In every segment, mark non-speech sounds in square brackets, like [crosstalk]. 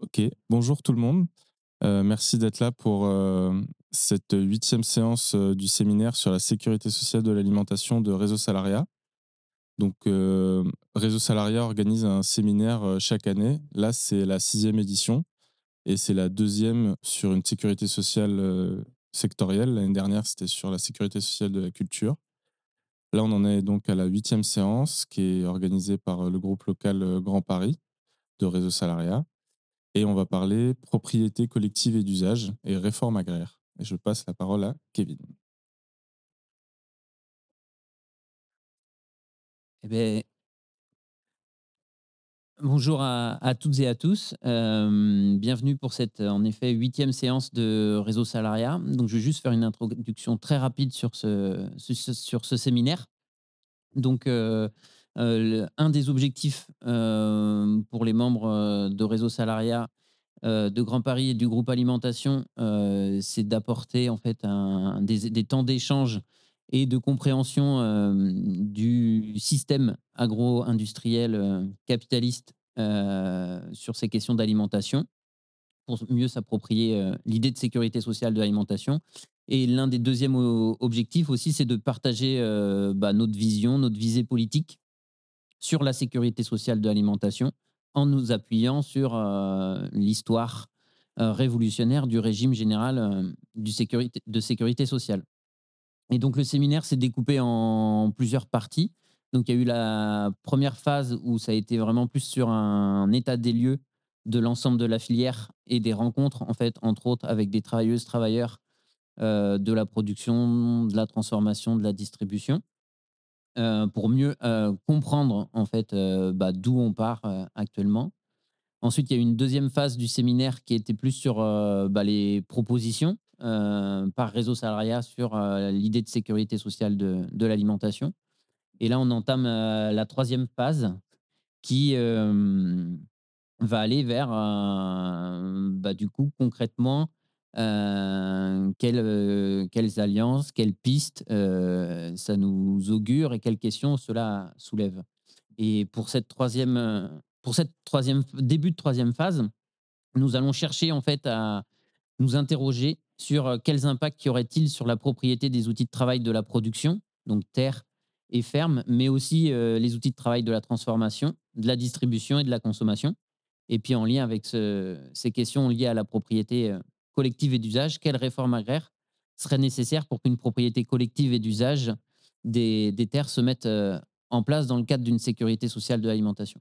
Ok, bonjour tout le monde. Euh, merci d'être là pour euh, cette huitième séance euh, du séminaire sur la sécurité sociale de l'alimentation de Réseau Salaria. Donc, Réseau Salariat organise un séminaire chaque année. Là, c'est la sixième édition et c'est la deuxième sur une sécurité sociale sectorielle. L'année dernière, c'était sur la sécurité sociale de la culture. Là, on en est donc à la huitième séance qui est organisée par le groupe local Grand Paris de Réseau Salariat et on va parler propriété collective et d'usage et réforme agraire. Et je passe la parole à Kevin. Eh ben, bonjour à, toutes et à tous. Euh, bienvenue pour cette, en effet, huitième séance de Réseau Salariat. Donc, je vais juste faire une introduction très rapide sur ce, sur ce séminaire. Donc, euh, euh, un des objectifs euh, pour les membres euh, de Réseau Salariat de Grand Paris et du groupe Alimentation, c'est d'apporter en fait des, temps d'échange et de compréhension du système agro-industriel capitaliste sur ces questions d'alimentation pour mieux s'approprier l'idée de sécurité sociale de l'alimentation et l'un des deuxièmes objectifs aussi, c'est de partager bah, notre vision, notre visée politique sur la sécurité sociale de l'alimentation en nous appuyant sur euh, l'histoire euh, révolutionnaire du régime général euh, de sécurité sociale. Et donc le séminaire s'est découpé en plusieurs parties. Donc il y a eu la première phase où ça a été vraiment plus sur un état des lieux de l'ensemble de la filière et des rencontres, en fait, entre autres avec des travailleuses, travailleurs de la production, de la transformation, de la distribution. Euh, pour mieux euh, comprendre en fait euh, bah, d'où on part actuellement. Ensuite, il y a une deuxième phase du séminaire qui était plus sur bah, les propositions par réseau salariat sur l'idée de sécurité sociale de, l'alimentation. Et là, on entame la troisième phase qui va aller vers, bah, du coup, concrètement, euh, quelles, euh, quelles, alliances, quelles pistes euh, ça nous augure et quelles questions cela soulève. Et pour cette troisième, pour cette troisième début de troisième phase, nous allons chercher en fait à nous interroger sur quels impacts y aurait-il sur la propriété des outils de travail de la production, donc terre et ferme, mais aussi les outils de travail de la transformation, de la distribution et de la consommation. Et puis en lien avec ce, ces questions liées à la propriété collective et d'usage, quelle réforme agraire serait nécessaire pour qu'une propriété collective et d'usage des, terres se mette euh, en place dans le cadre d'une sécurité sociale de l'alimentation.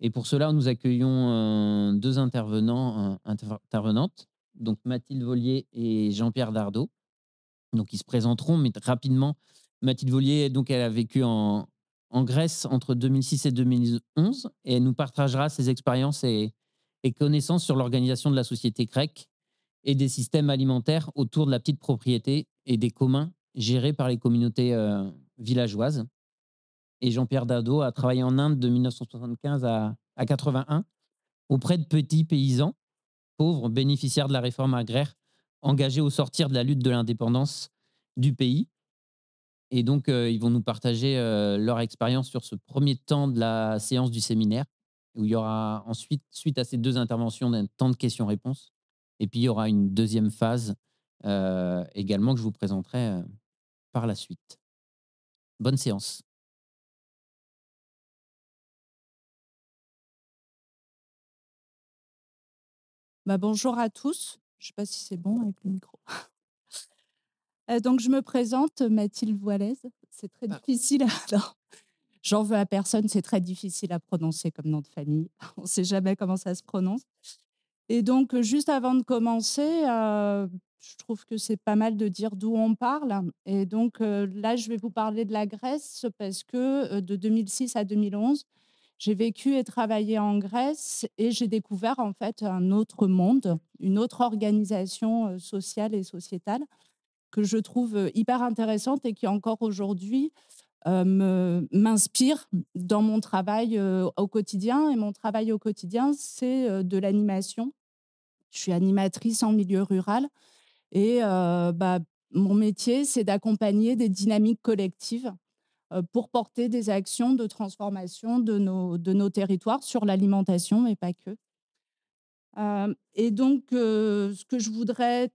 Et pour cela, nous accueillons euh, deux intervenants, euh, intervenantes, donc Mathilde Vollier et Jean-Pierre Dardot. Donc ils se présenteront, mais rapidement, Mathilde Vollier donc elle a vécu en, Grèce entre 2006 et 2011, et elle nous partagera ses expériences et connaissances sur l'organisation de la société grecque et des systèmes alimentaires autour de la petite propriété et des communs gérés par les communautés euh, villageoises. Et Jean-Pierre Dado a travaillé en Inde de 1975 à, 1981 81 auprès de petits paysans, pauvres bénéficiaires de la réforme agraire, engagés au sortir de la lutte de l'indépendance du pays. Et donc, euh, ils vont nous partager euh, leur expérience sur ce premier temps de la séance du séminaire, où il y aura ensuite, suite à ces deux interventions, un temps de questions-réponses et puis, il y aura une deuxième phase euh, également que je vous présenterai euh, par la suite. Bonne séance. Bah, bonjour à tous. Je ne sais pas si c'est bon avec le micro. [laughs] Euh, donc, je me présente, Mathilde Voilez. C'est très ah. difficile. [laughs] J'en veux à personne, c'est très difficile à prononcer comme nom de famille. [laughs] On ne sait jamais comment ça se prononce. Et donc, juste avant de commencer, je trouve que c'est pas mal de dire d'où on parle. Et donc, là, je vais vous parler de la Grèce parce que de 2006 à 2011, j'ai vécu et travaillé en Grèce et j'ai découvert en fait un autre monde, une autre organisation sociale et sociétale que je trouve hyper intéressante et qui encore aujourd'hui m'inspire dans mon travail au quotidien. Et mon travail au quotidien, c'est de l'animation je suis animatrice en milieu rural et euh, bah, mon métier, c'est d'accompagner des dynamiques collectives euh, pour porter des actions de transformation de nos, de nos territoires sur l'alimentation, mais pas que. Euh, et donc, ce que je voudrais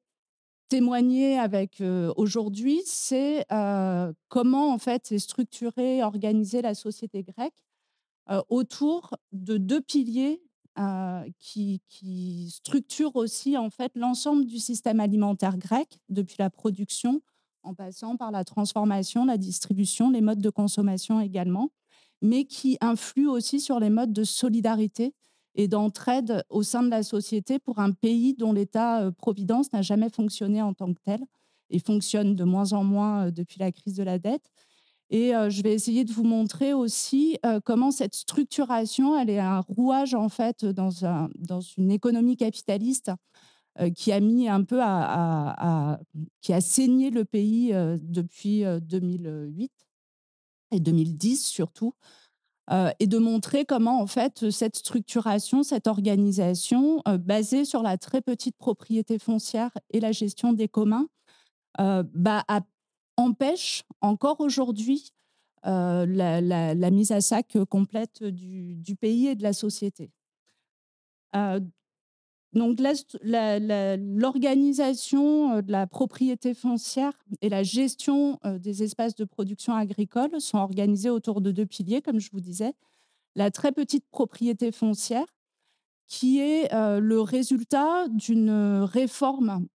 témoigner avec aujourd'hui, c'est comment en fait est structurée, organisée la société grecque autour de deux piliers euh, qui, qui, structure aussi en fait l'ensemble du système alimentaire grec, depuis la production, en passant par la transformation, la distribution, les modes de consommation également, mais qui influe aussi sur les modes de solidarité et d'entraide au sein de la société pour un pays dont l'État-providence euh, n'a jamais fonctionné en tant que tel et fonctionne de moins en moins euh, depuis la crise de la dette et je vais essayer de vous montrer aussi comment cette structuration, elle est un rouage en fait dans, un, dans une économie capitaliste qui a mis un peu à, qui a saigné le pays depuis 2008 et 2010 surtout, et de montrer comment en fait cette structuration, cette organisation basée sur la très petite propriété foncière et la gestion des communs, bah, a empêche encore aujourd'hui euh, la, mise à sac complète du, pays et de la société. Euh, donc l'organisation euh, de la propriété foncière et la gestion des espaces de production agricole sont organisés autour de deux piliers, comme je vous disais. La très petite propriété foncière, qui est le résultat d'une réforme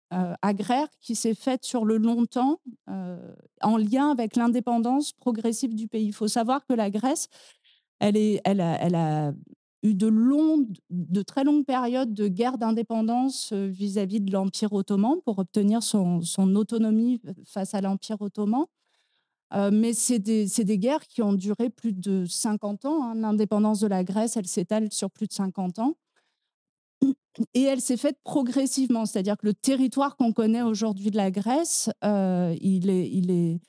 agraire qui s'est faite sur le long temps en lien avec l'indépendance progressive du pays. Il faut savoir que la Grèce, elle, a, eu de, de très longues périodes de guerre d'indépendance vis-à-vis de l'Empire ottoman pour obtenir son, autonomie face à l'Empire ottoman. mais c'est des, des, guerres qui ont duré plus de 50 ans. Hein. L'indépendance de la Grèce, elle s'étale sur plus de 50 ans et elle s'est faite progressivement, c'est-à-dire que le territoire qu'on connaît aujourd'hui de la Grèce, euh, il est, il est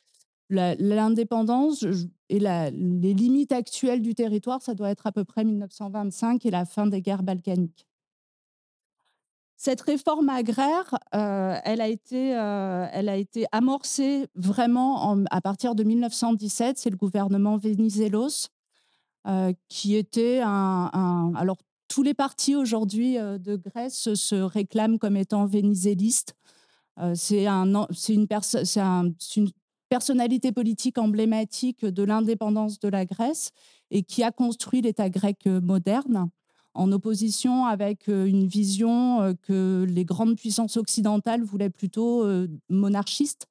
l'indépendance et les limites actuelles du territoire, ça doit être à peu près 1925 et la fin des guerres balkaniques. Cette réforme agraire, euh, elle, a été, euh, elle a été amorcée vraiment à partir de 1917. C'est le gouvernement Venizelos qui était un, un, alors tous les partis aujourd'hui euh, de Grèce se réclament comme étant vénizélistes. Euh, c'est un, une, une personnalité politique emblématique de l'indépendance de la Grèce et qui a construit l'État grec euh, moderne en opposition avec une vision que les grandes puissances occidentales voulaient plutôt monarchiste.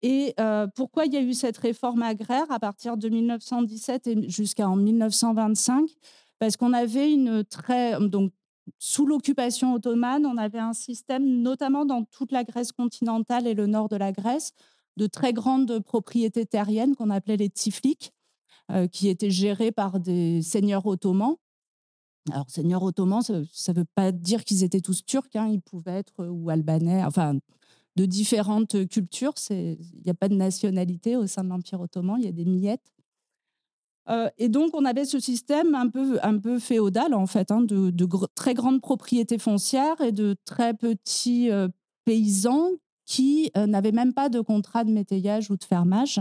Et pourquoi il y a eu cette réforme agraire à partir de 1917 et jusqu'à en 1925 parce qu'on avait une très donc sous l'occupation ottomane, on avait un système notamment dans toute la Grèce continentale et le nord de la Grèce de très grandes propriétés terriennes qu'on appelait les tifliks euh, qui étaient gérées par des seigneurs ottomans. Alors seigneurs ottomans, ça ne veut pas dire qu'ils étaient tous turcs, hein, ils pouvaient être euh, ou albanais, enfin de différentes cultures. Il n'y a pas de nationalité au sein de l'Empire ottoman, il y a des miettes. Euh, et donc, on avait ce système un peu, un peu féodal, en fait, hein, de, très grandes propriétés foncières et de très petits euh, paysans qui euh, n'avaient même pas de contrat de métayage ou de fermage,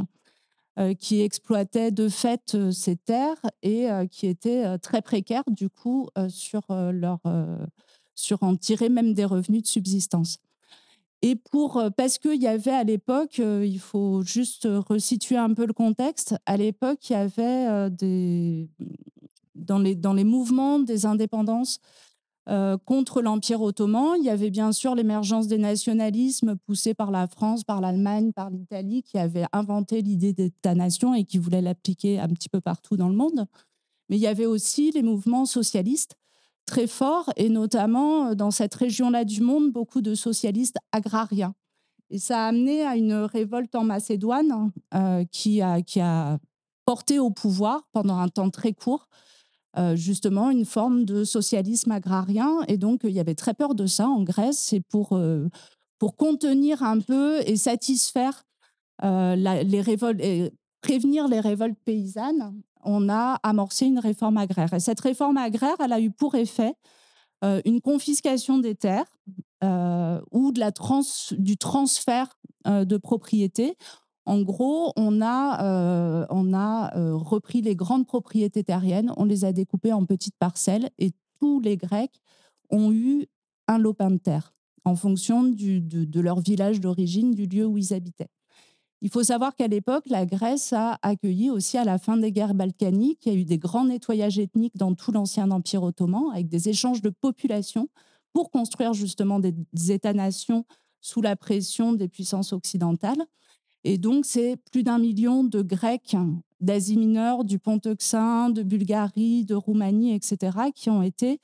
qui exploitaient de fait ces terres et qui étaient très précaires, du coup, sur leur. sur en tirer même des revenus de subsistance. Et pour, parce qu'il y avait à l'époque, il faut juste resituer un peu le contexte, à l'époque, il y avait dans, les, mouvements des indépendances contre l'Empire ottoman, il y avait bien sûr l'émergence des nationalismes poussés par la France, par l'Allemagne, par l'Italie, qui avaient inventé l'idée d'État nation et qui voulaient l'appliquer un petit peu partout dans le monde. Mais il y avait aussi les mouvements socialistes très fort, et notamment euh, dans cette région-là du monde, beaucoup de socialistes agrariens. Et ça a amené à une révolte en Macédoine euh, qui, a, qui a porté au pouvoir pendant un temps très court euh, justement une forme de socialisme agrarien. Et donc, il y avait très peur de ça en Grèce. Et pour, pour contenir un peu et satisfaire les révoltes, et prévenir les révoltes paysannes, on a amorcé une réforme agraire. Et cette réforme agraire, elle a eu pour effet euh, une confiscation des terres euh, ou du transfert euh, de propriété. En gros, on a, repris les grandes propriétés terriennes, on les a découpées en petites parcelles et tous les Grecs ont eu un lopin de terre en fonction de leur village d'origine, du lieu où ils habitaient. Il faut savoir qu'à l'époque, la Grèce a accueilli aussi à la fin des guerres balkaniques, il y a eu des grands nettoyages ethniques dans tout l'ancien empire ottoman, avec des échanges de populations pour construire justement des, États-nations sous la pression des puissances occidentales. Et donc, c'est plus d'un million de Grecs d'Asie mineure, du Pont-Euxin, de Bulgarie, de Roumanie, etc., qui ont été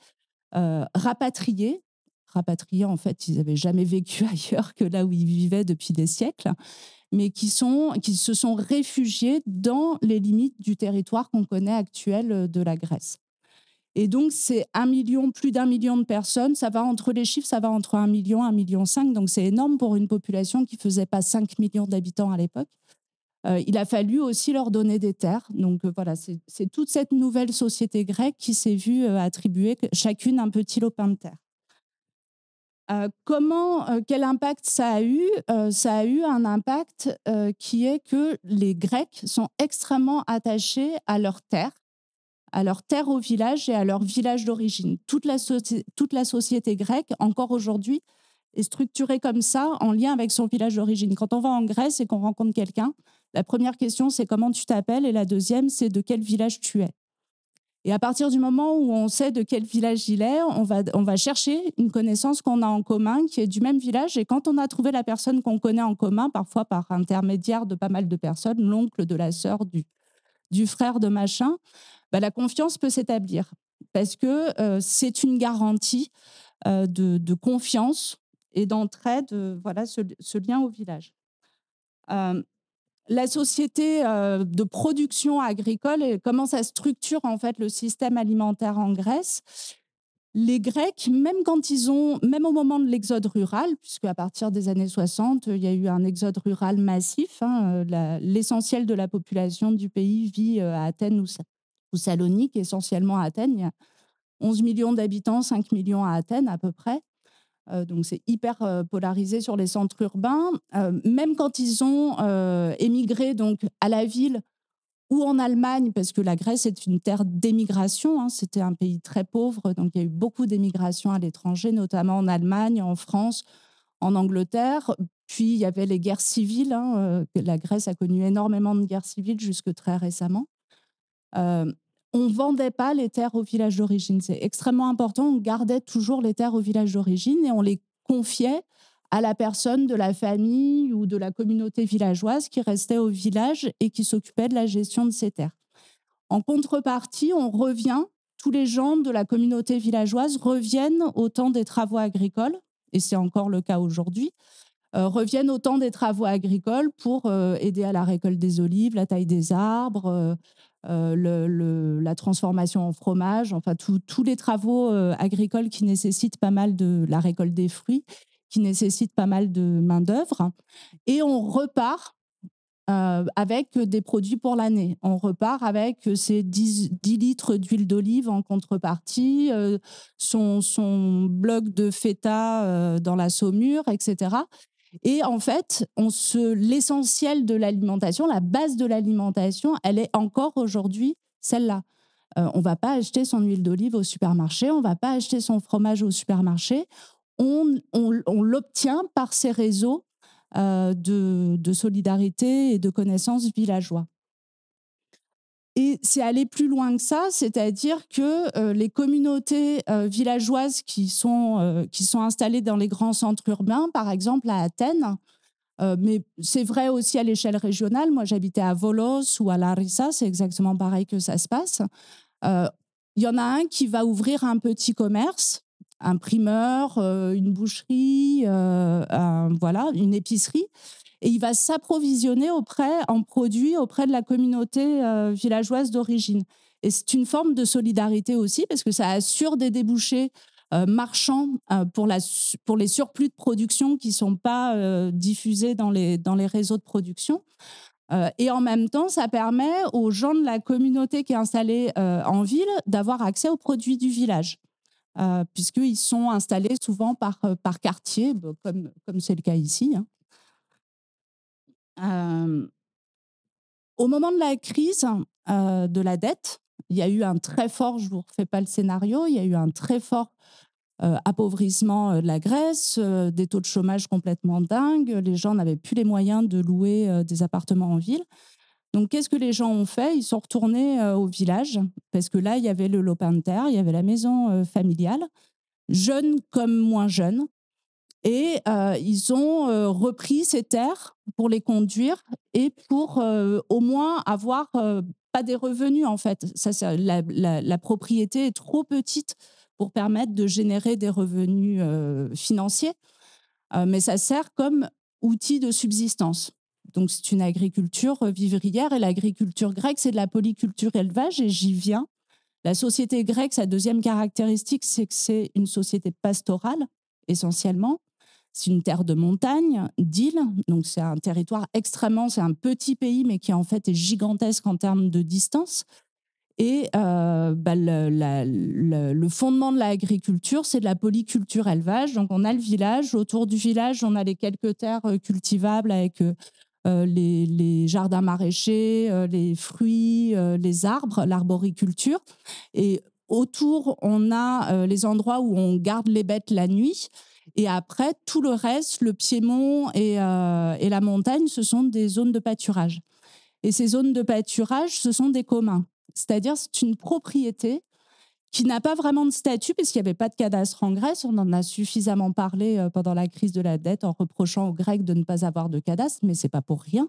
euh, rapatriés. Rapatriés, en fait, ils n'avaient jamais vécu [laughs] ailleurs que là où ils vivaient depuis des siècles mais qui, sont, qui se sont réfugiés dans les limites du territoire qu'on connaît actuel euh, de la Grèce. Et donc, c'est un million, plus d'un million de personnes. Ça va entre les chiffres, ça va entre un million, un million cinq. Donc, c'est énorme pour une population qui ne faisait pas 5 millions d'habitants à l'époque. Euh, il a fallu aussi leur donner des terres. Donc, euh, voilà, c'est toute cette nouvelle société grecque qui s'est vue attribuer chacune un petit lopin de terre. Euh, comment, euh, quel impact ça a eu euh, Ça a eu un impact qui est que les Grecs sont extrêmement attachés à leur terre, à leur terre au village et à leur village d'origine. toute la, société grecque, encore aujourd'hui, est structurée comme ça, en lien avec son village d'origine. Quand on va en Grèce et qu'on rencontre quelqu'un, la première question, c'est comment tu t'appelles, et la deuxième, c'est de quel village tu es. Et à partir du moment où on sait de quel village il est, on va, on va chercher une connaissance qu'on a en commun, qui est du même village. Et quand on a trouvé la personne qu'on connaît en commun, parfois par intermédiaire de pas mal de personnes, l'oncle de la sœur, du, du frère de machin, bah, la confiance peut s'établir. Parce que euh, c'est une garantie euh, de, confiance et d'entraide, euh, voilà ce, lien au village la société euh, de production agricole et comment ça structure en fait le système alimentaire en Grèce. Les Grecs, même quand ils ont, même au moment de l'exode rural, puisque à partir des années 60, il y a eu un exode rural massif, hein, euh, l'essentiel de la population du pays vit euh, à Athènes ou, ou Salonique, essentiellement à Athènes. Il y a 11 millions d'habitants, 5 millions à Athènes à peu près. Euh, donc c'est hyper euh, polarisé sur les centres urbains. Euh, même quand ils ont émigré donc à la ville ou en Allemagne, parce que la Grèce est une terre d'émigration, hein, c'était un pays très pauvre, donc il y a eu beaucoup d'émigration à l'étranger, notamment en Allemagne, en France, en Angleterre. Puis il y avait les guerres civiles. Hein, la Grèce a connu énormément de guerres civiles jusque très récemment on vendait pas les terres au village d'origine. C'est extrêmement important. On gardait toujours les terres au village d'origine et on les confiait à la personne de la famille ou de la communauté villageoise qui restait au village et qui s'occupait de la gestion de ces terres. En contrepartie, on revient, tous les gens de la communauté villageoise reviennent au temps des travaux agricoles, et c'est encore le cas aujourd'hui, euh, reviennent au temps des travaux agricoles pour euh, aider à la récolte des olives, la taille des arbres, euh, euh, la transformation en fromage, enfin tous les travaux euh, agricoles qui nécessitent pas mal de la récolte des fruits, qui nécessitent pas mal de main-d'œuvre. Et on repart euh, avec des produits pour l'année. On repart avec ses 10, litres d'huile d'olive en contrepartie, son, bloc de feta dans la saumure, etc. Et en fait, on l'essentiel de l'alimentation, la base de l'alimentation, elle est encore aujourd'hui celle-là. Euh, on ne va pas acheter son huile d'olive au supermarché, on ne va pas acheter son fromage au supermarché. On, l'obtient par ces réseaux euh, de, de solidarité et de connaissances villageois. Et c'est aller plus loin que ça, c'est-à-dire que euh, les communautés euh, villageoises qui sont, euh, qui sont installées dans les grands centres urbains, par exemple à Athènes, mais c'est vrai aussi à l'échelle régionale, moi j'habitais à Volos ou à Larissa, c'est exactement pareil que ça se passe. Il y en a un qui va ouvrir un petit commerce, un primeur, une boucherie, voilà, une épicerie et il va s'approvisionner auprès en produits auprès de la communauté euh, villageoise d'origine. Et c'est une forme de solidarité aussi parce que ça assure des débouchés euh, marchands euh, pour, la, pour les surplus de production qui ne sont pas diffusés dans les, dans les réseaux de production. et en même temps, ça permet aux gens de la communauté qui est installée en ville d'avoir accès aux produits du village. puisqu'ils sont installés souvent par, par quartier, bah, comme, comme c'est le cas ici. Hein au moment de la crise de la dette, il y a eu un très fort, je ne vous refais pas le scénario, il y a eu un très fort appauvrissement de la Grèce, des taux de chômage complètement dingues, les gens n'avaient plus les moyens de louer des appartements en ville. Donc, qu'est-ce que les gens ont fait Ils sont retournés au village, parce que là, il y avait le lopin de terre, il y avait la maison familiale, jeunes comme moins jeunes, et euh, ils ont euh, repris ces terres pour les conduire et pour euh, au moins avoir pas des revenus en fait. Ça, la, propriété est trop petite pour permettre de générer des revenus financiers, mais ça sert comme outil de subsistance. Donc c'est une agriculture vivrière et l'agriculture grecque, c'est de la polyculture élevage et j'y viens. La société grecque, sa deuxième caractéristique, c'est que c'est une société pastorale essentiellement. C'est une terre de montagne, d'île, donc c'est un territoire extrêmement, c'est un petit pays, mais qui en fait est gigantesque en termes de distance. Et euh, bah, le, fondement de l'agriculture, c'est de la polyculture élevage. Donc on a le village, autour du village, on a les quelques terres euh, cultivables avec euh, les, jardins maraîchers, les fruits, les arbres, l'arboriculture. Et autour, on a les endroits où on garde les bêtes la nuit. Et après, tout le reste, le piémont euh, et, la montagne, ce sont des zones de pâturage. Et ces zones de pâturage, ce sont des communs. C'est-à-dire, c'est une propriété qui n'a pas vraiment de statut, puisqu'il n'y avait pas de cadastre en Grèce. On en a suffisamment parlé euh, pendant la crise de la dette en reprochant aux Grecs de ne pas avoir de cadastre, mais ce n'est pas pour rien.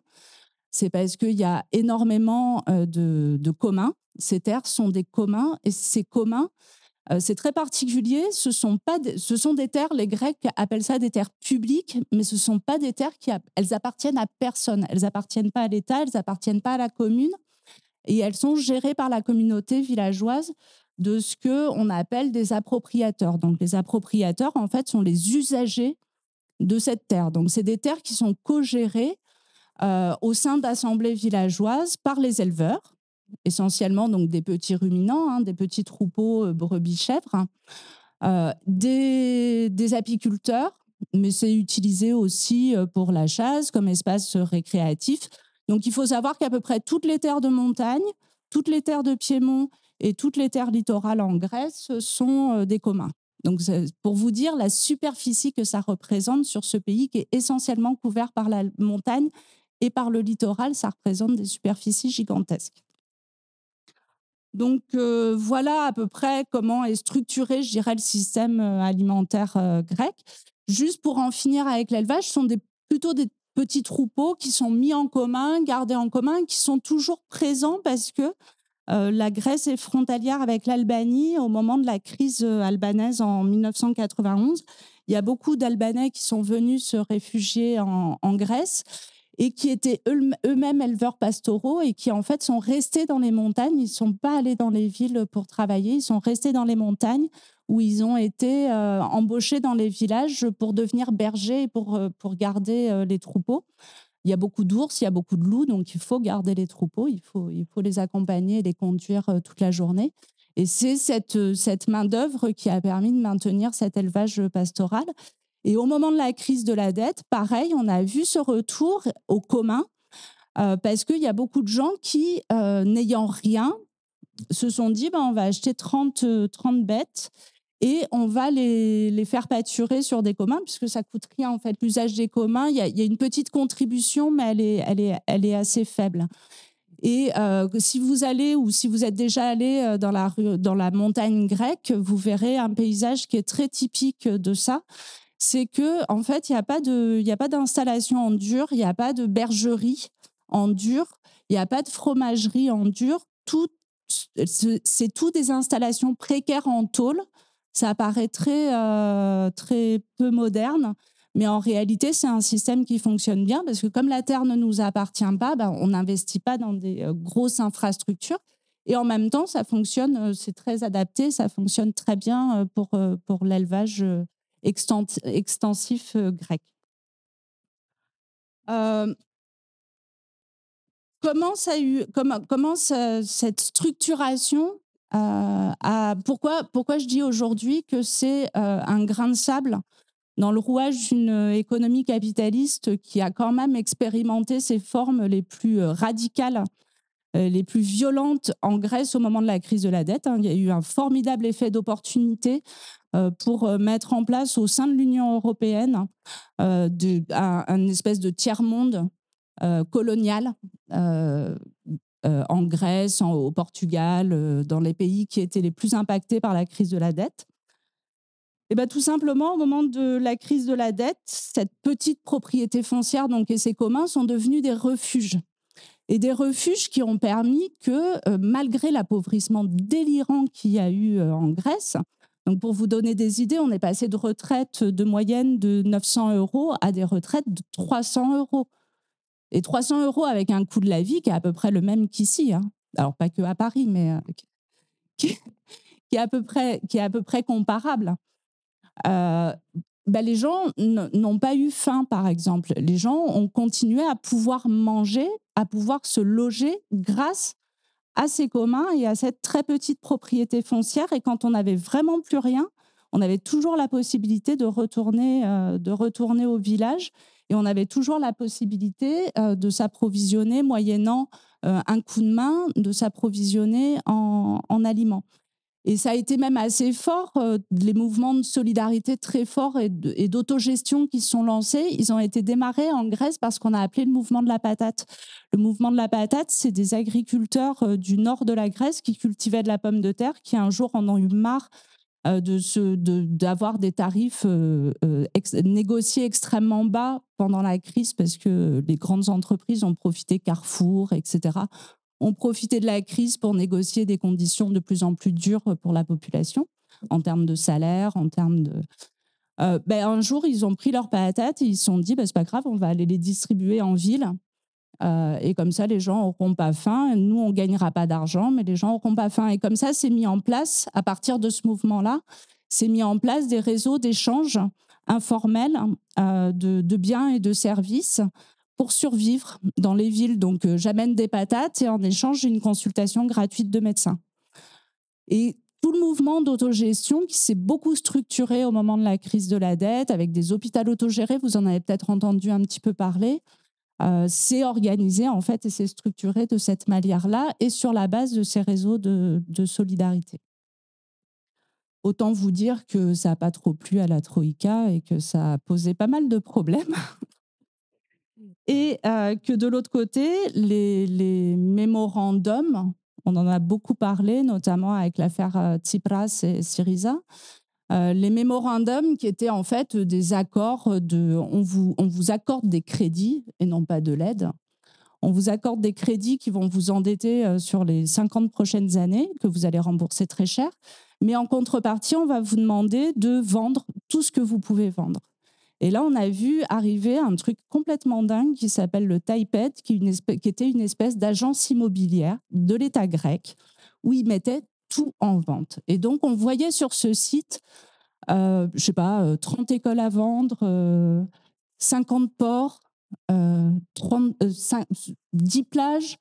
C'est parce qu'il y a énormément euh, de, de, communs. Ces terres sont des communs et ces communs euh, c'est très particulier. Ce sont, pas ce sont des terres, les Grecs appellent ça des terres publiques, mais ce ne sont pas des terres qui elles appartiennent à personne. Elles appartiennent pas à l'État, elles appartiennent pas à la commune, et elles sont gérées par la communauté villageoise de ce que on appelle des appropriateurs. Donc les appropriateurs, en fait, sont les usagers de cette terre. Donc c'est des terres qui sont co-gérées euh, au sein d'assemblées villageoises par les éleveurs essentiellement donc des petits ruminants, hein, des petits troupeaux euh, brebis chèvres, hein. euh, des, des apiculteurs, mais c'est utilisé aussi euh, pour la chasse comme espace récréatif. Donc il faut savoir qu'à peu près toutes les terres de montagne, toutes les terres de piémont et toutes les terres littorales en Grèce sont des communs. Donc pour vous dire la superficie que ça représente sur ce pays qui est essentiellement couvert par la montagne et par le littoral, ça représente des superficies gigantesques. Donc euh, voilà à peu près comment est structuré, je dirais, le système euh, alimentaire euh, grec. Juste pour en finir avec l'élevage, ce sont plutôt des petits troupeaux qui sont mis en commun, gardés en commun, qui sont toujours présents parce que la Grèce est frontalière avec l'Albanie au moment de la crise albanaise en 1991. Il y a beaucoup d'Albanais qui sont venus se réfugier en Grèce et qui étaient eux-mêmes éleveurs pastoraux et qui en fait sont restés dans les montagnes. Ils ne sont pas allés dans les villes pour travailler, ils sont restés dans les montagnes où ils ont été euh, embauchés dans les villages pour devenir bergers et pour, euh, pour garder euh, les troupeaux. Il y a beaucoup d'ours, il y a beaucoup de loups, donc il faut garder les troupeaux, il faut, il faut les accompagner et les conduire toute la journée. Et c'est cette, cette main-d'œuvre qui a permis de maintenir cet élevage pastoral. Et au moment de la crise de la dette, pareil, on a vu ce retour aux communs euh, parce qu'il y a beaucoup de gens qui, euh, n'ayant rien, se sont dit bah, on va acheter 30, 30 euh, bêtes et on va les, les, faire pâturer sur des communs, puisque ça coûte rien en fait. L'usage des communs, il y, a, une petite contribution, mais elle est, elle est, elle est assez faible. Et si vous allez ou si vous êtes déjà allé dans la, dans la montagne grecque, vous verrez un paysage qui est très typique de ça c'est que en fait, il n'y a pas de, il a pas d'installation en dur, il n'y a pas de bergerie en dur, il n'y a pas de fromagerie en dur. Tout, c'est tout des installations précaires en tôle. Ça paraît euh, très, peu moderne, mais en réalité, c'est un système qui fonctionne bien parce que comme la terre ne nous appartient pas, ben, on n'investit pas dans des euh, grosses infrastructures. Et en même temps, ça fonctionne, euh, c'est très adapté, ça fonctionne très bien pour, pour l'élevage extensif euh, grec. comment, ça eu, comment, comment cette structuration euh, a, pourquoi, pourquoi je dis aujourd'hui que c'est euh, un grain de sable dans le rouage d'une économie capitaliste qui a quand même expérimenté ses formes les plus radicales, les plus violentes en Grèce au moment de la crise de la dette. Hein. Il y a eu un formidable effet d'opportunité euh, pour euh, mettre en place au sein de l'Union européenne euh, un, espèce de tiers-monde colonial en Grèce, au Portugal, dans les pays qui étaient les plus impactés par la crise de la dette. Et bien, tout simplement, au moment de la crise de la dette, cette petite propriété foncière donc, et ses communs sont devenus des refuges. Et des refuges qui ont permis que, malgré l'appauvrissement délirant qu'il y a eu en Grèce, donc pour vous donner des idées, on est passé de retraites de moyenne de 900 euros à des retraites de 300 euros. Et 300 euros avec un coût de la vie qui est à peu près le même qu'ici. Hein. Alors pas que à Paris, mais euh, qui, est à peu près, qui est à peu près comparable. Euh, ben, les gens n'ont pas eu faim, par exemple. Les gens ont continué à pouvoir manger, à pouvoir se loger grâce assez commun et à cette très petite propriété foncière. Et quand on n'avait vraiment plus rien, on avait toujours la possibilité de retourner, euh, de retourner au village et on avait toujours la possibilité euh, de s'approvisionner moyennant euh, un coup de main, de s'approvisionner en, en, aliments. Et ça a été même assez fort, euh, les mouvements de solidarité très forts et d'autogestion qui sont lancés. Ils ont été démarrés en Grèce parce qu'on a appelé le mouvement de la patate. Le mouvement de la patate, c'est des agriculteurs euh, du nord de la Grèce qui cultivaient de la pomme de terre, qui un jour en ont eu marre euh, d'avoir des tarifs négociés extrêmement bas pendant la crise parce que les grandes entreprises ont profité, Carrefour, etc., ont profité de la crise pour négocier des conditions de plus en plus dures pour la population, en termes de salaire, en termes de... Euh, ben, un jour, ils ont pris leur patate et ils se sont dit, ben, c'est pas grave, on va aller les distribuer en ville. Euh, et comme ça, les gens n'auront pas faim. Nous, on ne gagnera pas d'argent, mais les gens n'auront pas faim. Et comme ça, c'est mis en place, à partir de ce mouvement-là, c'est mis en place des réseaux d'échanges informels euh, de, de, biens et de services pour survivre dans les villes. Donc, euh, j'amène des patates et en échange, j'ai une consultation gratuite de médecin. Et tout le mouvement d'autogestion qui s'est beaucoup structuré au moment de la crise de la dette, avec des hôpitaux autogérés, vous en avez peut-être entendu un petit peu parler, euh, s'est organisé en fait et s'est structuré de cette manière-là et sur la base de ces réseaux de, de solidarité. Autant vous dire que ça n'a pas trop plu à la Troïka et que ça a posé pas mal de problèmes [laughs] Et euh, que de l'autre côté, les, mémorandums, on en a beaucoup parlé, notamment avec l'affaire euh, Tsipras et Syriza, euh, les mémorandums qui étaient en fait des accords de on vous, on vous accorde des crédits et non pas de l'aide. On vous accorde des crédits qui vont vous endetter sur les 50 prochaines années, que vous allez rembourser très cher. Mais en contrepartie, on va vous demander de vendre tout ce que vous pouvez vendre. Et là, on a vu arriver un truc complètement dingue qui s'appelle le Taipet, qui, était une espèce d'agence immobilière de l'État grec, où ils mettaient tout en vente. Et donc, on voyait sur ce site, euh, je ne sais pas, 30 euh, écoles à vendre, 50 euh, ports, 10 plages,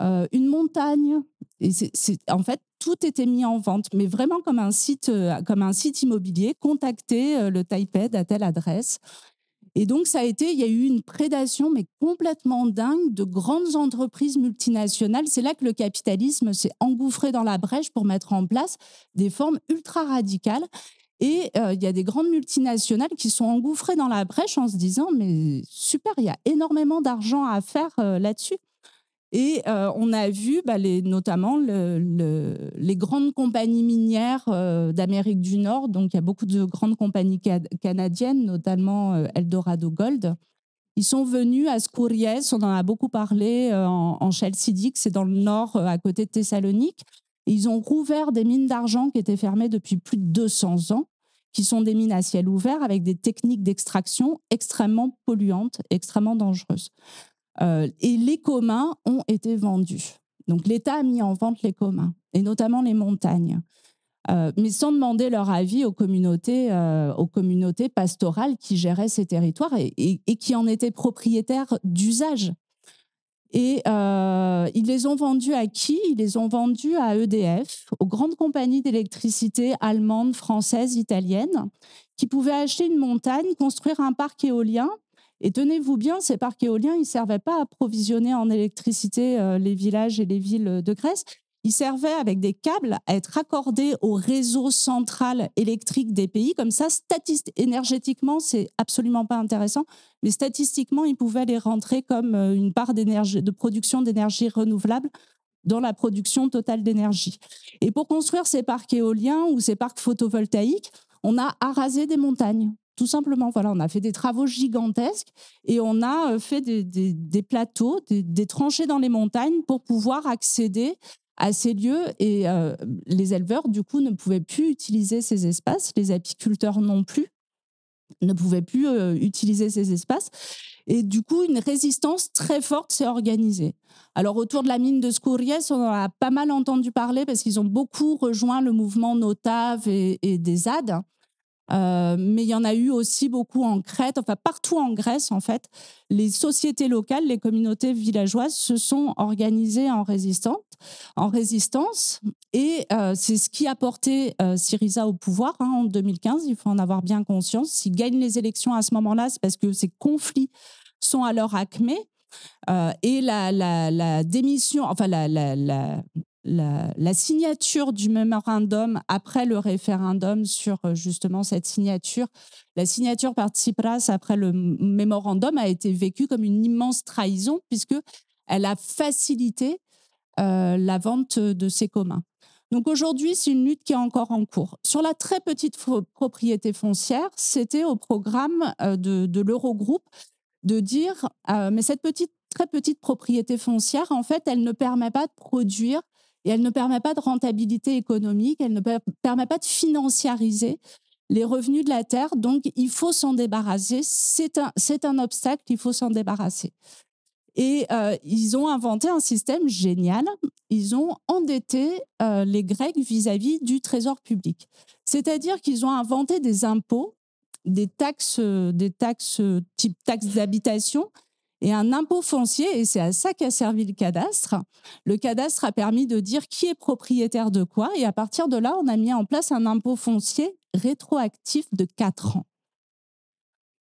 une montagne. Et c'est en fait, tout était mis en vente, mais vraiment comme un site, euh, comme un site immobilier. Contacter euh, le Taipei, à telle adresse. Et donc, ça a été, il y a eu une prédation, mais complètement dingue, de grandes entreprises multinationales. C'est là que le capitalisme s'est engouffré dans la brèche pour mettre en place des formes ultra radicales. Et euh, il y a des grandes multinationales qui sont engouffrées dans la brèche en se disant, mais super, il y a énormément d'argent à faire là-dessus. Et euh, on a vu bah, les, notamment le, les grandes compagnies minières euh, d'Amérique du Nord. Donc, il y a beaucoup de grandes compagnies canadiennes, notamment euh, Eldorado Gold. Ils sont venus à Skouries, on en a beaucoup parlé en, en Chalcidique, c'est dans le nord, à côté de Thessalonique. ils ont rouvert des mines d'argent qui étaient fermées depuis plus de 200 ans, qui sont des mines à ciel ouvert avec des techniques d'extraction extrêmement polluantes, extrêmement dangereuses. Euh, et les communs ont été vendus. Donc l'État a mis en vente les communs, et notamment les montagnes. Euh, mais sans demander leur avis aux communautés, euh, aux communautés pastorales qui géraient ces territoires et, qui en étaient propriétaires d'usage. Et ils les ont vendus à qui Ils les ont vendus à EDF, aux grandes compagnies d'électricité allemandes, françaises, italiennes, qui pouvaient acheter une montagne, construire un parc éolien et tenez-vous bien, ces parcs éoliens, ils ne servaient pas à provisionner en électricité euh, les villages et les villes de Grèce. Ils servaient avec des câbles à être raccordés au réseau central électrique des pays. Comme ça, énergétiquement, c'est absolument pas intéressant, mais statistiquement, ils pouvaient les rentrer comme euh, une part de production d'énergie renouvelable dans la production totale d'énergie. Et pour construire ces parcs éoliens ou ces parcs photovoltaïques, on a arasé des montagnes. Tout simplement, voilà, on a fait des travaux gigantesques et on a euh, fait des, plateaux, des, tranchées dans les montagnes pour pouvoir accéder à ces lieux et euh, les éleveurs, du coup, ne pouvaient plus utiliser ces espaces, les apiculteurs non plus ne pouvaient plus euh, utiliser ces espaces. Et du coup, une résistance très forte s'est organisée. Alors, autour de la mine de Scouries, on en a pas mal entendu parler parce qu'ils ont beaucoup rejoint le mouvement Notave et, et des ZAD. Euh, mais il y en a eu aussi beaucoup en Crète, enfin partout en Grèce en fait. Les sociétés locales, les communautés villageoises se sont organisées en, en résistance. Et euh, c'est ce qui a porté euh, Syriza au pouvoir hein, en 2015, il faut en avoir bien conscience. S'ils gagnent les élections à ce moment-là, c'est parce que ces conflits sont à leur et la, la démission, enfin la, la la, signature du mémorandum après le référendum sur euh, justement cette signature, la signature par Tsipras après le mémorandum a été vécue comme une immense trahison puisque elle a facilité euh, la vente de ses communs. Donc aujourd'hui, c'est une lutte qui est encore en cours. Sur la très petite propriété foncière, c'était au programme euh, de, l'Eurogroupe de dire, mais cette petite, très petite propriété foncière, en fait, elle ne permet pas de produire et elle ne permet pas de rentabilité économique, elle ne permet pas de financiariser les revenus de la terre. Donc, il faut s'en débarrasser. C'est un, obstacle, il faut s'en débarrasser. Et euh, ils ont inventé un système génial. Ils ont endetté euh, les Grecs vis-à-vis du trésor public. C'est-à-dire qu'ils ont inventé des impôts, des taxes, des taxes type taxes d'habitation, et un impôt foncier, et c'est à ça qu'a servi le cadastre, le cadastre a permis de dire qui est propriétaire de quoi. Et à partir de là, on a mis en place un impôt foncier rétroactif de 4 ans.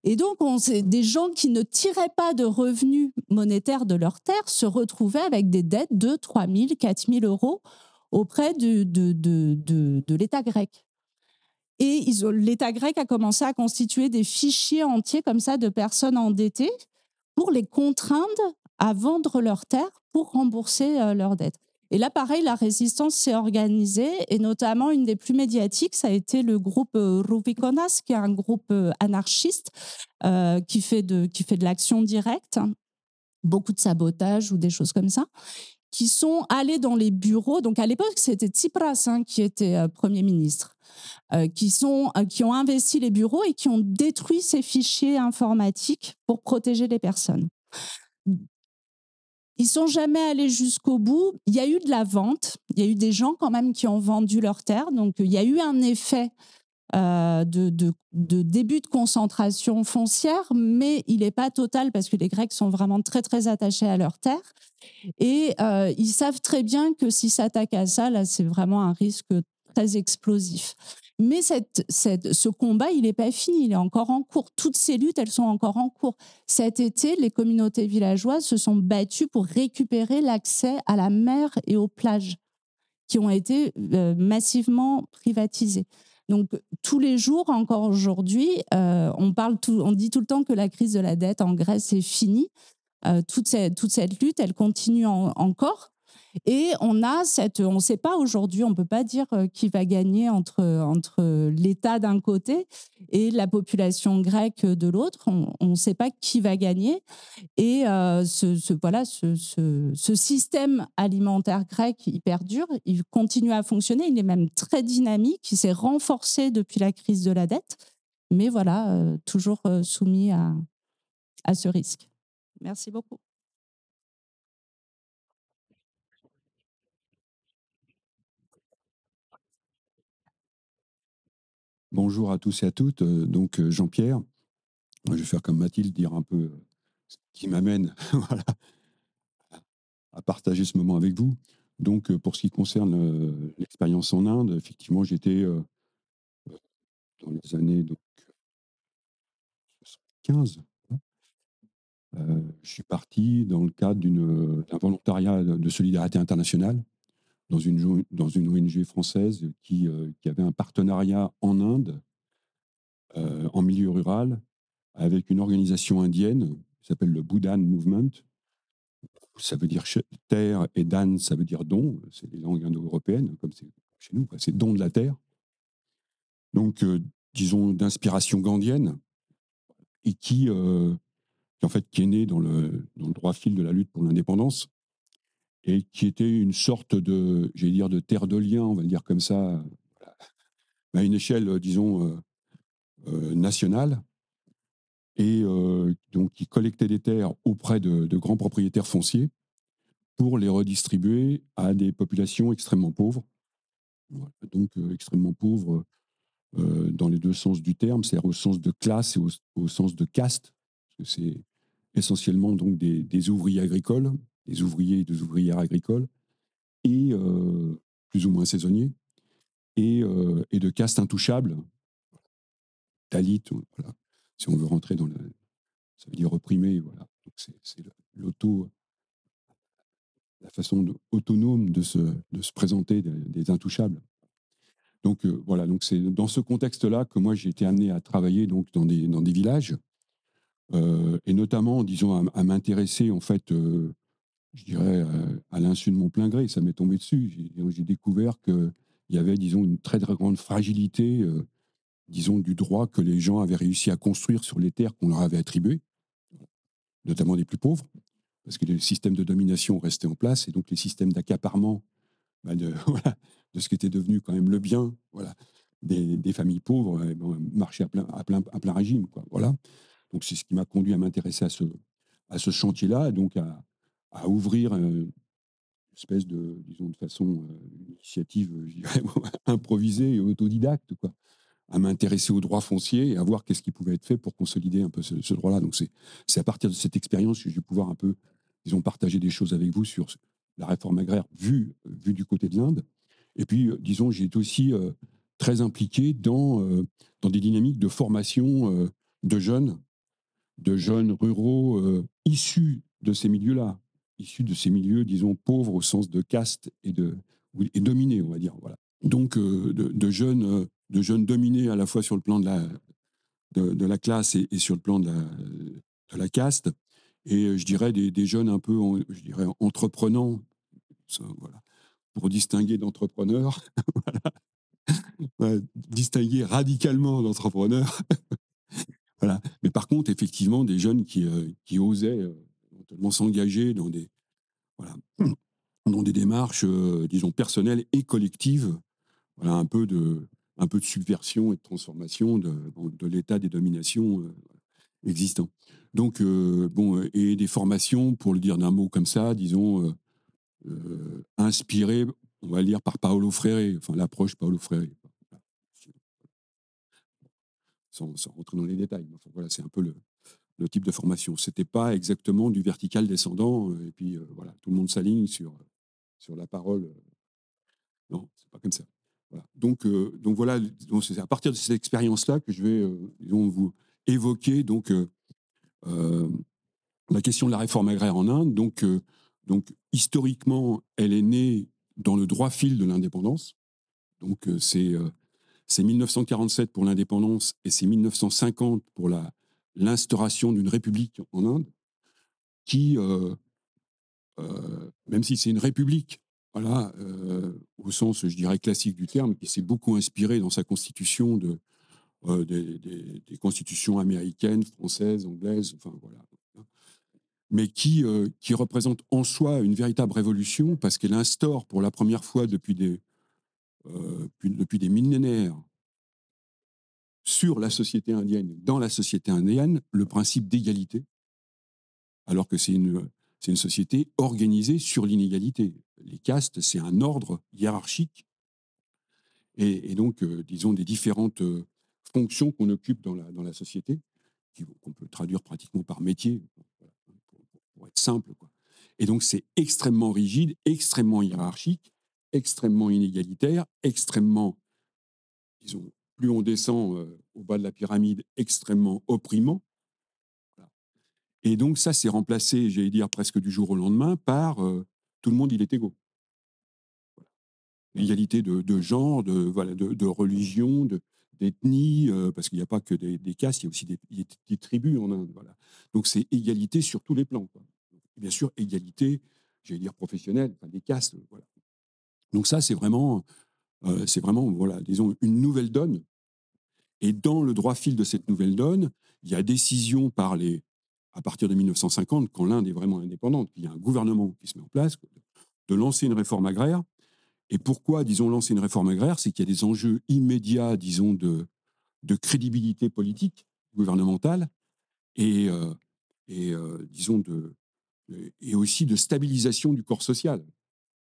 Et donc, on, des gens qui ne tiraient pas de revenus monétaires de leurs terres se retrouvaient avec des dettes de 3 000, 4 000 euros auprès de, de, de l'État grec. Et l'État grec a commencé à constituer des fichiers entiers comme ça de personnes endettées pour les contraindre à vendre leurs terres pour rembourser euh, leurs dettes. Et là, pareil, la résistance s'est organisée, et notamment une des plus médiatiques, ça a été le groupe euh, Rubiconas, qui est un groupe euh, anarchiste qui fait de, de l'action directe, hein. beaucoup de sabotage ou des choses comme ça qui sont allés dans les bureaux. Donc à l'époque, c'était Tsipras hein, qui était euh, Premier ministre, euh, qui, sont, euh, qui ont investi les bureaux et qui ont détruit ces fichiers informatiques pour protéger les personnes. Ils sont jamais allés jusqu'au bout. Il y a eu de la vente. Il y a eu des gens quand même qui ont vendu leurs terres. Donc il y a eu un effet euh, de, de, début de concentration foncière, mais il n'est pas total parce que les Grecs sont vraiment très très attachés à leurs terres. Et euh, ils savent très bien que s'ils s'attaquent à ça, là, c'est vraiment un risque très explosif. Mais ce combat, il n'est pas fini, il est encore en cours. Toutes ces luttes, elles sont encore en cours. Cet été, les communautés villageoises se sont battues pour récupérer l'accès à la mer et aux plages qui ont été euh, massivement privatisées. Donc tous les jours, encore aujourd'hui, euh, on parle on dit tout le temps que la crise de la dette en Grèce est finie. Euh, toute, cette, lutte, elle continue encore. Et on a cette, on ne sait pas aujourd'hui, on ne peut pas dire euh, qui va gagner entre, entre l'État d'un côté et la population grecque de l'autre. On ne sait pas qui va gagner. Et euh, ce, voilà, ce, système alimentaire grec, il perdure, il continue à fonctionner, il est même très dynamique, il s'est renforcé depuis la crise de la dette, mais voilà, euh, toujours soumis à, à ce risque. Merci beaucoup. Bonjour à tous et à toutes. Euh, donc, euh, Jean-Pierre, je vais faire comme Mathilde, dire un peu euh, ce qui m'amène [laughs] à partager ce moment avec vous. Donc, pour ce qui concerne l'expérience en Inde, effectivement, j'étais dans les années donc, 15. Hein. je suis parti dans le cadre d'un volontariat de solidarité internationale dans une, dans une ONG française qui, euh, qui avait un partenariat en Inde, euh, en milieu rural, avec une organisation indienne qui s'appelle le Bouddhan Movement. Ça veut dire terre et dan, ça veut dire don. C'est les langues indo-européennes, comme c'est chez nous, c'est don de la terre. Donc, euh, disons, d'inspiration gandhienne, et qui, en fait, qui est né dans le droit fil de la lutte pour l'indépendance, et qui était une sorte de, j'allais dire, de terre de lien, on va dire comme ça, euh, à une échelle, euh, disons, euh, nationale, et donc qui collectait des terres auprès de, grands propriétaires fonciers pour les redistribuer à des populations extrêmement pauvres, donc extrêmement pauvres dans les deux sens du terme, c'est-à-dire au sens de classe et au, sens de caste, parce que c'est essentiellement donc des ouvriers agricoles des ouvriers et des ouvrières agricoles, et euh, plus ou moins saisonniers, et, euh, et de castes intouchables, talites, voilà, si on veut rentrer dans le. Ça veut dire reprimer, voilà. C'est l'auto. La façon autonome de se, de se présenter des, intouchables. Donc euh, voilà, donc c'est dans ce contexte-là que moi j'ai été amené à travailler donc dans des, dans des villages et notamment, disons, à, m'intéresser en fait je dirais, euh, à l'insu de mon plein gré. Ça m'est tombé dessus. J'ai découvert qu'il y avait, disons, une très, grande fragilité, euh, disons, du droit que les gens avaient réussi à construire sur les terres qu'on leur avait attribuées, notamment des plus pauvres, parce que les systèmes de domination restaient en place, et donc les systèmes d'accaparement bah, [laughs] de, ce qui était devenu quand même le bien des, familles pauvres eh ben, marchaient à plein, régime. Quoi, voilà. Donc c'est ce qui m'a conduit à m'intéresser à ce, chantier-là, donc à, à ouvrir euh, une espèce de, disons, de façon euh, initiative, euh, [laughs] improvisée et autodidacte, quoi, à m'intéresser aux droits foncier et à voir qu'est-ce qui pouvait être fait pour consolider un peu ce, droit-là. Donc, c'est à partir de cette expérience que je vais pouvoir un peu, disons, partager des choses avec vous sur la réforme agraire vue, du côté de l'Inde. Et puis, disons, j'ai été aussi très impliqué dans, dans des dynamiques de formation de jeunes, de jeunes ruraux issus de ces milieux-là, issus de ces milieux, disons, pauvres au sens de caste et, de, dominés, on va dire. Voilà. Donc, euh, de, jeunes, euh, de jeunes dominés à la fois sur le plan de la, de, la classe et, sur le plan de la, caste, et euh, je dirais des, jeunes un peu, je dirais, entreprenants, voilà, pour distinguer d'entrepreneurs, [laughs] distinguer radicalement d'entrepreneurs. [laughs] voilà. Mais par contre, effectivement, des jeunes qui, osaient s'engager dans des, voilà, mmh. dans des démarches, euh, disons, personnelles et collectives, voilà, un, peu de, un peu de subversion et de transformation de, de l'état des dominations euh, existants. Donc, euh, bon, et des formations, pour le dire d'un mot comme ça, disons, inspirées, on va lire, par Paolo Freire, enfin l'approche Paolo Freire. Sans, rentrer dans les détails. voilà, c'est un peu le, le type de formation. Ce n'était pas exactement du vertical descendant, euh, et puis euh, voilà, tout le monde s'aligne sur, euh, sur la parole. Non, n'est pas comme ça. Voilà. Donc, donc voilà, donc c'est à partir de cette expérience-là que je vais vous évoquer donc, la question de la réforme agraire en Inde. Donc, donc historiquement, elle est née dans le droit fil de l'indépendance. Donc c'est c'est 1947 pour l'indépendance et c'est 1950 pour la l'instauration d'une république en Inde qui, euh, euh, même si c'est une république, voilà, euh, au sens, je dirais, classique du terme, qui s'est beaucoup inspirée dans sa constitution de, des, constitutions américaines, françaises, anglaises, enfin voilà. Mais qui, qui représente en soi une véritable révolution parce qu'elle instaure pour la première fois depuis des, depuis des millénaires sur la société indienne, dans la société indienne, le principe d'égalité, alors que c'est une, société organisée sur l'inégalité. Les castes, c'est un ordre hiérarchique. Et, donc, euh, disons, des différentes euh, fonctions qu'on occupe dans la, dans la société, qu'on peut traduire pratiquement par métier, pour, être simple. Et donc, c'est extrêmement rigide, extrêmement hiérarchique, extrêmement inégalitaire, extrêmement, disons, on descend au bas de la pyramide, extrêmement opprimant. Et donc ça, c'est remplacé, j'allais dire presque du jour au lendemain, par tout le monde, il est égaux. L'égalité de, genre, de, voilà, de, religion, d'ethnie, parce qu'il n'y a pas que des, castes, il y a aussi des, tribus en Inde. Voilà. Donc c'est égalité sur tous les plans. Bien sûr, égalité, j'allais dire professionnelle, des castes. Voilà. Donc ça, c'est vraiment, c'est vraiment, voilà, disons, une nouvelle donne et dans le droit fil de cette nouvelle donne, il y a décision par les, à partir de 1950, quand l'Inde est vraiment indépendante, il y a un gouvernement qui se met en place, de lancer une réforme agraire. Et pourquoi, disons, lancer une réforme agraire C'est qu'il y a des enjeux immédiats, disons, de, de crédibilité politique gouvernementale et, euh, euh, disons, de, et aussi de stabilisation du corps social.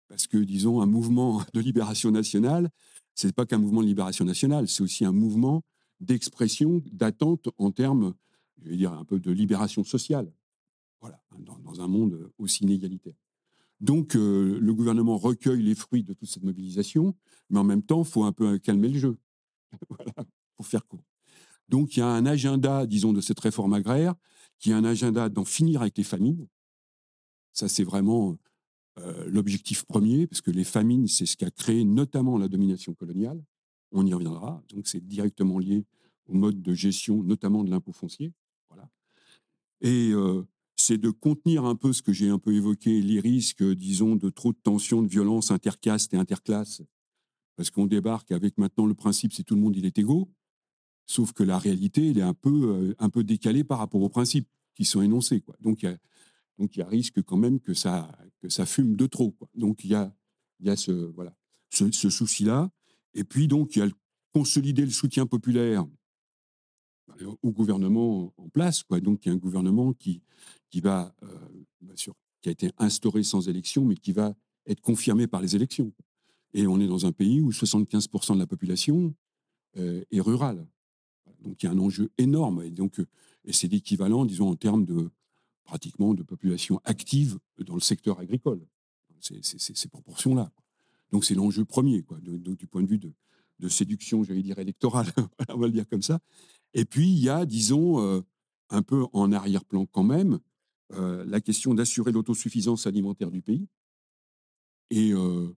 Parce que, disons, un mouvement [laughs] de libération nationale, ce n'est pas qu'un mouvement de libération nationale, c'est aussi un mouvement d'expression, d'attente en termes, je vais dire, un peu de libération sociale, voilà, dans, un monde aussi inégalitaire. Donc, euh, le gouvernement recueille les fruits de toute cette mobilisation, mais en même temps, il faut un peu calmer le jeu, [laughs] voilà, pour faire court. Donc, il y a un agenda, disons, de cette réforme agraire, qui a un agenda d'en finir avec les famines. Ça, c'est vraiment euh, l'objectif premier, parce que les famines, c'est ce qui a créé notamment la domination coloniale. On y reviendra. Donc, c'est directement lié au mode de gestion, notamment de l'impôt foncier. Voilà. Et euh, c'est de contenir un peu ce que j'ai un peu évoqué, les risques, disons, de trop de tensions, de violence intercaste et interclasse. Parce qu'on débarque avec maintenant le principe, c'est tout le monde, il est égaux. Sauf que la réalité, elle est un peu, euh, un peu décalée par rapport aux principes qui sont énoncés. Quoi. Donc, il y a, donc, il y a risque quand même que ça, que ça fume de trop. Quoi. Donc, il y a, il y a ce, voilà, ce souci-là. Et puis donc, il y a le, consolider le soutien populaire euh, au gouvernement en place. Quoi. Donc, il y a un gouvernement qui, qui va, euh, sûr, qui a été instauré sans élection, mais qui va être confirmé par les élections. Et on est dans un pays où 75% de la population euh, est rurale. Donc, il y a un enjeu énorme. Et donc, c'est l'équivalent, disons, en termes de pratiquement de population active dans le secteur agricole. C'est ces proportions-là. Donc c'est l'enjeu premier, du point de vue de, séduction, j'allais dire électorale, [laughs] on va le dire comme ça. Et puis il y a, disons, euh, un peu en arrière-plan quand même, euh, la question d'assurer l'autosuffisance alimentaire du pays. Et euh,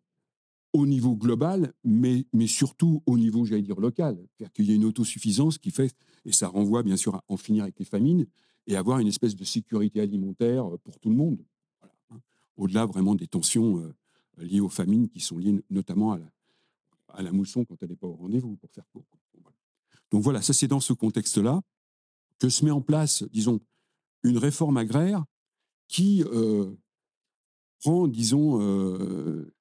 au niveau global, mais, surtout au niveau, j'allais dire, local. Il qu'il y a une autosuffisance qui fait, et ça renvoie bien sûr à en finir avec les famines, et avoir une espèce de sécurité alimentaire pour tout le monde. Hein. Au-delà vraiment des tensions liées aux famines qui sont liées notamment à la, mousson quand elle n'est pas au rendez-vous, pour faire court. Donc voilà, ça c'est dans ce contexte-là que se met en place, disons, une réforme agraire qui euh, prend, disons, euh,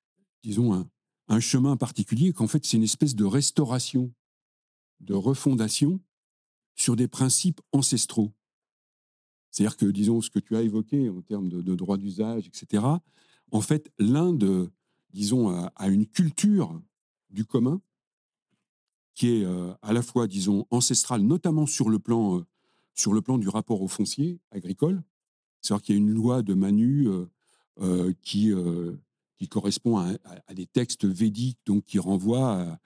disons un, chemin particulier, qu'en fait c'est une espèce de restauration, de refondation sur des principes ancestraux. C'est-à-dire que, disons, ce que tu as évoqué en termes de, droits d'usage, etc., en fait, l'Inde, disons, a, une culture du commun qui est euh, à la fois, disons, ancestrale, notamment sur le plan, euh, sur le plan du rapport au foncier agricole. C'est-à-dire qu'il y a une loi de Manu euh, qui, qui correspond à, des textes védiques, donc qui renvoie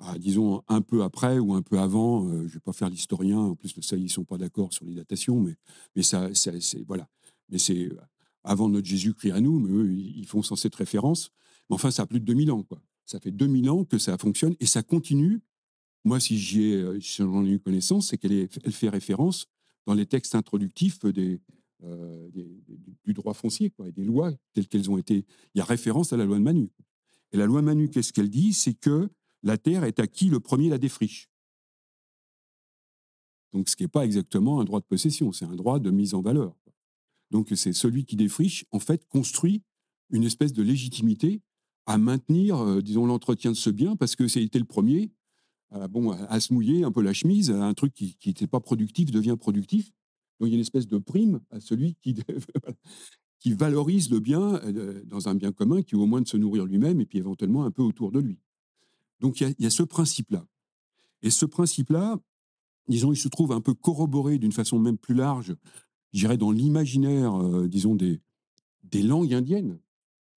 à, disons, un peu après ou un peu avant. je ne vais pas faire l'historien, en plus de ça, ils ne sont pas d'accord sur les datations, mais, mais ça c'est, voilà. Mais c'est avant notre Jésus-Christ à nous, mais eux, ils font sans cette référence. Mais enfin, ça a plus de 2000 ans, quoi. Ça fait 2000 ans que ça fonctionne et ça continue. Moi, si euh, j'en ai, ai, eu connaissance, c'est qu'elle fait référence dans les textes introductifs euh, du droit foncier quoi, et des lois telles qu'elles ont été. Il y a référence à la loi de Manu. Et la loi de Manu, qu'est-ce qu'elle dit C'est que la terre est à qui le premier la défriche. Donc, ce qui n'est pas exactement un droit de possession, c'est un droit de mise en valeur. Donc c'est celui qui défriche, en fait, construit une espèce de légitimité à maintenir, euh, disons, l'entretien de ce bien, parce que c'était le premier bon, à se mouiller un peu la chemise, un truc qui n'était pas productif devient productif. Donc il y a une espèce de prime à celui qui, [laughs] valorise le bien euh, dans un bien commun, qui au moins de se nourrir lui-même et puis éventuellement un peu autour de lui. Donc il y a ce principe-là. Et ce principe-là, disons, il se trouve un peu corroboré d'une façon même plus large j'irais dans l'imaginaire, euh, disons, des, des langues indiennes.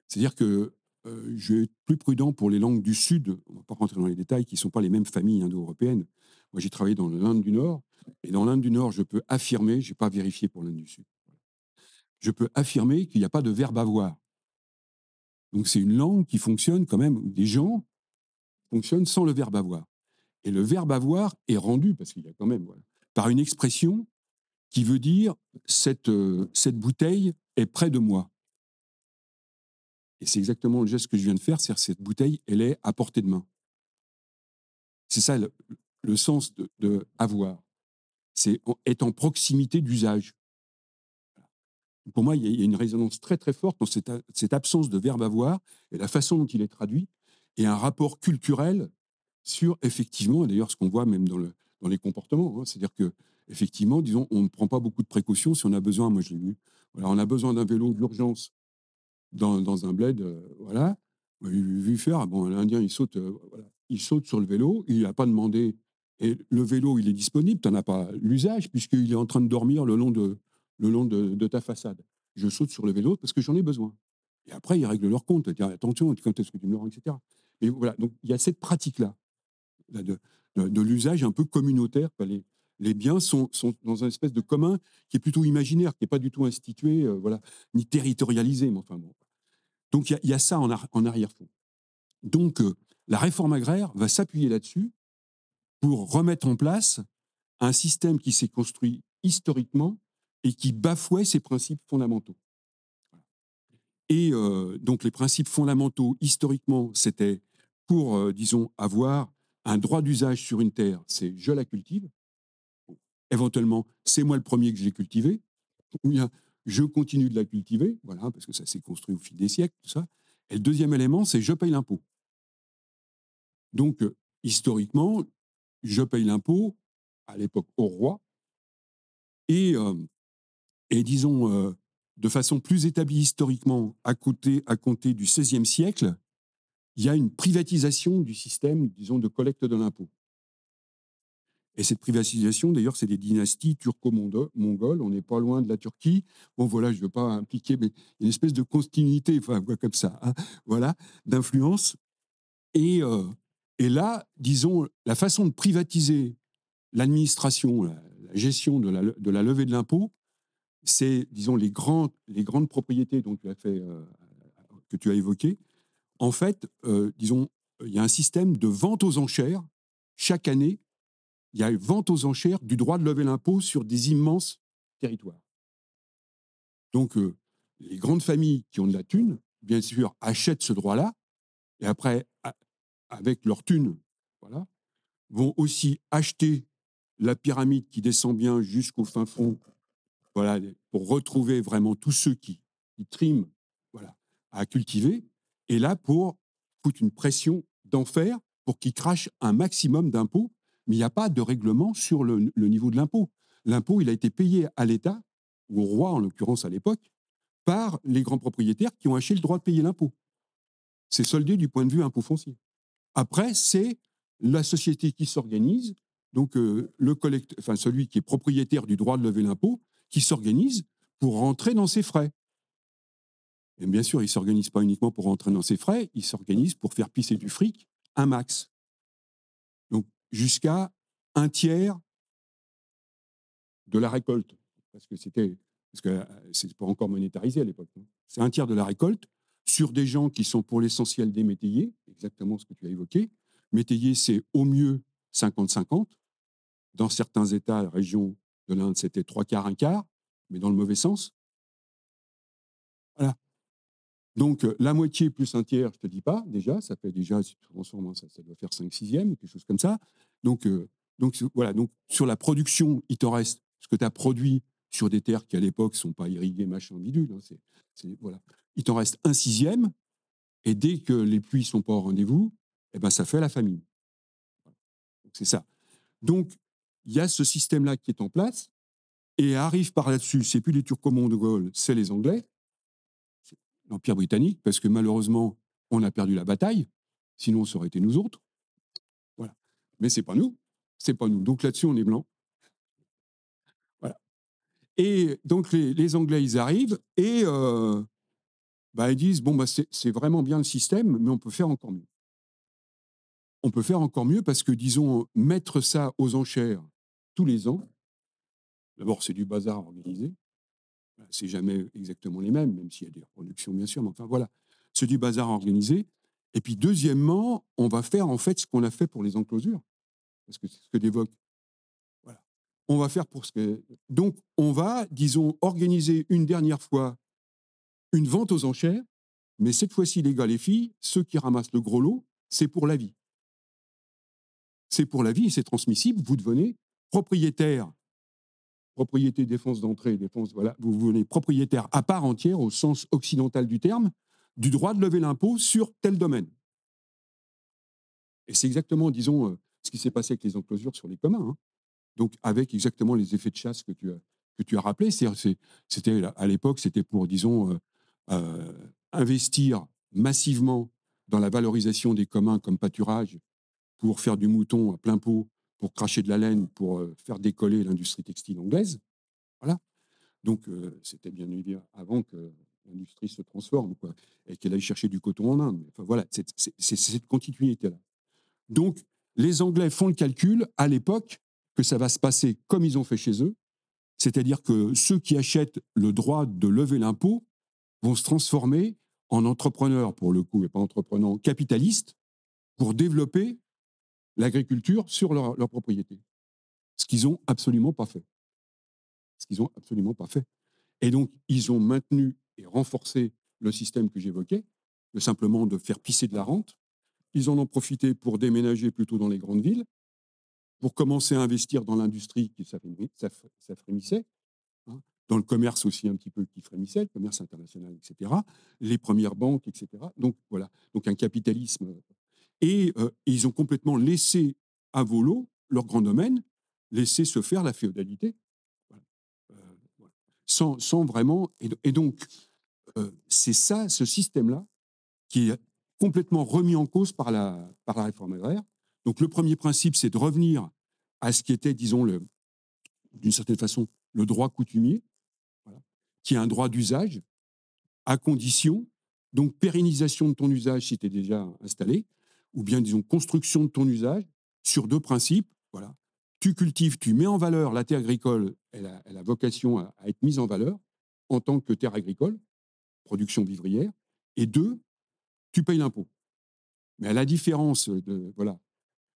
C'est-à-dire que euh, je vais être plus prudent pour les langues du Sud, on ne va pas rentrer dans les détails, qui ne sont pas les mêmes familles indo-européennes. Moi, j'ai travaillé dans l'Inde du Nord, et dans l'Inde du Nord, je peux affirmer, je n'ai pas vérifié pour l'Inde du Sud, je peux affirmer qu'il n'y a pas de verbe avoir. Donc c'est une langue qui fonctionne quand même, des gens fonctionnent sans le verbe avoir. Et le verbe avoir est rendu, parce qu'il y a quand même, voilà, par une expression qui veut dire cette, euh, cette bouteille est près de moi. Et c'est exactement le geste que je viens de faire, c'est-à-dire cette bouteille, elle est à portée de main. C'est ça le, sens de, avoir. C'est être en proximité d'usage. Pour moi, il y a une résonance très très forte dans cette, cette, absence de verbe avoir et la façon dont il est traduit, et un rapport culturel sur effectivement, et d'ailleurs ce qu'on voit même dans, le, dans les comportements, hein. c'est-à-dire que effectivement, disons, on ne prend pas beaucoup de précautions si on a besoin. Moi, je l'ai vu, voilà, on a besoin d'un vélo d'urgence dans, dans, un bled, euh, voilà. vu faire, bon, l'Indien, il saute, euh, voilà, il saute sur le vélo, il n'a pas demandé. Et le vélo, il est disponible, tu n'en as pas l'usage, puisqu'il est en train de dormir le long, de, le long de, ta façade. Je saute sur le vélo parce que j'en ai besoin. Et après, ils règlent leur compte, dire attention, quand est-ce que tu me le rends, etc. Mais voilà, donc il y a cette pratique-là, de, de, de l'usage un peu communautaire. Les, les biens sont, dans un espèce de commun qui est plutôt imaginaire, qui n'est pas du tout institué, euh, voilà, ni territorialisé. Donc il y, a ça en, arrière-fond. Donc euh, la réforme agraire va s'appuyer là-dessus pour remettre en place un système qui s'est construit historiquement et qui bafouait ses principes fondamentaux. Et euh, donc les principes fondamentaux historiquement, c'était pour, disons, avoir un droit d'usage sur une terre, c'est je la cultive, éventuellement, c'est moi le premier que j'ai cultivé, ou bien je continue de la cultiver, voilà, parce que ça s'est construit au fil des siècles, tout ça. Et le deuxième élément, c'est je paye l'impôt. Donc, euh, historiquement, je paye l'impôt, à l'époque au roi, et, euh, disons, euh, de façon plus établie historiquement, à, à compter du XVIe siècle, il y a une privatisation du système, disons, de collecte de l'impôt. Et cette privatisation, d'ailleurs, c'est des dynasties turco-mongoles. On n'est pas loin de la Turquie. Bon, voilà, je ne veux pas impliquer, mais une espèce de continuité, enfin, comme ça, hein, voilà, d'influence. Et, euh, et là, disons, la façon de privatiser l'administration, la, gestion de la, de la levée de l'impôt, c'est, disons, les, grands, les grandes propriétés dont tu as fait, euh, que tu as évoquées. En fait, euh, disons, il y a un système de vente aux enchères chaque année il y a eu vente aux enchères du droit de lever l'impôt sur des immenses territoires. Donc, euh, les grandes familles qui ont de la thune, bien sûr, achètent ce droit-là, et après, avec leur thune, voilà, vont aussi acheter la pyramide qui descend bien jusqu'au fin fond, voilà, pour retrouver vraiment tous ceux qui, triment, voilà, à cultiver, et là pour foutre une pression d'enfer pour qu'ils crachent un maximum d'impôts mais il n'y a pas de règlement sur le, niveau de l'impôt. L'impôt, il a été payé à l'État, ou au roi en l'occurrence à l'époque, par les grands propriétaires qui ont acheté le droit de payer l'impôt. C'est soldé du point de vue impôt foncier. Après, c'est la société qui s'organise, donc euh, le enfin, celui qui est propriétaire du droit de lever l'impôt, qui s'organise pour rentrer dans ses frais. Et bien sûr, il ne s'organise pas uniquement pour rentrer dans ses frais, il s'organise pour faire pisser du fric un max jusqu'à un tiers de la récolte, parce que c'était parce euh, c'est pas encore monétarisé à l'époque. Hein. C'est un tiers de la récolte sur des gens qui sont pour l'essentiel des métayers, exactement ce que tu as évoqué. Métayer, c'est au mieux 50-50. Dans certains États, régions de l'Inde, c'était trois quarts, un quart, mais dans le mauvais sens. Donc, euh, la moitié plus un tiers, je te dis pas, déjà, ça fait déjà, si tu ça, doit faire 5 sixièmes, quelque chose comme ça. Donc, euh, donc euh, voilà, donc sur la production, il t'en reste ce que tu as produit sur des terres qui, à l'époque, ne sont pas irriguées, machin, bidule. Hein, il t'en reste un sixième, et dès que les pluies sont pas au rendez-vous, eh ben, ça fait la famine. C'est ça. Donc, il y a ce système-là qui est en place, et arrive par là-dessus, c'est plus les Turcomans de Gaulle, c'est les Anglais, l'Empire britannique, parce que malheureusement, on a perdu la bataille, sinon ça aurait été nous autres. Voilà. Mais c'est pas nous, c'est pas nous. Donc là-dessus, on est blanc. Voilà. Et donc les, Anglais, ils arrivent et euh, bah, ils disent bon, bah, c'est vraiment bien le système, mais on peut faire encore mieux. On peut faire encore mieux parce que, disons, mettre ça aux enchères tous les ans, d'abord, c'est du bazar organisé c'est jamais exactement les mêmes, même s'il y a des reproductions, bien sûr, mais enfin voilà, c'est du bazar organisé. Et puis deuxièmement, on va faire en fait ce qu'on a fait pour les enclosures, parce que c'est ce que dévoque. Voilà. On va faire pour ce que. Donc on va, disons, organiser une dernière fois une vente aux enchères, mais cette fois-ci, les gars, les filles, ceux qui ramassent le gros lot, c'est pour la vie. C'est pour la vie c'est transmissible. Vous devenez propriétaire propriété, défense d'entrée, défense, voilà, vous venez propriétaire à part entière, au sens occidental du terme, du droit de lever l'impôt sur tel domaine. Et c'est exactement, disons, euh, ce qui s'est passé avec les enclosures sur les communs. Hein. Donc, avec exactement les effets de chasse que tu as, que tu as rappelé, c'était à l'époque, c'était pour, disons, euh, euh, investir massivement dans la valorisation des communs comme pâturage pour faire du mouton à plein pot pour cracher de la laine, pour euh, faire décoller l'industrie textile anglaise. Voilà. Donc, euh, c'était bien évidemment avant que l'industrie se transforme quoi, et qu'elle aille chercher du coton en Inde. Enfin, voilà, c'est cette continuité-là. Donc, les Anglais font le calcul à l'époque que ça va se passer comme ils ont fait chez eux, c'est-à-dire que ceux qui achètent le droit de lever l'impôt vont se transformer en entrepreneurs, pour le coup, et pas entrepreneurs capitalistes, pour développer l'agriculture sur leur, propriété. Ce qu'ils n'ont absolument pas fait. Ce qu'ils n'ont absolument pas fait. Et donc, ils ont maintenu et renforcé le système que j'évoquais, de simplement de faire pisser de la rente. Ils en ont profité pour déménager plutôt dans les grandes villes, pour commencer à investir dans l'industrie qui ça frémissait, hein, dans le commerce aussi un petit peu qui frémissait, le commerce international, etc., les premières banques, etc. Donc voilà, donc un capitalisme et euh, ils ont complètement laissé à volo leur grand domaine, laissé se faire la féodalité, euh, Sans, vraiment. Et, donc, euh, c'est ça, ce système-là, qui est complètement remis en cause par la, par la réforme agraire. Donc, le premier principe, c'est de revenir à ce qui était, disons, le, d'une certaine façon, le droit coutumier, qui est un droit d'usage, à condition, donc pérennisation de ton usage si tu es déjà installé, ou bien disons construction de ton usage, sur deux principes. Voilà. Tu cultives, tu mets en valeur la terre agricole, elle a, vocation à, être mise en valeur en tant que terre agricole, production vivrière. Et deux, tu payes l'impôt. Mais à la différence de, voilà,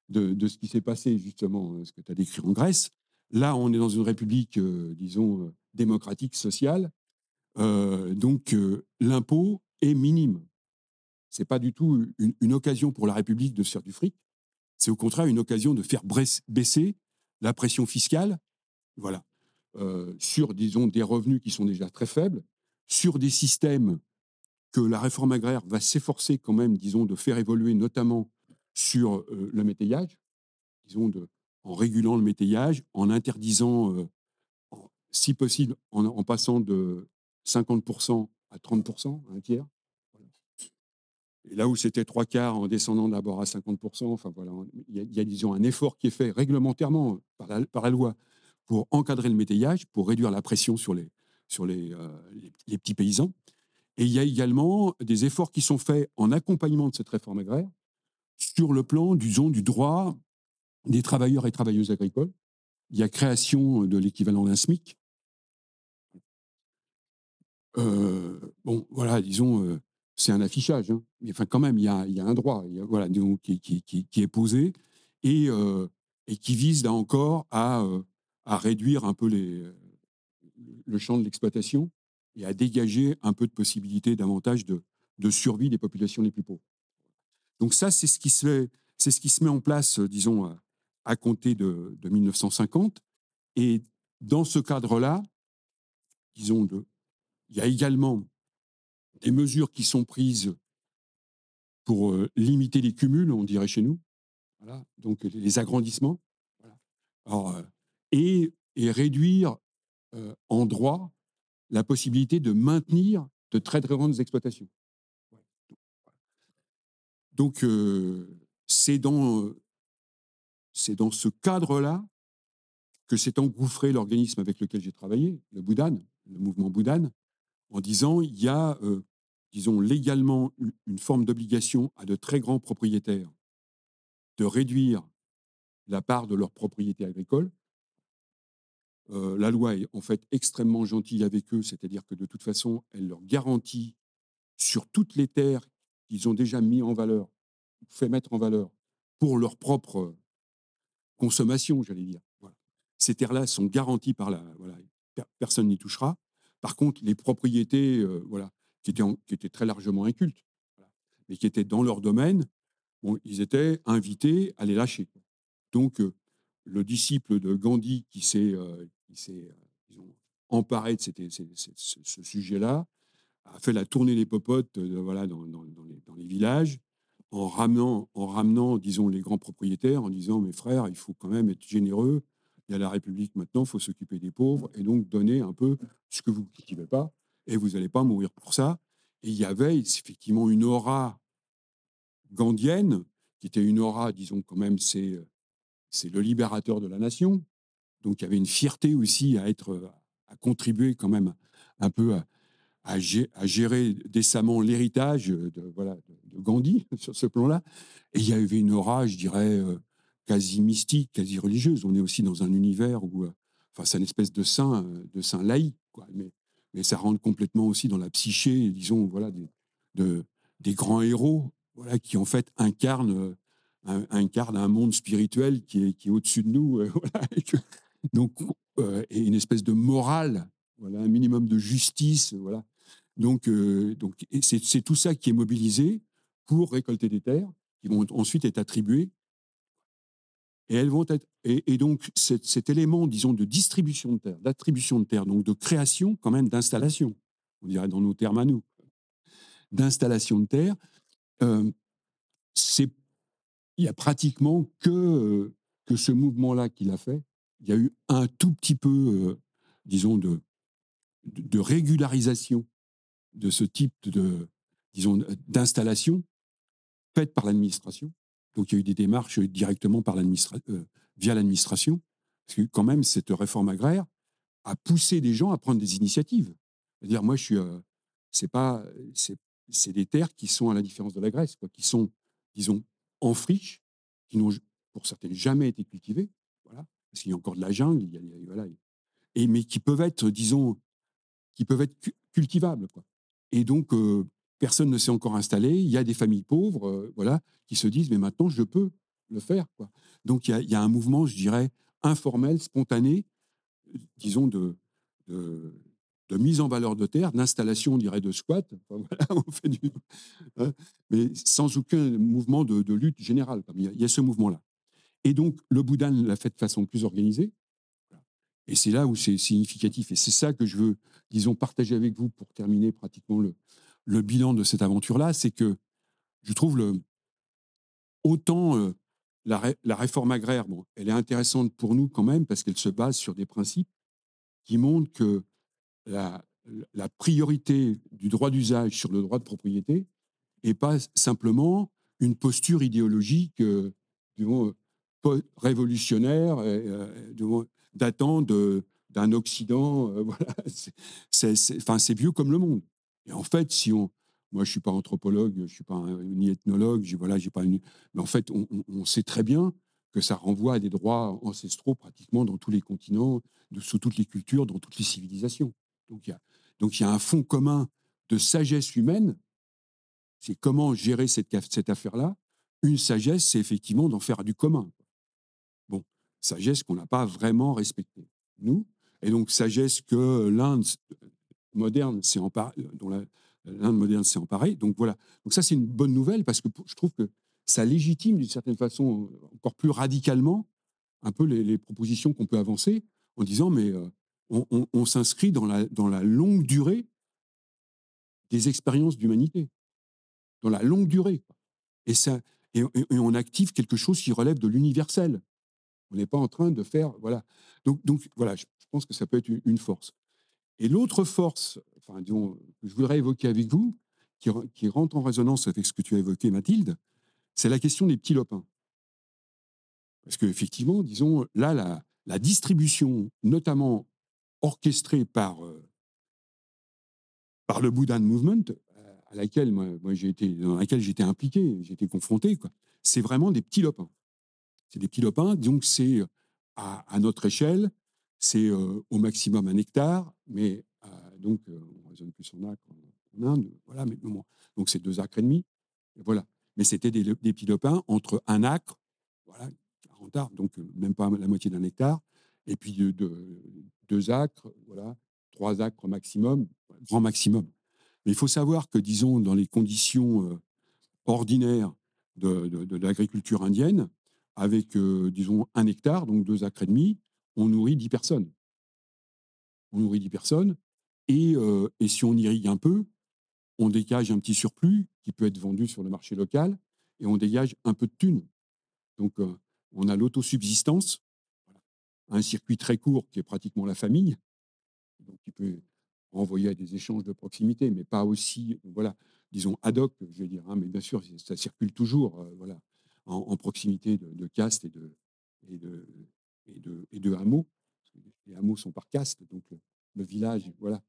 de, ce qui s'est passé, justement, ce que tu as décrit en Grèce, là, on est dans une république, euh, disons, euh, démocratique, sociale. Euh, donc, l'impôt est minime c'est pas du tout une, occasion pour la République de se faire du fric. C'est au contraire une occasion de faire baisser la pression fiscale, voilà, euh, sur disons des revenus qui sont déjà très faibles, sur des systèmes que la réforme agraire va s'efforcer quand même, disons, de faire évoluer, notamment sur euh, le métayage, disons, en régulant le métayage, en interdisant, euh, si possible, en passant de 50% à 30%, un tiers, là où c'était trois quarts en descendant d'abord à 50%, enfin voilà, il y, a disons un effort qui est fait réglementairement par la, loi pour encadrer le métayage, pour réduire la pression sur les, sur euh, les, les, petits paysans. Et il y a également des efforts qui sont faits en accompagnement de cette réforme agraire sur le plan, du droit des travailleurs et travailleuses agricoles. Il y a création de l'équivalent d'un SMIC. Euh, bon, voilà, disons, euh, c'est un affichage, hein. mais enfin quand même, il y a, un droit il voilà, qui, est posé euh, et, qui vise là encore à, euh, réduire un peu les, le champ de l'exploitation et à dégager un peu de possibilités davantage de, survie des populations les plus pauvres. Donc ça, c'est ce qui se c'est ce qui se met en place, euh, disons, à, compter de, 1950. Et dans ce cadre-là, disons, il y a également des mesures qui sont prises pour euh, limiter les cumuls, on dirait chez nous, donc les agrandissements, euh, et, réduire euh, en droit la possibilité de maintenir de très très grandes exploitations. Donc, c'est dans, dans ce cadre-là que s'est engouffré l'organisme avec lequel j'ai travaillé, le Boudan, le mouvement Boudan, en disant il y a, euh, disons, légalement une forme d'obligation à de très grands propriétaires de réduire la part de leur propriété agricole. Euh, la loi est en fait extrêmement gentille avec eux, c'est-à-dire que de toute façon, elle leur garantit sur toutes les terres qu'ils ont déjà mis en valeur, fait mettre en valeur pour leur propre consommation, j'allais dire. Ces terres-là sont garanties par la. Voilà, personne n'y touchera. Par contre, les propriétés, euh, voilà, qui étaient, étaient très largement incultes, mais qui étaient dans leur domaine, ils étaient invités à les lâcher. Donc, euh, le disciple de Gandhi qui s'est euh, emparé de ce, sujet-là a fait la tournée des popotes voilà, dans, les, dans les villages en ramenant, en ramenant, disons, les grands propriétaires, en disant, mes frères, il faut quand même être généreux, il y a la République maintenant, il faut s'occuper des pauvres et donc donner un peu ce que vous ne cultivez pas et vous n'allez pas mourir pour ça. Et il y avait effectivement une aura gandienne qui était une aura, disons quand même, c'est euh, c'est le libérateur de la nation. Donc il y avait une fierté aussi à être à contribuer quand même un peu à, à, gérer décemment l'héritage de, voilà, de Gandhi [laughs] sur ce plan-là. Et il y avait une aura, je dirais, euh, quasi mystique, quasi religieuse. On est aussi dans un univers où, euh, enfin, c'est une espèce de saint, euh, de saint laïque, quoi. Mais, ça rentre complètement aussi dans la psyché, disons, voilà, des, de, des grands héros, voilà, qui en fait incarnent, un, euh, un monde spirituel qui est, qui au-dessus de nous, [laughs] voilà, et donc, une espèce de morale, voilà, un minimum de justice, voilà. Donc, donc, c'est tout ça qui est mobilisé pour récolter des terres qui vont ensuite être attribuées et elles vont et, donc cet, élément, disons, de distribution de terre, d'attribution de terre, donc de création quand même d'installation, on dirait dans nos termes à nous, d'installation de terre, euh, il y a pratiquement que euh, que ce mouvement-là qu'il a fait. Il y a eu un tout petit peu, euh, disons, de, de, régularisation de ce type de, disons, d'installation faite par l'administration, donc il y a eu des démarches directement par euh, via l'administration, parce que quand même cette réforme agraire a poussé des gens à prendre des initiatives. C'est-à-dire moi je suis, euh, c'est pas, c'est des terres qui sont à la différence de la Grèce, quoi, qui sont, disons, en friche, qui n'ont pour certaines jamais été cultivées, voilà, parce qu'il y a encore de la jungle, il voilà, et mais qui peuvent être, disons, qui peuvent être cultivables, quoi. Et donc euh, personne ne s'est encore installé, il y a des familles pauvres euh, voilà, qui se disent, mais maintenant, je peux le faire. Quoi. Donc, il y, a, un mouvement, je dirais, informel, spontané, disons, de, de, mise en valeur de terre, d'installation, on dirait, de squat. [laughs] Hein, mais sans aucun mouvement de, lutte générale. Il il y a ce mouvement-là. Et donc, le Bouddha l'a fait de façon plus organisée. Et c'est là où c'est significatif. Et c'est ça que je veux, disons, partager avec vous pour terminer pratiquement le, le bilan de cette aventure-là, c'est que je trouve le, autant euh, la, la, réforme agraire, bon, elle est intéressante pour nous quand même parce qu'elle se base sur des principes qui montrent que la, la priorité du droit d'usage sur le droit de propriété n'est pas simplement une posture idéologique du révolutionnaire datant d'un Occident. Euh, [laughs] c'est vieux comme le monde. Et en fait, si on, moi, je suis pas anthropologue, je suis pas ni ethnologue, voilà, j'ai pas mais en fait, on, sait très bien que ça renvoie à des droits ancestraux pratiquement dans tous les continents, sous toutes les cultures, dans toutes les civilisations. Donc il y a, donc il y a un fond commun de sagesse humaine. C'est comment gérer cette, cette affaire-là. Une sagesse, c'est effectivement d'en faire du commun. Bon, sagesse qu'on n'a pas vraiment respectée, nous. Et donc, sagesse que l'Inde moderne s'est emparé, euh, dont euh, l'Inde moderne s'est emparée. Donc voilà. Donc ça, c'est une bonne nouvelle parce que je trouve que ça légitime d'une certaine façon euh, encore plus radicalement un peu les, propositions qu'on peut avancer en disant mais on, s'inscrit dans la, dans la longue durée des expériences d'humanité, dans la longue durée. Et, ça, et, on active quelque chose qui relève de l'universel. On n'est pas en train de faire. Voilà. Donc, donc voilà, je pense que ça peut être une force. Et l'autre force, enfin, je voudrais évoquer avec vous, qui, rentre en résonance avec ce que tu as évoqué, Mathilde, c'est la question des petits lopins. Parce qu'effectivement, disons, là, la, distribution, notamment orchestrée par, euh, par le Bouddha Movement, à laquelle moi, j'ai été, dans laquelle j'étais impliqué, j'étais été confronté, c'est vraiment des petits lopins. C'est des petits lopins, donc c'est à, notre échelle, c'est au maximum un hectare, mais donc on raisonne plus en acre en Inde, Donc c'est deux acres et demi, voilà. Mais c'était des, des, petits entre un acre, voilà, donc même pas la moitié d'un hectare, et puis de, deux acres, voilà, trois acres maximum, grand maximum. Mais il faut savoir que, disons, dans les conditions ordinaires de, l'agriculture indienne, avec, disons, un hectare, donc deux acres et demi, on nourrit 10 personnes. On nourrit 10 personnes, euh, et, si on irrigue un peu, on dégage un petit surplus qui peut être vendu sur le marché local, et on dégage un peu de thunes. Donc, euh, on a l'autosubsistance, un circuit très court qui est pratiquement la famille, donc qui peut envoyer à des échanges de proximité, mais pas aussi, voilà, disons ad hoc, je vais dire, hein, mais bien sûr, ça circule toujours, euh, voilà, en, proximité de, castes et de, et de, et de hameaux. Les hameaux sont par caste, donc euh, le, village, voilà,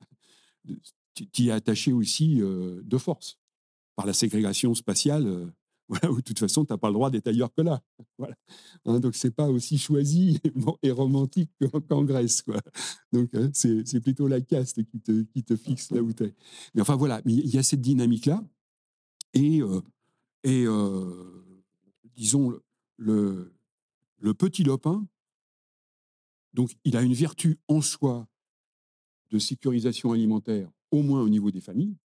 qui est attaché aussi euh, de force par la ségrégation spatiale. Euh, [laughs] voilà, où de toute façon, tu n'as pas le droit d'être ailleurs que là. [laughs] Voilà. Hein, donc, ce n'est pas aussi choisi [laughs] et romantique qu'en Grèce. Quoi. Donc, hein, c'est plutôt la caste qui te, qui te fixe là où tu es. Mais enfin, voilà, il y a cette dynamique-là. Et, et disons, le, le, petit lopin donc il a une vertu en soi de sécurisation alimentaire, au moins au niveau des familles,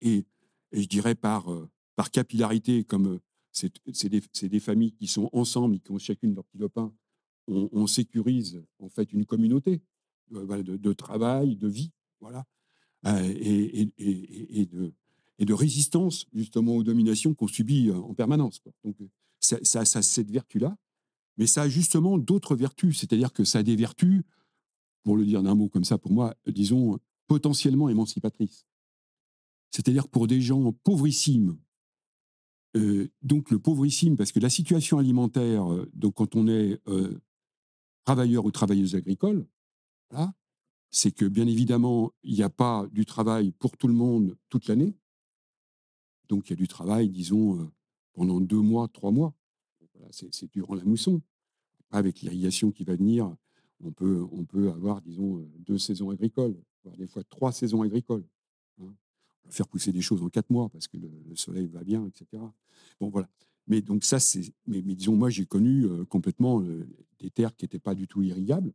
et, je dirais par, euh, par capillarité, comme euh, c'est des, des, familles qui sont ensemble, qui ont chacune leur petit lopin, on, sécurise en fait une communauté euh, de, travail, de vie, voilà, et, et, de, et de résistance justement aux dominations qu'on subit en permanence. Donc ça, ça, ça cette vertu-là mais ça a justement d'autres vertus, c'est-à-dire que ça a des vertus, pour le dire d'un mot comme ça pour moi, disons, potentiellement émancipatrices. C'est-à-dire pour des gens pauvrissimes. Euh, donc le pauvrissime, parce que la situation alimentaire, euh, donc quand on est euh, travailleur ou travailleuse agricole, là, c'est que bien évidemment, il n'y a pas du travail pour tout le monde toute l'année. Donc il y a du travail, disons, pendant deux mois, trois mois c'est durant la mousson. Avec l'irrigation qui va venir, on peut, on peut avoir, disons, euh, deux saisons agricoles, voire des fois trois saisons agricoles. Hein. peut Faire pousser des choses en quatre mois parce que le, soleil va bien, etc. Bon, voilà. Mais donc ça, c'est. Mais, disons, moi, j'ai connu euh, complètement euh, des terres qui n'étaient pas du tout irrigables.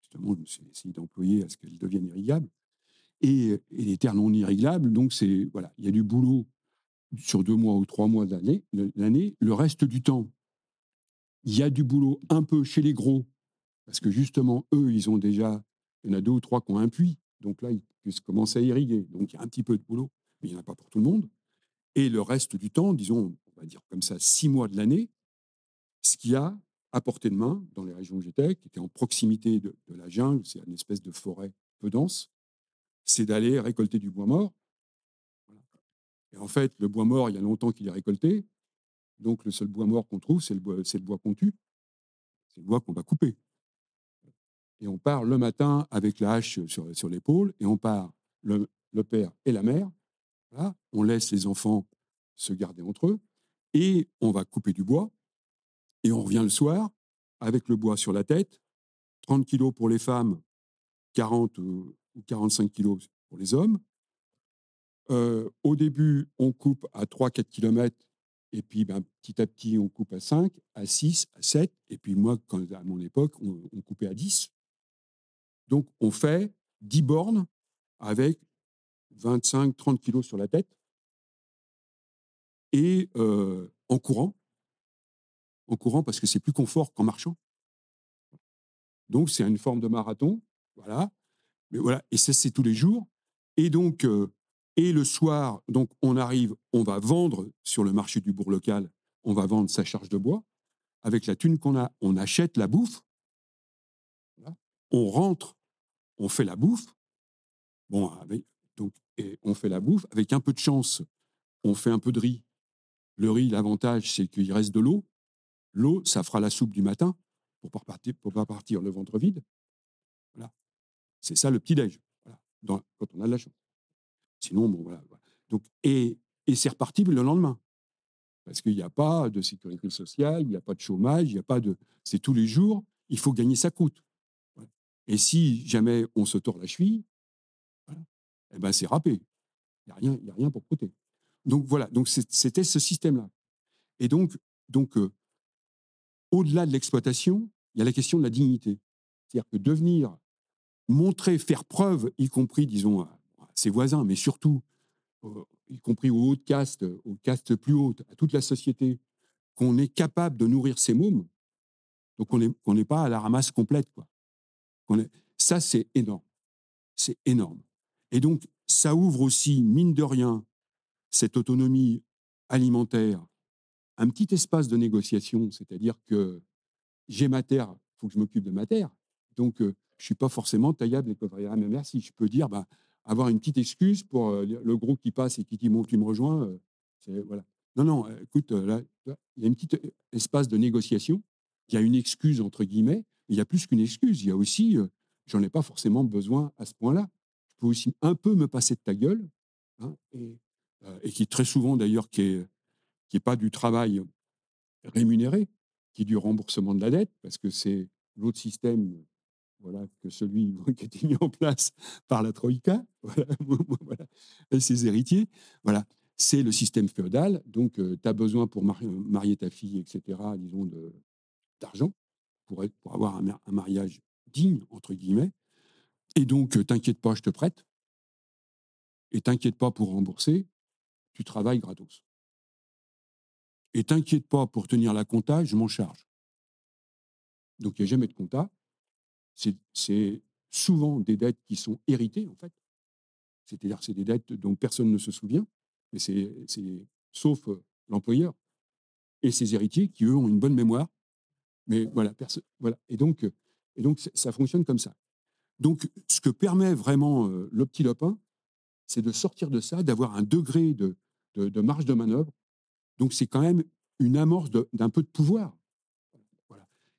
Justement, je me suis essayé d'employer à ce qu'elles deviennent irrigables. Et, les terres non irrigables, donc c'est voilà, il y a du boulot sur deux mois ou trois mois de l'année. Le reste du temps, il y a du boulot un peu chez les gros, parce que justement, eux, ils ont déjà, il y en a deux ou trois qui ont un puits, donc là, ils puissent commencer à irriguer. Donc il y a un petit peu de boulot, mais il n'y en a pas pour tout le monde. Et le reste du temps, disons, on va dire comme ça, six mois de l'année, ce qu'il y a à portée de main dans les régions où j'étais, qui étaient en proximité de, la jungle, c'est une espèce de forêt peu dense, c'est d'aller récolter du bois mort. Et en fait, le bois mort, il y a longtemps qu'il est récolté, donc le seul bois mort qu'on trouve, c'est le bois, bois qu'on tue, c'est le bois qu'on va couper. Et on part le matin avec la hache sur, sur l'épaule, et on part le, le, père et la mère. là On laisse les enfants se garder entre eux, et on va couper du bois, et on revient le soir avec le bois sur la tête, 30 kilos pour les femmes, 40 euh, ou 45 kilos pour les hommes. Euh, au début, on coupe à 3-4 kilomètres et puis, ben, petit à petit, on coupe à 5, à 6, à 7. Et puis, moi, quand, à mon époque, on, on, coupait à 10. Donc, on fait 10 bornes avec 25, 30 kilos sur la tête. Et euh, en courant. En courant parce que c'est plus confort qu'en marchant. Donc, c'est une forme de marathon. Voilà. Mais voilà. Et ça, c'est tous les jours. Et donc, euh, et le soir, donc, on arrive, on va vendre sur le marché du bourg local, on va vendre sa charge de bois. Avec la thune qu'on a, on achète la bouffe. On rentre, on fait la bouffe. Bon, donc, et on fait la bouffe. Avec un peu de chance, on fait un peu de riz. Le riz, l'avantage, c'est qu'il reste de l'eau. L'eau, ça fera la soupe du matin pour ne pas, partir, le ventre vide. Voilà. C'est ça le petit-déj, quand on a de la chance. Sinon, bon, voilà. Donc, et, et c'est reparti le lendemain. Parce qu'il n'y a pas de sécurité sociale, il n'y a pas de chômage, il n'y a pas de. C'est tous les jours, il faut gagner sa coûte. Et si jamais on se tord la cheville, eh ben c'est râpé. Il n'y a, rien, a rien pour côté. Donc voilà, donc c'était ce système-là. Et donc, donc euh, au-delà de l'exploitation, il y a la question de la dignité. C'est-à-dire que devenir, montrer, faire preuve, y compris, disons, ses voisins, mais surtout, y compris aux hautes castes, aux castes plus hautes, à toute la société, qu'on est capable de nourrir ses mômes, donc on n'est pas à la ramasse complète. Quoi. est, ça, c'est énorme. C'est énorme. Et donc, ça ouvre aussi, mine de rien, cette autonomie alimentaire, un petit espace de négociation, c'est-à-dire que j'ai ma terre, il faut que je m'occupe de ma terre. Donc, je ne suis pas forcément taillable et ma Mais merci, je peux dire, bah, avoir une petite excuse pour euh, le groupe qui passe et qui dit bon, tu me rejoins. Euh, voilà. Non, non, euh, écoute, là, il y a un petit espace de négociation. Il y a une excuse entre guillemets. Il y a plus qu'une excuse. Il y a aussi, j'en ai pas forcément besoin à ce point-là. Je peux aussi un peu me passer de ta gueule, hein, et, et, qui très souvent d'ailleurs qui n'est qui est pas du travail rémunéré, qui est du remboursement de la dette, parce que c'est l'autre système voilà, que celui qui a été mis en place par la Troïka [laughs] et ses héritiers. Voilà. C'est le système féodal. Donc, euh, tu as besoin pour marier ta fille, etc., disons, d'argent pour, avoir un, mariage digne, entre guillemets. Et donc, euh, t'inquiète pas, je te prête. Et t'inquiète pas pour rembourser, tu travailles gratos. Et t'inquiète pas pour tenir la compta, je m'en charge. Donc, il n'y a jamais de compta c'est souvent des dettes qui sont héritées, en fait. C'est-à-dire c'est des dettes dont personne ne se souvient, mais c'est, sauf euh, l'employeur et ses héritiers qui, eux, ont une bonne mémoire. Mais voilà, voilà. Et donc, euh, et donc ça fonctionne comme ça. Donc, ce que permet vraiment l'optilopin, euh, le petit c'est de sortir de ça, d'avoir un degré de, de marge de manœuvre. Donc, c'est quand même une amorce d'un peu de pouvoir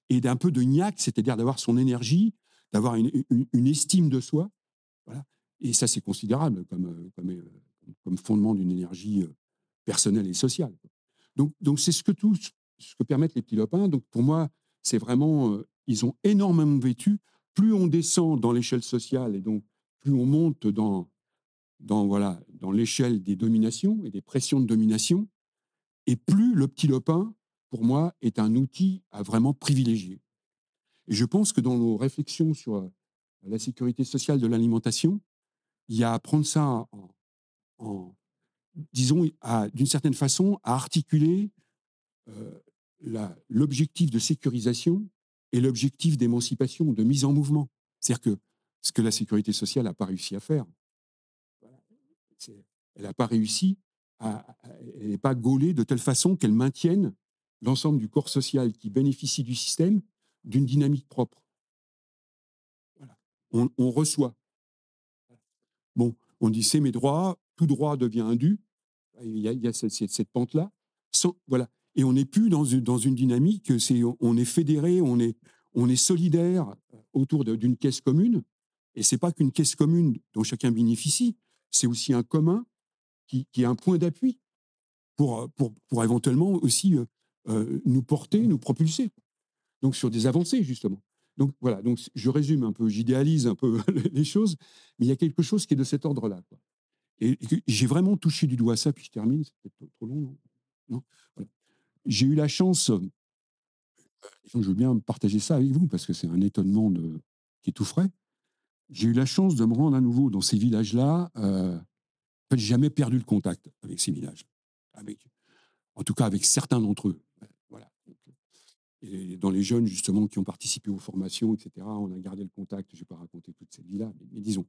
et d'un peu de niaque, c'est-à-dire d'avoir son énergie, d'avoir une, estime de soi. Voilà. Et ça, c'est considérable comme, euh, euh, comme, fondement d'une énergie euh, personnelle et sociale. Donc, donc c'est ce que tout, ce que permettent les petits lopins. Donc, pour moi, c'est vraiment, ils ont énormément vécu. Plus on descend dans l'échelle sociale et donc plus on monte dans, dans voilà, dans l'échelle des dominations et des pressions de domination, et plus le petit lopin pour moi, est un outil à vraiment privilégier. Et je pense que dans nos réflexions sur euh, la sécurité sociale de l'alimentation, il y a à prendre ça en, disons, d'une certaine façon, à articuler euh, l'objectif de sécurisation et l'objectif d'émancipation, de mise en mouvement. C'est-à-dire que ce que la sécurité sociale n'a pas réussi à faire, elle n'a pas réussi à, elle n'est pas gaulée de telle façon qu'elle maintienne l'ensemble du corps social qui bénéficie du système d'une dynamique propre. On, reçoit. Bon, on dit c'est mes droits, tout droit devient un dû. Il y a, cette, pente-là. Voilà. Et on n'est plus dans une, dans une dynamique, on est fédéré, on est, on est solidaire euh, autour d'une caisse commune. Et ce n'est pas qu'une caisse commune dont chacun bénéficie, c'est aussi un commun qui, qui est un point d'appui pour, pour, pour éventuellement aussi euh, euh, nous porter, nous propulser. Donc sur des avancées, justement. Donc voilà, donc je résume un peu, j'idéalise un peu [laughs] les choses, mais il y a quelque chose qui est de cet ordre-là. Et, j'ai vraiment touché du doigt ça, puis je termine, c'est peut-être trop long, non, J'ai eu la chance, euh, je veux bien partager ça avec vous, parce que c'est un étonnement de, qui est tout frais. J'ai eu la chance de me rendre à nouveau dans ces villages-là. Euh, n'ai jamais perdu le contact avec ces villages, avec, en tout cas avec certains d'entre eux. Et dans les jeunes, justement, qui ont participé aux formations, etc., on a gardé le contact. Je ne vais pas raconter toute cette vie-là, mais, disons.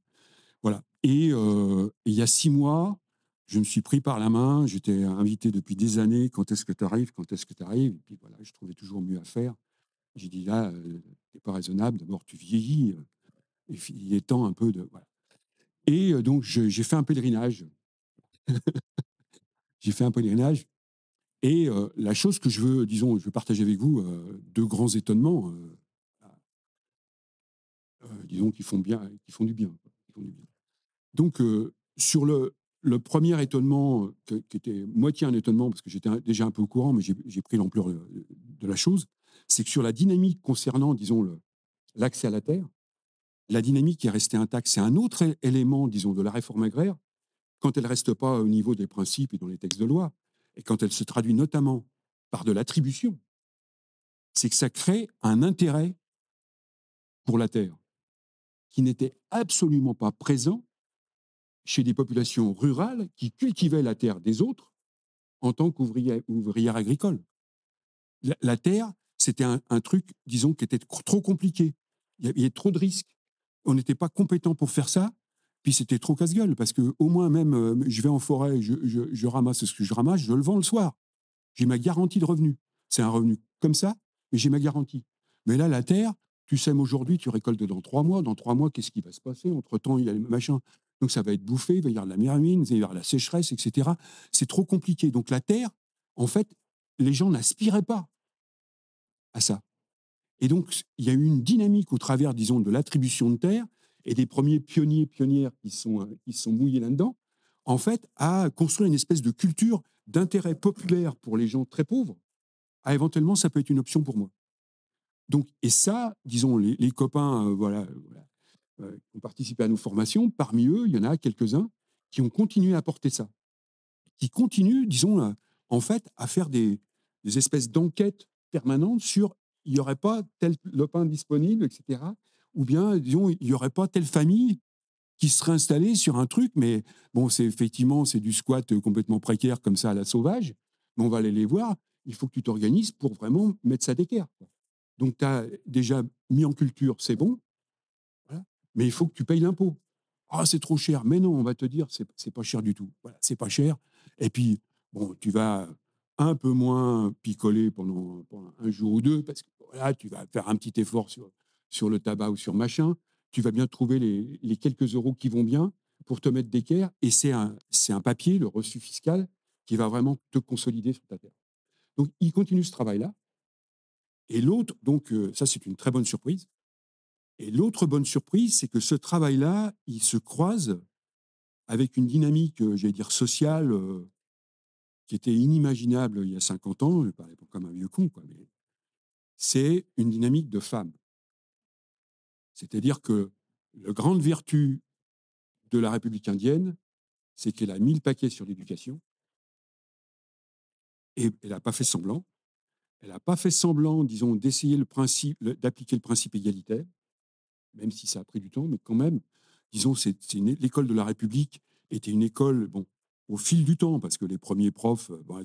Voilà. Et, euh, il y a six mois, je me suis pris par la main. J'étais invité depuis des années. Quand est-ce que tu arrives Quand est-ce que tu arrives Et puis voilà, je trouvais toujours mieux à faire. J'ai dit là, euh, n'est pas raisonnable. D'abord, tu vieillis. Euh, et il est temps un peu de. Et euh, donc, j'ai fait un pèlerinage. [laughs] j'ai fait un pèlerinage et euh, la chose que je veux, disons, je veux partager avec vous, euh, deux grands étonnements, euh, disons, qui font, bien, du bien. Donc, sur le, premier étonnement, qui était moitié un étonnement, parce que j'étais déjà un peu au courant, mais j'ai pris l'ampleur de, la chose, c'est que sur la dynamique concernant, disons, l'accès à la terre, la dynamique qui est restée intacte. C'est un autre élément, disons, de la réforme agraire, quand elle ne reste pas au niveau des principes et dans les textes de loi, et quand elle se traduit notamment par de l'attribution, c'est que ça crée un intérêt pour la Terre qui n'était absolument pas présent chez des populations rurales qui cultivaient la terre des autres en tant qu'ouvrières agricoles. La, terre, c'était un, un, truc, disons, qui était trop compliqué. Il y avait trop de risques. On n'était pas compétent pour faire ça. Puis c'était trop casse-gueule, parce que au moins même, euh, je vais en forêt, je, ramasse ce que je ramasse, je le vends le soir. J'ai ma garantie de revenu. C'est un revenu comme ça, mais j'ai ma garantie. Mais là, la terre, tu sèmes aujourd'hui, tu récoltes dans trois mois. Dans trois mois, qu'est-ce qui va se passer Entre-temps, il y a le machin. Donc ça va être bouffé, il va y avoir de la myrmine, il va y avoir de la sécheresse, etc. C'est trop compliqué. Donc la terre, en fait, les gens n'aspiraient pas à ça. Et donc, il y a eu une dynamique au travers, disons, de l'attribution de terre et des premiers pionniers, pionnières qui sont, euh, sont mouillés là-dedans, en fait, à construire une espèce de culture d'intérêt populaire pour les gens très pauvres, À éventuellement, ça peut être une option pour moi. Donc, et ça, disons, les, copains euh, voilà, qui euh, ont participé à nos formations, parmi eux, il y en a quelques-uns qui ont continué à porter ça, qui continuent, disons, en fait, à faire des, des espèces d'enquêtes permanentes sur il n'y aurait pas tel lopin disponible, etc ou bien, disons, il n'y aurait pas telle famille qui serait installée sur un truc, mais bon, c'est effectivement, c'est du squat euh, complètement précaire comme ça à la sauvage, mais on va aller les voir, il faut que tu t'organises pour vraiment mettre ça d'équerre. Donc, tu as déjà mis en culture, c'est bon, mais il faut que tu payes l'impôt. Ah, c'est trop cher. Mais non, on va te dire, c'est pas cher du tout. Voilà, c'est pas cher. Et puis, bon, tu vas un peu moins picoler pendant, un jour ou deux parce que là, tu vas faire un petit effort sur sur le tabac ou sur machin, tu vas bien trouver les, quelques euros qui vont bien pour te mettre d'équerre. Et c'est un, c'est un papier, le reçu fiscal, qui va vraiment te consolider sur ta terre. Donc, il continue ce travail-là. Et l'autre, donc, euh, ça, c'est une très bonne surprise. Et l'autre bonne surprise, c'est que ce travail-là, il se croise avec une dynamique, euh, j'allais dire, sociale euh, qui était inimaginable il y a 50 ans. Je parlais comme un vieux con, quoi. Mais c'est une dynamique de femmes. C'est-à-dire que la grande vertu de la République indienne, c'est qu'elle a mis le paquet sur l'éducation et elle n'a pas fait semblant. Elle n'a pas fait semblant, disons, d'essayer le principe, d'appliquer le principe égalitaire, même si ça a pris du temps, mais quand même, disons, c'est, l'école de la République était une école, bon, au fil du temps, parce que les premiers profs, euh, pas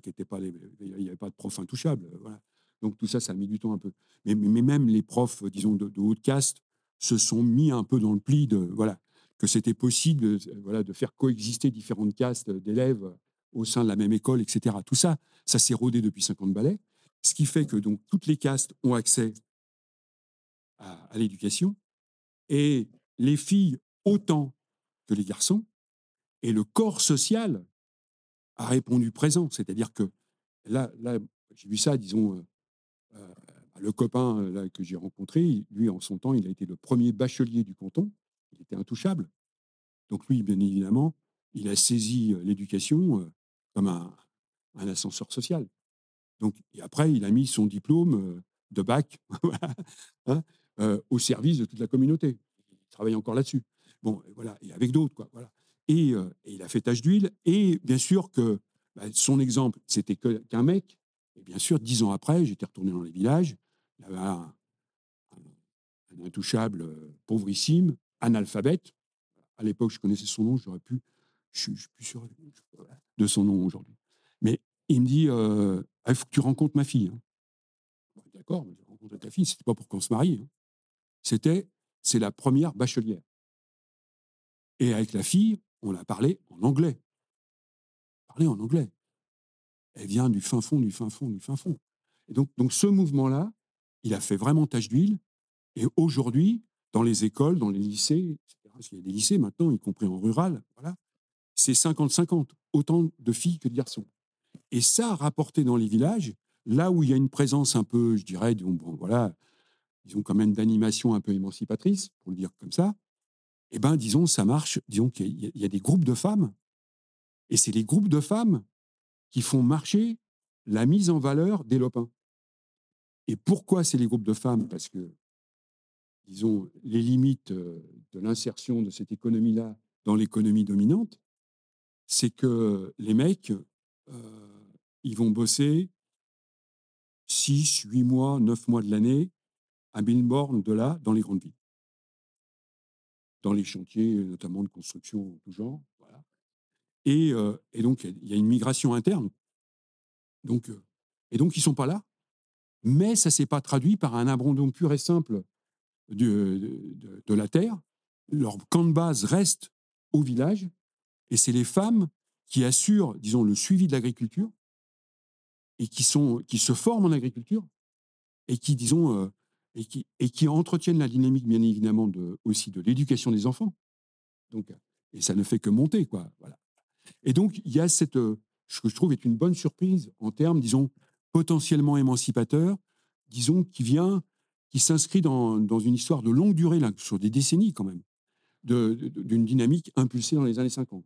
il n'y avait pas de profs intouchables, euh, Donc tout ça, ça a mis du temps un peu. Mais, même les profs, euh, disons, de, de haute caste, se sont mis un peu dans le pli de voilà que c'était possible euh, voilà de faire coexister différentes castes d'élèves euh, au sein de la même école, etc. Tout ça, ça s'est rodé depuis 50 balais, ce qui fait que donc toutes les castes ont accès à, l'éducation et les filles autant que les garçons et le corps social a répondu présent, c'est-à-dire que là, là j'ai vu ça, disons, euh, bah, le copain que j'ai rencontré, lui, en son temps, il a été le premier bachelier du canton. Il était intouchable. Donc lui, bien évidemment, il a saisi l'éducation comme un, ascenseur social. Donc, et après, il a mis son diplôme de bac [laughs] hein, au service de toute la communauté. Il travaille encore là-dessus. Bon, et voilà, et avec d'autres, quoi. Voilà. Et, il a fait tâche d'huile. Et bien sûr que bah, son exemple, c'était qu'un mec. Et bien sûr, dix ans après, j'étais retourné dans les villages. Il avait un, intouchable euh, pauvrissime, analphabète. À l'époque, je connaissais son nom, j'aurais pu. Je, suis plus sûr de son nom aujourd'hui. Mais il me dit euh, ah, tu rencontres ma fille. Hein. D'accord, mais rencontre ta fille, c'était pas pour qu'on se marie. Hein. C'était c'est la première bachelière. Et avec la fille, on a parlé en anglais. Parler en anglais. Elle vient du fin fond, du fin fond, du fin fond. Et donc, donc ce mouvement-là, il a fait vraiment tache d'huile. Et aujourd'hui, dans les écoles, dans les lycées, parce il y a des lycées maintenant, y compris en rural, voilà, c'est 50-50, autant de filles que de garçons. Et ça, rapporté dans les villages, là où il y a une présence un peu, je dirais, voilà, disons quand même d'animation un peu émancipatrice, pour le dire comme ça, eh ben, disons, ça marche, disons qu'il y a des groupes de femmes, et c'est les groupes de femmes qui font marcher la mise en valeur des lopins. Et pourquoi c'est les groupes de femmes Parce que, disons, les limites euh, de l'insertion de cette économie-là dans l'économie dominante, c'est que les mecs, euh, ils vont bosser 6, 8 mois, 9 mois de l'année à ou de là, dans les grandes villes. Dans les chantiers, notamment de construction tout genre. Voilà. Et, euh, donc, il y a une migration interne. Donc, et donc, ils ne sont pas là mais ça ne s'est pas traduit par un abandon pur et simple de, la terre. Leur camp de base reste au village, et c'est les femmes qui assurent, disons, le suivi de l'agriculture et qui, sont, qui se forment en agriculture et qui, disons, euh, et, qui, et qui entretiennent la dynamique, bien évidemment, de, aussi de l'éducation des enfants. Donc, et ça ne fait que monter, quoi. Voilà. Et donc, il y a cette, euh, ce que je trouve est une bonne surprise en termes, disons, potentiellement émancipateur, disons, qui vient, qui s'inscrit dans, une histoire de longue durée, là, sur des décennies quand même, d'une dynamique impulsée dans les années 50.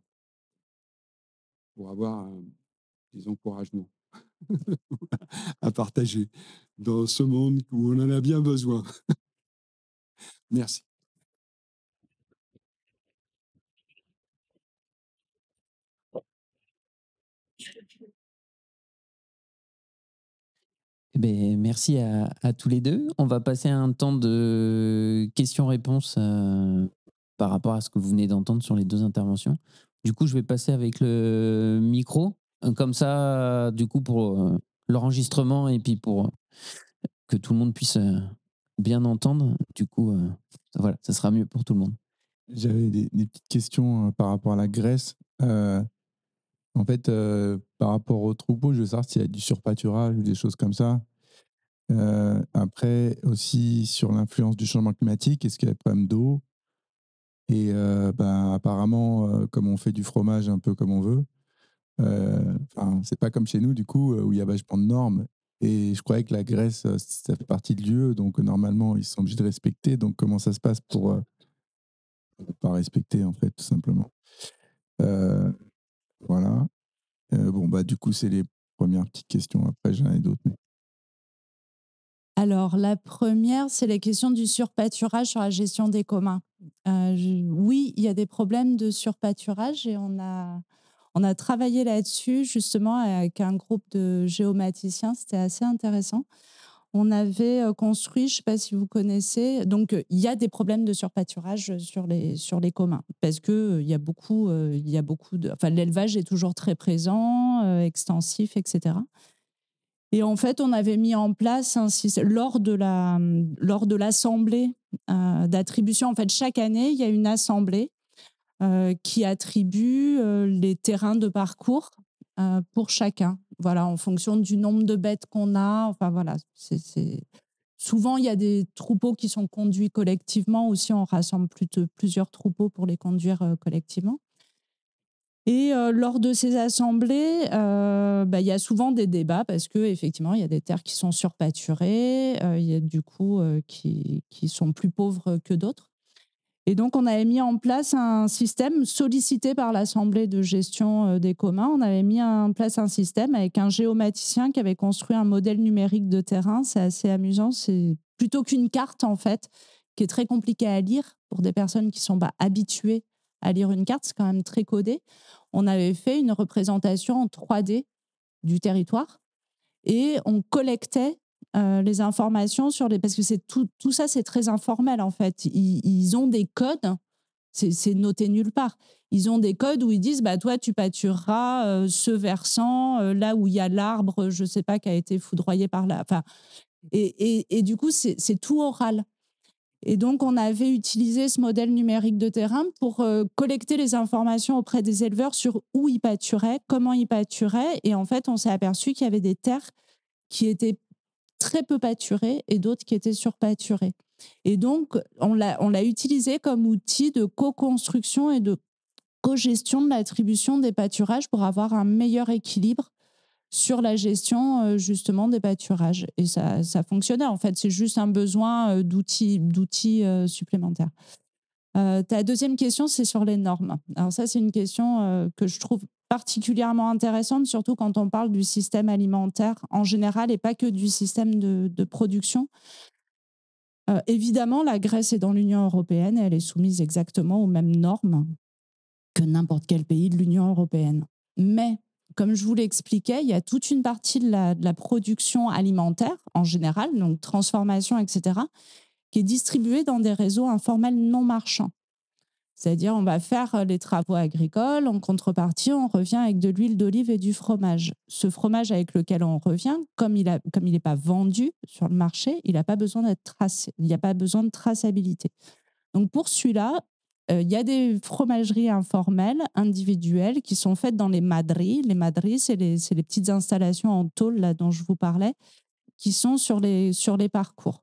Pour avoir euh, des encouragements [laughs] à partager dans ce monde où on en a bien besoin. Merci. Ben, merci à, tous les deux. On va passer à un temps de questions-réponses euh, par rapport à ce que vous venez d'entendre sur les deux interventions. Du coup, je vais passer avec le micro, comme ça, du coup, pour euh, l'enregistrement et puis pour euh, que tout le monde puisse bien entendre. Du coup, voilà, ça sera mieux pour tout le monde. J'avais des, petites questions par rapport à la Grèce. En fait, par rapport au troupeau, je veux savoir s'il y a du surpâturage ou des choses comme ça. Euh, après, aussi sur l'influence du changement climatique, est-ce qu'il y a des problèmes d'eau Et euh, ben, apparemment, euh, comme on fait du fromage un peu comme on veut, c'est pas comme chez nous, du coup, où il y a vachement de normes. Et je croyais que la Grèce, ça fait partie de l'UE, donc normalement, ils sont obligés de respecter. Donc, comment ça se passe pour pas respecter, en fait, tout simplement Voilà. bon, bah, du coup, c'est les premières petites questions. Après, j'en ai d'autres. Alors, la première, c'est la question du surpâturage sur la gestion des communs. Euh, oui, il y a des problèmes de surpâturage et on a, travaillé là-dessus justement avec un groupe de géomaticiens. C'était assez intéressant. On avait euh, construit, je ne sais pas si vous connaissez, donc euh, il y a des problèmes de surpâturage sur les, sur les communs parce que il y a beaucoup, il y a beaucoup de, enfin l'élevage est toujours très présent, extensif, etc. Et en fait, on avait mis en place lors de la lors de l'assemblée euh, d'attribution. En fait, chaque année, il y a une assemblée euh, qui attribue euh, les terrains de parcours pour chacun. Voilà, en fonction du nombre de bêtes qu'on a. Enfin voilà, c'est souvent il y a des troupeaux qui sont conduits collectivement aussi. On rassemble plusieurs troupeaux pour les conduire collectivement. Et euh, lors de ces assemblées, euh, bah, il y a souvent des débats parce que effectivement, il y a des terres qui sont surpâturées, euh, il y a du coup qui, qui, sont plus pauvres que d'autres. Et donc, on avait mis en place un système sollicité par l'Assemblée de gestion des communs. On avait mis en place un système avec un géomaticien qui avait construit un modèle numérique de terrain. C'est assez amusant. C'est plutôt qu'une carte, en fait, qui est très compliquée à lire pour des personnes qui sont pas habituées à lire une carte, c'est quand même très codé. On avait fait une représentation en 3D du territoire et on collectait euh, les informations sur les. Parce que c'est tout, tout ça, c'est très informel en fait. Ils, ont des codes, c'est noté nulle part. Ils ont des codes où ils disent bah, toi, tu pâtureras euh, ce versant, euh, là où il y a l'arbre, je ne sais pas, qui a été foudroyé par la. Enfin, et, et, et, du coup, c'est tout oral. Et donc, on avait utilisé ce modèle numérique de terrain pour euh, collecter les informations auprès des éleveurs sur où ils pâturaient, comment ils pâturaient. Et en fait, on s'est aperçu qu'il y avait des terres qui étaient très peu pâturées et d'autres qui étaient surpâturées. Et donc, on l'a utilisé comme outil de co-construction et de co-gestion de l'attribution des pâturages pour avoir un meilleur équilibre sur la gestion euh, justement des pâturages. Et ça, fonctionnait en fait, c'est juste un besoin euh, d'outils, euh, supplémentaires. ta deuxième question, c'est sur les normes. Alors ça, c'est une question que je trouve particulièrement intéressante, surtout quand on parle du système alimentaire en général et pas que du système de, production. évidemment, la Grèce est dans l'Union européenne et elle est soumise exactement aux mêmes normes que n'importe quel pays de l'Union européenne. Mais comme je vous l'expliquais, il y a toute une partie de la, production alimentaire en général, donc transformation, etc., qui est distribuée dans des réseaux informels non marchands. C'est-à-dire, on va faire euh, les travaux agricoles, en contrepartie, on revient avec de l'huile d'olive et du fromage. Ce fromage avec lequel on revient, comme il n'est pas vendu sur le marché, il n'a pas besoin d'être tracé, il n'y a pas besoin de traçabilité. Donc pour celui-là, euh, il y a des fromageries informelles, individuelles, qui sont faites dans les madris. Les madris, c'est les, petites installations en tôle là, dont je vous parlais, qui sont sur les, sur les parcours.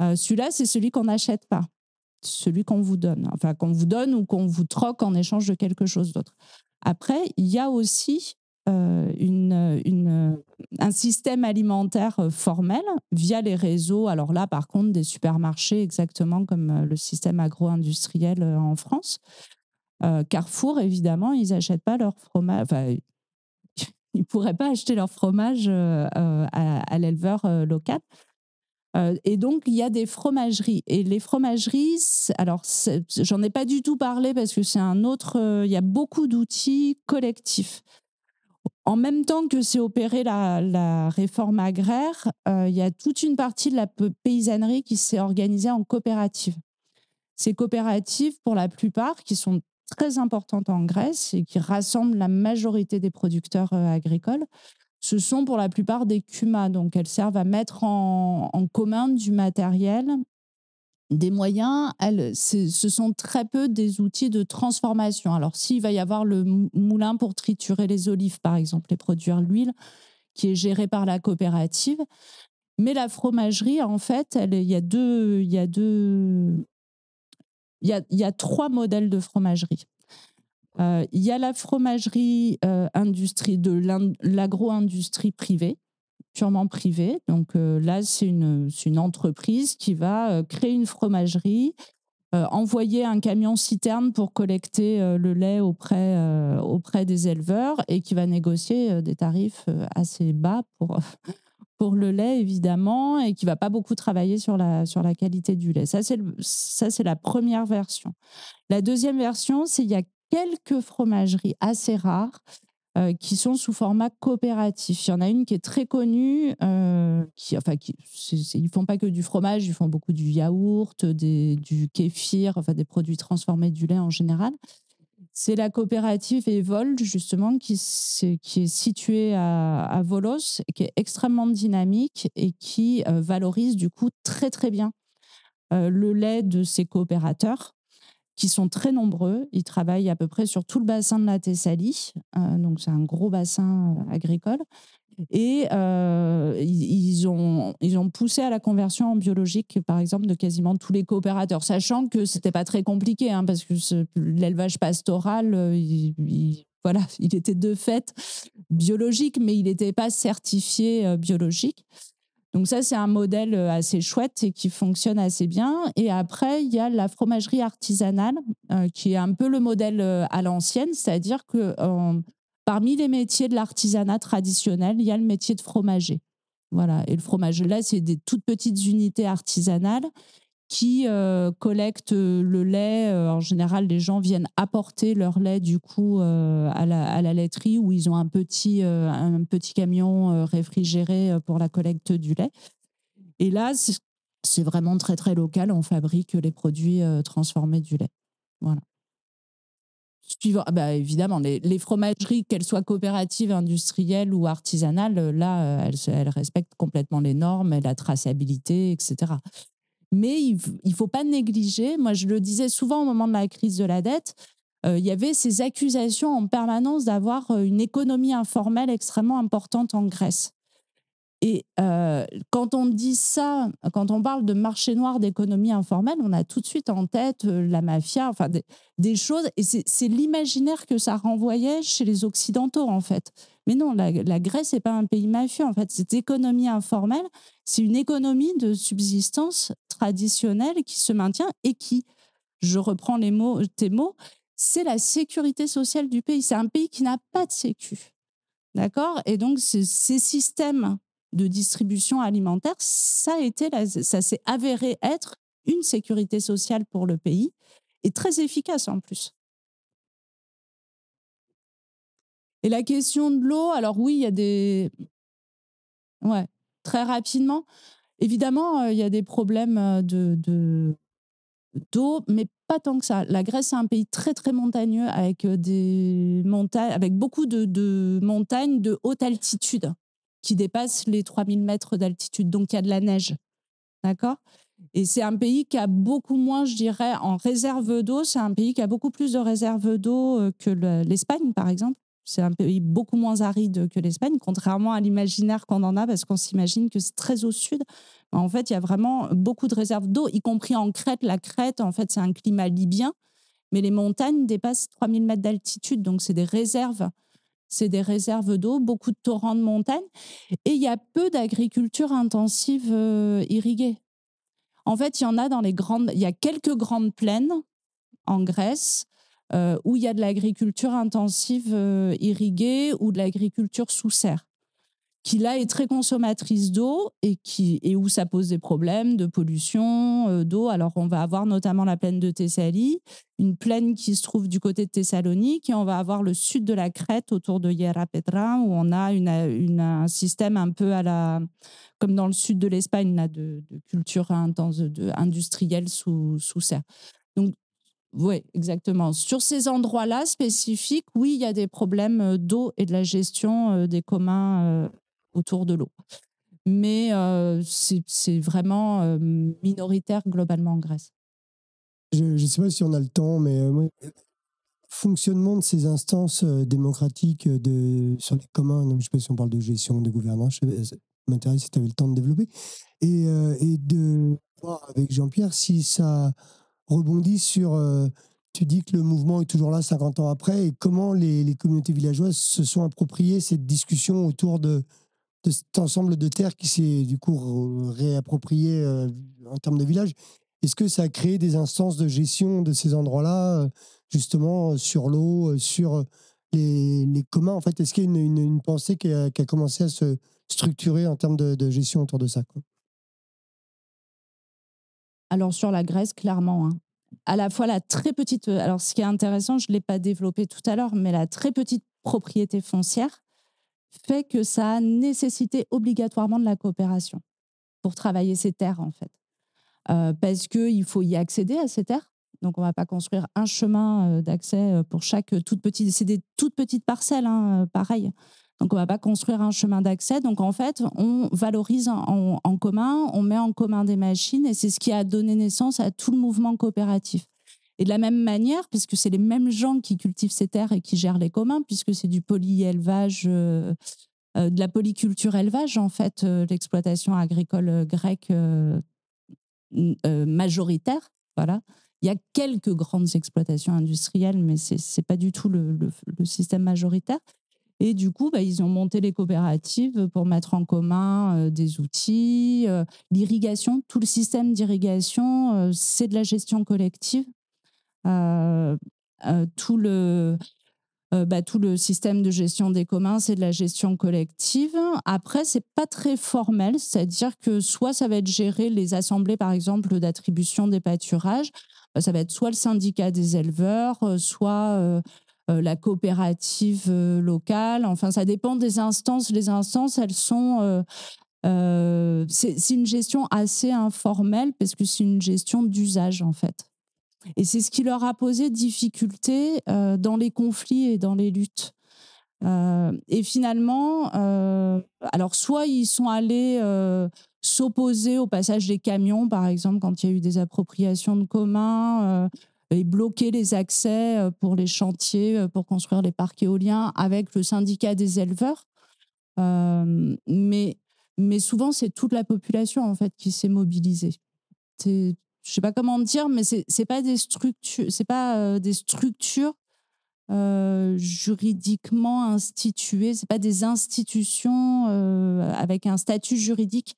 Euh, celui-là, c'est celui qu'on n'achète pas, celui qu'on vous donne, enfin qu'on vous donne ou qu'on vous troque en échange de quelque chose d'autre. Après, il y a aussi euh, euh, euh, un système alimentaire formel via les réseaux. Alors là, par contre, des supermarchés, exactement comme le système agro-industriel en France. Carrefour, évidemment, ils n'achètent pas leur fromage. [laughs] ils ne pourraient pas acheter leur fromage à, l'éleveur local. et donc, il y a des fromageries. Et les fromageries, alors, j'en ai pas du tout parlé parce que c'est un autre. Il y a beaucoup d'outils collectifs. En même temps que s'est opérée la, réforme agraire, euh, il y a toute une partie de la paysannerie qui s'est organisée en coopératives. Ces coopératives, pour la plupart, qui sont très importantes en Grèce et qui rassemblent la majorité des producteurs euh, agricoles, ce sont pour la plupart des cumas. Donc, elles servent à mettre en commun du matériel des moyens, ce sont très peu des outils de transformation. Alors, s'il va y avoir le moulin pour triturer les olives, par exemple, et produire l'huile, qui est gérée par la coopérative, mais la fromagerie, en fait, il y a deux, il y a deux, il y a, trois modèles de fromagerie. Euh, il y a la fromagerie euh, industrie de l'agro-industrie privée purement privé. Donc euh, là, c'est une, entreprise qui va euh, créer une fromagerie, euh, envoyer un camion citerne pour collecter le lait auprès, auprès des éleveurs et qui va négocier des tarifs assez bas pour, [laughs] pour le lait, évidemment, et qui va pas beaucoup travailler sur la, sur la qualité du lait. Ça, c'est la première version. La deuxième version, c'est il y a quelques fromageries assez rares euh, qui sont sous format coopératif. Il y en a une qui est très connue, euh, qui, enfin, ils font pas que du fromage, ils font beaucoup du yaourt, du kéfir, enfin des produits transformés du lait en général. C'est la coopérative Evolve, justement, qui, est, située à, à, Volos, qui est extrêmement dynamique et qui euh, valorise, du coup, très, très bien le lait de ses coopérateurs qui sont très nombreux. Ils travaillent à peu près sur tout le bassin de la Thessalie, euh, donc c'est un gros bassin euh, agricole. Et euh, ils, ont, ils ont poussé à la conversion en biologique, par exemple, de quasiment tous les coopérateurs, sachant que ce n'était pas très compliqué, hein, parce que l'élevage pastoral, voilà, [laughs] il était de fait biologique, mais il n'était pas certifié biologique. Donc ça, c'est un modèle euh, assez chouette et qui fonctionne assez bien. Et après, il y a la fromagerie artisanale, euh, qui est un peu le modèle euh, à l'ancienne, c'est-à-dire que parmi les métiers de l'artisanat traditionnel, il y a le métier de fromager. Voilà. Et le fromager, là, c'est des toutes petites unités artisanales qui euh, collectent euh, le lait. Euh, en général, les gens viennent apporter leur lait du coup à, la, laiterie où ils ont un petit, un petit camion réfrigéré pour la collecte du lait. Et là, c'est vraiment très très local. On fabrique les produits transformés du lait. Voilà. Suivant, ah bah évidemment, les, fromageries, qu'elles soient coopératives, industrielles ou artisanales, là, elles, elles respectent complètement les normes et la traçabilité, etc. Mais il ne faut pas négliger, moi je le disais souvent au moment de la crise de la dette, euh, il y avait ces accusations en permanence d'avoir euh, une économie informelle extrêmement importante en Grèce. Et euh, quand on dit ça, quand on parle de marché noir d'économie informelle, on a tout de suite en tête euh, la mafia, enfin des, choses. Et c'est l'imaginaire que ça renvoyait chez les Occidentaux, en fait. Mais non, la, Grèce n'est pas un pays mafieux, en fait. Cette économie informelle, c'est une économie de subsistance traditionnelle qui se maintient et qui, je reprends les tes mots, c'est la sécurité sociale du pays. C'est un pays qui n'a pas de sécu. D'accord Et donc, ces systèmes de distribution alimentaire, ça, ça s'est avéré être une sécurité sociale pour le pays et très efficace en plus. Et la question de l'eau, alors oui, il y a des... Ouais, très rapidement. Évidemment, euh, il y a des problèmes euh, de, d'eau, mais pas tant que ça. La Grèce est un pays très très montagneux avec euh, des avec beaucoup de montagnes de haute altitude qui dépasse les 3000 mètres d'altitude. Donc, il y a de la neige. D'accord Et c'est un pays qui a beaucoup moins, je dirais, en réserve d'eau. C'est un pays qui a beaucoup plus de réserves d'eau euh, que l'Espagne, par exemple. C'est un pays beaucoup moins aride que l'Espagne, contrairement à l'imaginaire qu'on en a, parce qu'on s'imagine que c'est très au sud. En fait, il y a vraiment beaucoup de réserves d'eau, y compris en Crète. La Crète, en fait, c'est un climat libyen, mais les montagnes dépassent 3000 mètres d'altitude, donc c'est des réserves c'est des réserves d'eau, beaucoup de torrents de montagne, et il y a peu d'agriculture intensive euh, irriguée. En fait, il y en a dans les grandes, il y a quelques grandes plaines en Grèce euh, où il y a de l'agriculture intensive euh, irriguée ou de l'agriculture sous serre qui là est très consommatrice d'eau et, qui, et où ça pose des problèmes de pollution euh, d'eau. Alors on va avoir notamment la plaine de Thessalie, une plaine qui se trouve du côté de Thessalonique et on va avoir le sud de la Crète autour de Hiera Petra où on a un système un peu à la comme dans le sud de l'Espagne là, de, culture intense de, industrielle sous, sous serre. Donc oui, exactement. Sur ces endroits-là spécifiques, oui, il y a des problèmes euh, d'eau et de la gestion euh, des communs autour de l'eau. Mais euh, c'est vraiment euh, minoritaire globalement en Grèce. Je ne sais pas si on a le temps, mais le euh, fonctionnement de ces instances démocratiques de, sur les communs, je ne sais pas si on parle de gestion, de gouvernance, m'intéresse si tu avais le temps de développer, et, et de voir avec Jean-Pierre si ça rebondit sur tu dis que le mouvement est toujours là 50 ans après et comment les, les communautés villageoises se sont appropriées cette discussion autour de de cet ensemble de terres qui s'est du coup réapproprié euh, en termes de village. Est-ce que ça a créé des instances de gestion de ces endroits-là, euh, justement euh, sur l'eau, sur les, les, communs en fait Est-ce qu'il y a une, pensée qui a, commencé à se structurer en termes de, gestion autour de ça Alors sur la Grèce, clairement. Hein. À la fois la très petite, alors ce qui est intéressant, je ne l'ai pas développé tout à l'heure, mais la très petite propriété foncière fait que ça a nécessité obligatoirement de la coopération pour travailler ces terres, en fait. Euh, parce qu'il faut y accéder à ces terres. Donc, on ne va pas construire un chemin euh, d'accès euh, pour chaque toute petite. C'est des toutes petites parcelles, hein, pareil. Donc, on ne va pas construire un chemin d'accès. Donc, en fait, on valorise en, commun, on met en commun des machines et c'est ce qui a donné naissance à tout le mouvement coopératif. Et de la même manière, puisque c'est les mêmes gens qui cultivent ces terres et qui gèrent les communs, puisque c'est du polyélevage, euh, euh, de la polyculture élevage, en fait, euh, l'exploitation agricole grecque majoritaire. Voilà. Il y a quelques grandes exploitations industrielles, mais ce n'est pas du tout le, le, système majoritaire. Et du coup, bah, ils ont monté les coopératives pour mettre en commun des outils, l'irrigation, tout le système d'irrigation, c'est de la gestion collective euh, euh, tout le, euh, bah, tout le système de gestion des communs, c'est de la gestion collective. Après, c'est pas très formel, c'est-à-dire que soit ça va être géré les assemblées, par exemple, d'attribution des pâturages, ça va être soit le syndicat des éleveurs, soit la coopérative locale. Enfin, ça dépend des instances. Les instances, elles sont c'est une gestion assez informelle parce que c'est une gestion d'usage en fait. Et c'est ce qui leur a posé difficulté euh, dans les conflits et dans les luttes. Euh, et finalement, euh, alors soit ils sont allés s'opposer au passage des camions, par exemple, quand il y a eu des appropriations de communs, et bloquer les accès pour les chantiers, pour construire les parcs éoliens avec le syndicat des éleveurs. mais, mais souvent, c'est toute la population en fait qui s'est mobilisée. C'est je sais pas comment dire, mais c'est c'est pas des structures, c'est pas euh, des structures euh, juridiquement instituées, c'est pas des institutions euh, avec un statut juridique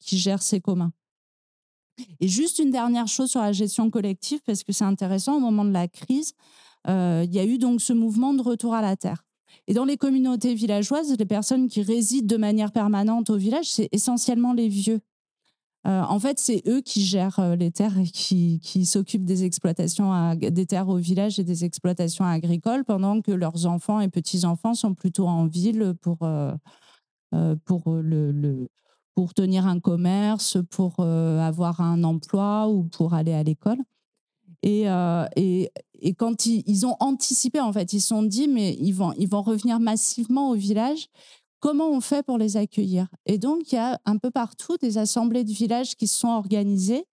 qui gèrent ces communs. Et juste une dernière chose sur la gestion collective, parce que c'est intéressant, au moment de la crise, il y a eu donc ce mouvement de retour à la terre. Et dans les communautés villageoises, les personnes qui résident de manière permanente au village, c'est essentiellement les vieux euh, en fait, c'est eux qui gèrent euh, les terres et qui, qui s'occupent des exploitations, des terres au village et des exploitations agricoles, pendant que leurs enfants et petits-enfants sont plutôt en ville pour, euh, pour, le, pour tenir un commerce, pour avoir un emploi ou pour aller à l'école. Et, et, et, quand ils, ils, ont anticipé, en fait, ils se sont dit, mais ils vont, ils vont revenir massivement au village comment on fait pour les accueillir Et donc, il y a un peu partout des assemblées de villages qui se sont organisées.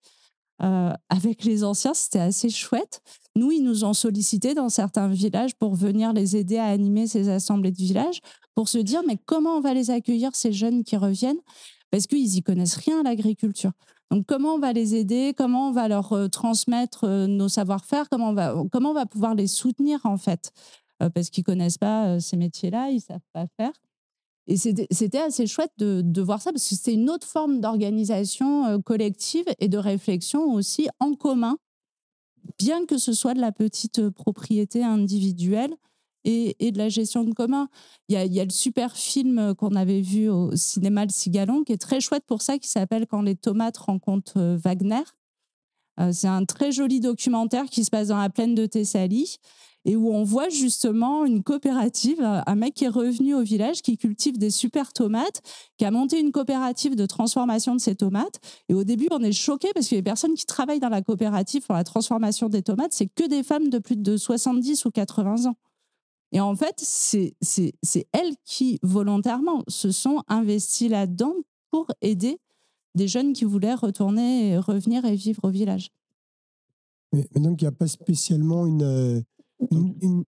Euh, avec les anciens, c'était assez chouette. Nous, ils nous ont sollicité dans certains villages pour venir les aider à animer ces assemblées de villages, pour se dire, mais comment on va les accueillir, ces jeunes qui reviennent Parce qu'ils n'y connaissent rien à l'agriculture. Donc, comment on va les aider Comment on va leur euh, transmettre euh, nos savoir-faire comment, va, comment on va pouvoir les soutenir, en fait Parce qu'ils ne connaissent pas ces métiers-là, ils ne savent pas faire. Et c'était assez chouette de, voir ça parce que c'est une autre forme d'organisation euh, collective et de réflexion aussi en commun, bien que ce soit de la petite euh, propriété individuelle et, de la gestion de commun. Il y a, il y a le super film euh, qu'on avait vu au cinéma Le Cigalon qui est très chouette pour ça, qui s'appelle Quand les tomates rencontrent Wagner. C'est un très joli documentaire qui se passe dans la plaine de Thessalie et où on voit justement une coopérative, euh, un mec qui est revenu au village, qui cultive des super tomates, qui a monté une coopérative de transformation de ces tomates. Et au début, on est choqué parce que les personnes qui travaillent dans la coopérative pour la transformation des tomates, c'est que des femmes de plus de 70 ou 80 ans. Et en fait, c'est elles qui, volontairement, se sont investies là-dedans pour aider des jeunes qui voulaient retourner, revenir et vivre au village. Mais, donc, il n'y a pas spécialement une, euh, une,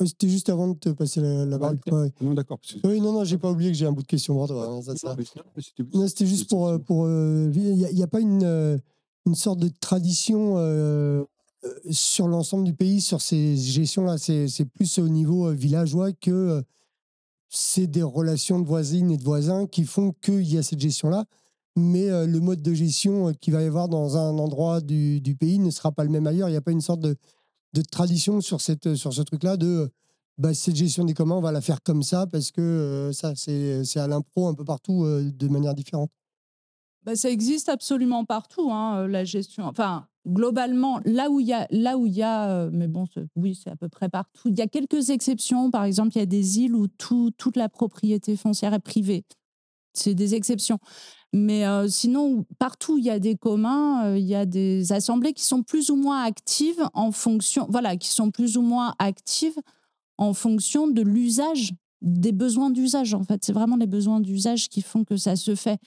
euh, euh, C'était juste avant de te passer la, la ah, Non, d'accord. Oui, non, non, j'ai pas oublié que j'ai un bout de question pour hein, c'était juste pour. Euh, pour Il n'y a, pas une, une sorte de tradition sur l'ensemble du pays, sur ces gestions-là. C'est plus au niveau villageois que c'est des relations de voisines et de voisins qui font qu'il y a cette gestion-là. Mais le mode de gestion qu'il va y avoir dans un endroit du, du pays ne sera pas le même ailleurs. Il n'y a pas une sorte de de tradition sur, cette, euh, sur ce truc-là de euh, bah, cette gestion des communs, on va la faire comme ça parce que euh, ça, c'est à l'impro un peu partout de manière différente bah, Ça existe absolument partout, hein, la gestion. Enfin, globalement, là où il y a, là où il y a, mais bon, oui, c'est à peu près partout. Il y a quelques exceptions. Par exemple, il y a des îles où tout, toute la propriété foncière est privée. C'est des exceptions. Mais euh, sinon, partout, il y a des communs, euh, il y a des assemblées qui sont plus ou moins actives en fonction, voilà, qui sont plus ou moins actives en fonction de l'usage, des besoins d'usage, en fait. C'est vraiment les besoins d'usage qui font que ça se fait.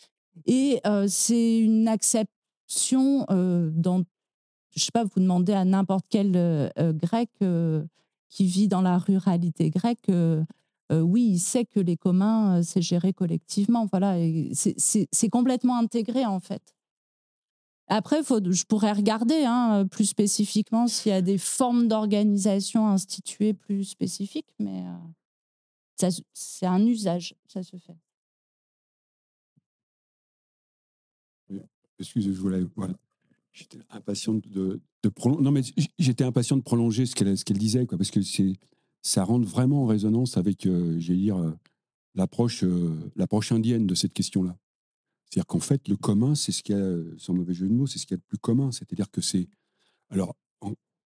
Et euh, c'est une acception dans, je sais pas, vous demandez à n'importe quel grec qui vit dans la ruralité grecque, euh, oui, il sait que les communs, euh, c'est géré collectivement. Voilà, c'est complètement intégré en fait. Après, je pourrais regarder hein, euh, plus spécifiquement s'il y a des formes d'organisation instituées plus spécifiques, mais c'est un usage, ça se fait. Excusez, je voulais. Voilà. J'étais impatient de, prolonger. Non, mais j'étais impatient de prolonger ce qu'elle disait, parce que c'est ça rentre vraiment en résonance avec, euh, j'allais dire, euh, l'approche, euh, l'approche indienne de cette question-là. C'est-à-dire qu'en fait, le commun, c'est ce qu'il y a, sans mauvais jeu de mots, c'est ce qu'il y a de plus commun. C'est-à-dire que c'est. Alors,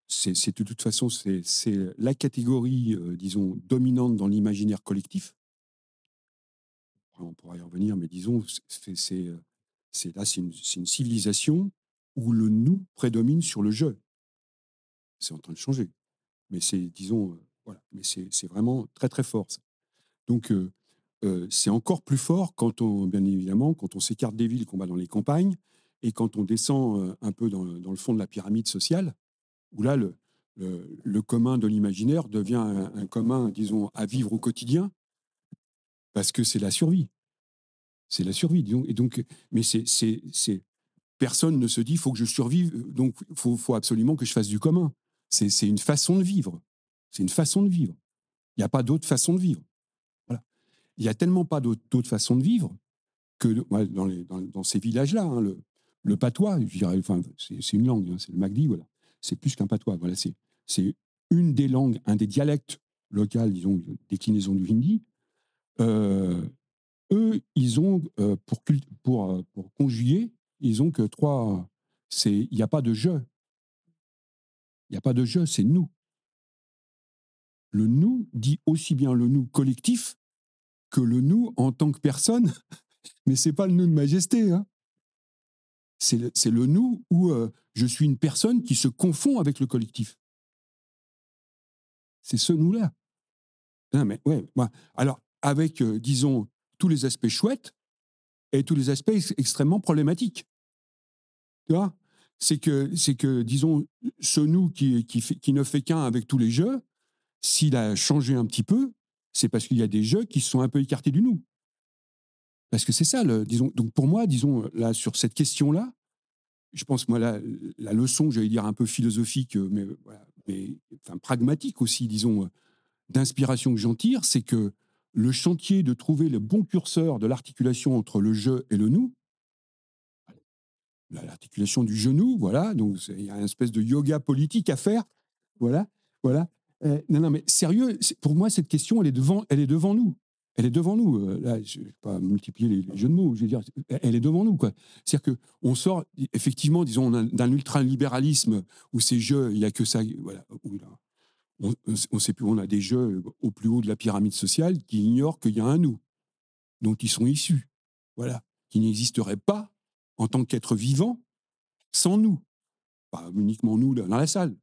c'est, de toute façon, c'est, c'est la catégorie, disons, dominante dans l'imaginaire collectif. On pourra y revenir, mais disons, c'est, c'est, là, c'est une, une civilisation où le nous prédomine sur le je. C'est en train de changer. Mais c'est, disons, voilà. Mais c'est vraiment très, très fort. Ça. Donc, c'est encore plus fort quand on, bien évidemment, quand on s'écarte des villes, qu'on va dans les campagnes, et quand on descend un peu dans, le fond de la pyramide sociale, où là, le, commun de l'imaginaire devient un, commun, disons, à vivre au quotidien, parce que c'est la survie. C'est la survie, disons. Et donc, mais c'est, personne ne se dit, il faut que je survive, donc faut, faut absolument que je fasse du commun. C'est, une façon de vivre. C'est une façon de vivre. Il n'y a pas d'autre façon de vivre. Il n'y a tellement pas d'autre façon de vivre que dans, les, ces villages-là, hein, le, patois, c'est une langue, hein, c'est le Magdi, C'est plus qu'un patois, voilà. C'est une des langues, un des dialectes locaux, disons, déclinaison du hindi. Euh, eux, ils ont, euh, pour, euh, pour conjuguer, ils ont que trois. Il n'y a pas de je. Il n'y a pas de je, c'est nous le nous dit aussi bien le nous collectif que le nous en tant que personne, [laughs] mais c'est pas le nous de majesté. Hein. C'est le, nous où euh, je suis une personne qui se confond avec le collectif. C'est ce nous-là. ouais, Alors, avec, euh, disons, tous les aspects chouettes et tous les aspects extrêmement problématiques. Tu vois c'est que, que, disons, ce nous qui, qui ne fait qu'un avec tous les jeux, s'il a changé un petit peu, c'est parce qu'il y a des jeux qui sont un peu écartés du nous. Parce que c'est ça, disons. Donc pour moi, disons, euh, là, sur cette question-là, je pense, moi, la, leçon, j'allais dire un peu philosophique, euh, mais, mais enfin, pragmatique aussi, disons, euh, d'inspiration que j'en tire, c'est que le chantier de trouver le bon curseur de l'articulation entre le jeu et le nous, l'articulation du genou, voilà, donc il y a une espèce de yoga politique à faire, voilà, voilà, euh, non, non, mais sérieux, pour moi, cette question, elle est devant, elle est devant nous. Elle est devant nous. Euh, là, je ne vais pas multiplier les, jeux de mots. Je veux dire, elle est devant nous. C'est-à-dire qu'on sort, effectivement, disons, d'un ultralibéralisme où ces jeux, il n'y a que ça. Voilà, on, ne sait plus, on a des jeux au plus haut de la pyramide sociale qui ignorent qu'il y a un nous, dont ils sont issus. Voilà. Qui n'existeraient pas en tant qu'être vivant sans nous. Pas uniquement nous dans la salle,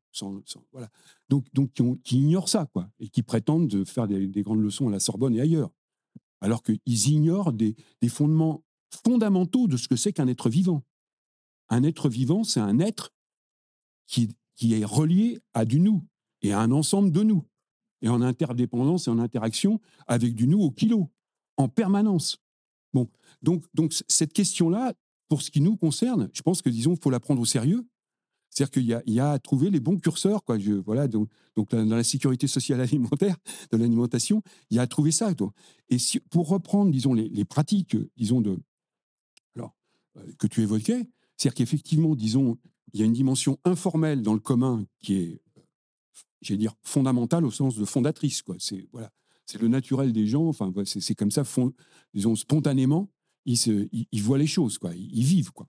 voilà. Donc, donc qui, ignorent ça, quoi, et qui prétendent faire des, grandes leçons à la Sorbonne et ailleurs, alors qu'ils ignorent des, fondements fondamentaux de ce que c'est qu'un être vivant. Un être vivant, c'est un être qui, qui est relié à du nous et à un ensemble de nous, et en interdépendance et en interaction avec du nous au kilo, en permanence. Bon, donc, donc cette question-là, pour ce qui nous concerne, je pense que, disons, il faut la prendre au sérieux, c'est-à-dire qu'il y a, a à trouver les bons curseurs. Quoi. Je, voilà, donc, donc, dans la sécurité sociale [laughs] alimentaire, de l'alimentation, il y a à trouver ça. Toi. Et si, pour reprendre, disons, les, les, pratiques, disons, de, alors, euh, que tu évoquais, c'est-à-dire qu'effectivement, disons, il y a une dimension informelle dans le commun qui est, euh, j'allais dire, fondamentale au sens de fondatrice. Quoi. C'est, voilà, c'est le naturel des gens. Enfin, c'est, c'est comme ça, disons, spontanément, ils, se, ils, voient les choses, quoi. Ils, vivent, quoi.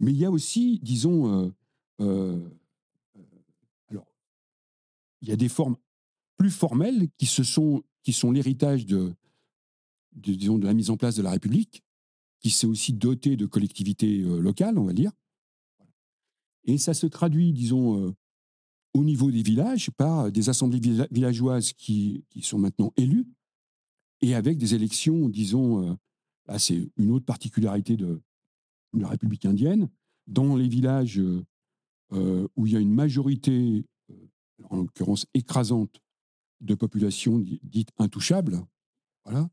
Mais il y a aussi, disons, euh, alors, il y a des formes plus formelles qui, se sont, qui sont l'héritage de, disons, de la mise en place de la République, qui s'est aussi dotée de collectivités locales, on va dire. Et ça se traduit, disons, au niveau des villages par des assemblées villageoises qui, qui sont maintenant élues et avec des élections, disons, c'est une autre particularité de, de, la République indienne, dans les villages euh, où il y a une majorité, euh, en l'occurrence écrasante, de populations dites intouchables, voilà,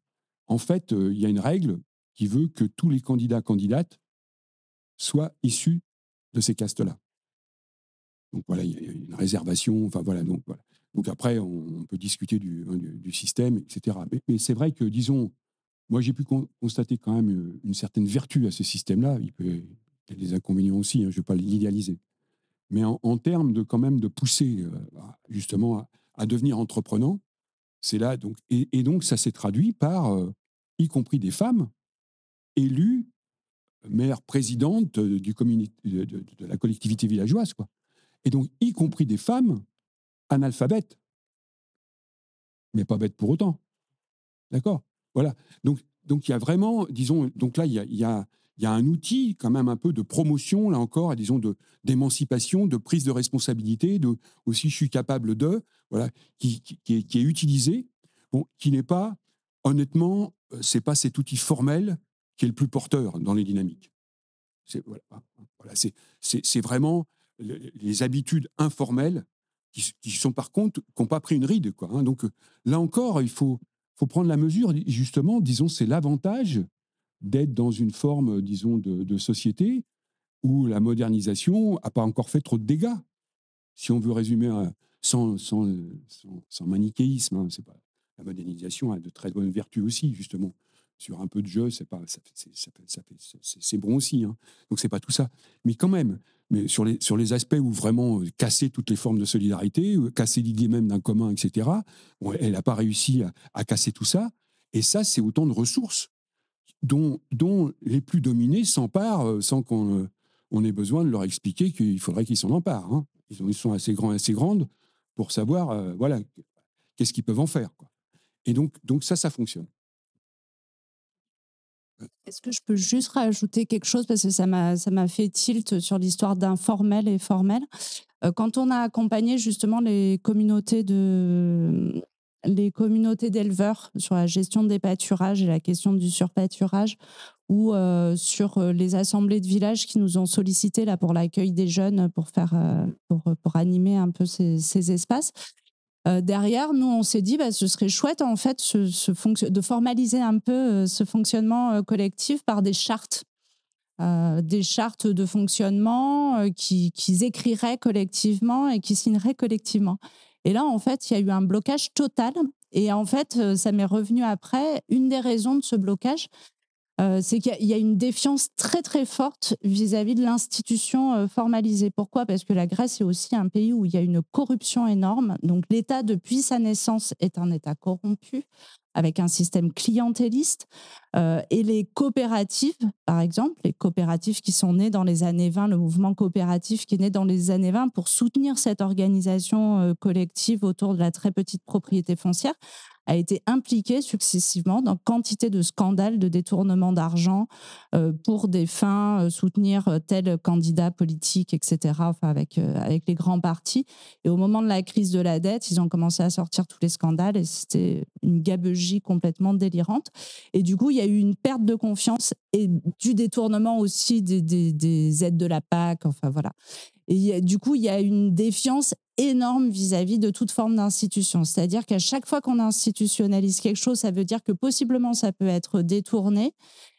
en fait, euh, il y a une règle qui veut que tous les candidats candidates soient issus de ces castes-là. Donc voilà, il y a une réservation. Enfin voilà, donc voilà. Donc après, on, peut discuter du, hein, système, etc. Mais, c'est vrai que, disons, moi j'ai pu constater quand même une certaine vertu à ce système-là. Il, peut, y a des inconvénients aussi, hein, je ne vais pas l'idéaliser mais en, termes de quand même de pousser euh, justement à, devenir entreprenant, c'est là donc et, donc ça s'est traduit par euh, y compris des femmes élues maires présidente euh, du de, la collectivité villageoise, quoi. Et donc, y compris des femmes analphabètes, mais pas bêtes pour autant. D'accord Voilà. Donc, donc il y a vraiment, disons, donc là, il y a, il y a un outil quand même un peu de promotion, là encore, disons, de, d'émancipation, de prise de responsabilité, de aussi je suis capable de, voilà, qui, qui, est, utilisé, bon, qui n'est pas, honnêtement, euh, c'est pas cet outil formel qui est le plus porteur dans les dynamiques. C'est, voilà, hein, c'est, vraiment les, habitudes informelles qui, sont par contre, qui n'ont pas pris une ride. Quoi, hein. Donc euh, là encore, il faut, faut prendre la mesure, justement, disons, c'est l'avantage d'être dans une forme, euh, disons, de, société où la modernisation n'a pas encore fait trop de dégâts. Si on veut résumer hein, sans, sans, manichéisme, hein, c'est pas, la modernisation a de très bonnes vertus aussi, justement. Sur un peu de jeu, c'est pas, c'est, bon aussi. Hein. Donc c'est pas tout ça, mais quand même. Mais sur les, sur les aspects où vraiment euh, casser toutes les formes de solidarité, euh, casser l'idée même d'un commun, etc. elle n'a pas réussi à casser tout ça. Et ça, c'est autant de ressources dont, les plus dominés s'emparent euh, sans qu'on euh, ait besoin de leur expliquer qu'il faudrait qu'ils s'en emparent. Hein. Ils, sont assez grands, assez grandes pour savoir, euh, voilà, qu'est-ce qu'ils peuvent en faire. Et donc, donc ça, ça fonctionne. Est-ce que je peux juste rajouter quelque chose parce que ça m'a fait tilt sur l'histoire d'informel et formel. Quand on a accompagné justement les communautés de, les communautés d'éleveurs sur la gestion des pâturages et la question du surpâturage ou euh, sur euh, les assemblées de villages qui nous ont sollicité là pour l'accueil des jeunes pour faire euh, pour, pour, animer un peu ces, espaces. derrière, nous, on s'est dit, bah, ce serait chouette en fait ce, de formaliser un peu ce fonctionnement collectif par des chartes des chartes de fonctionnement qui qu'ils qui écriraient collectivement et qui signeraient collectivement. Et là, en fait, il y a eu un blocage total. Et en fait, euh, ça m'est revenu après. Une des raisons de ce blocage, euh, c'est qu'il y, a une défiance très très forte vis-à-vis de l'institution euh, formalisée. Pourquoi Parce que la Grèce est aussi un pays où il y a une corruption énorme. Donc l'État, depuis sa naissance, est un État corrompu avec un système clientéliste. Euh, et les coopératives, par exemple, les coopératives qui sont nées dans les années 20, le mouvement coopératif qui est né dans les années 20 pour soutenir cette organisation euh, collective autour de la très petite propriété foncière, a été impliqué successivement dans quantité de scandales de détournement d'argent euh, pour des fins, soutenir tel candidat politique, etc., enfin avec, avec les grands partis. Et au moment de la crise de la dette, ils ont commencé à sortir tous les scandales et c'était une gabegie complètement délirante. Et du coup, il y a eu une perte de confiance et du détournement aussi des, aides de la PAC. Enfin, voilà. Et du coup, il y a une défiance énorme vis à -vis de toute forme d'institution. C'est-à-dire qu'à chaque fois qu'on institutionnalise quelque chose, ça veut dire que possiblement ça peut être détourné.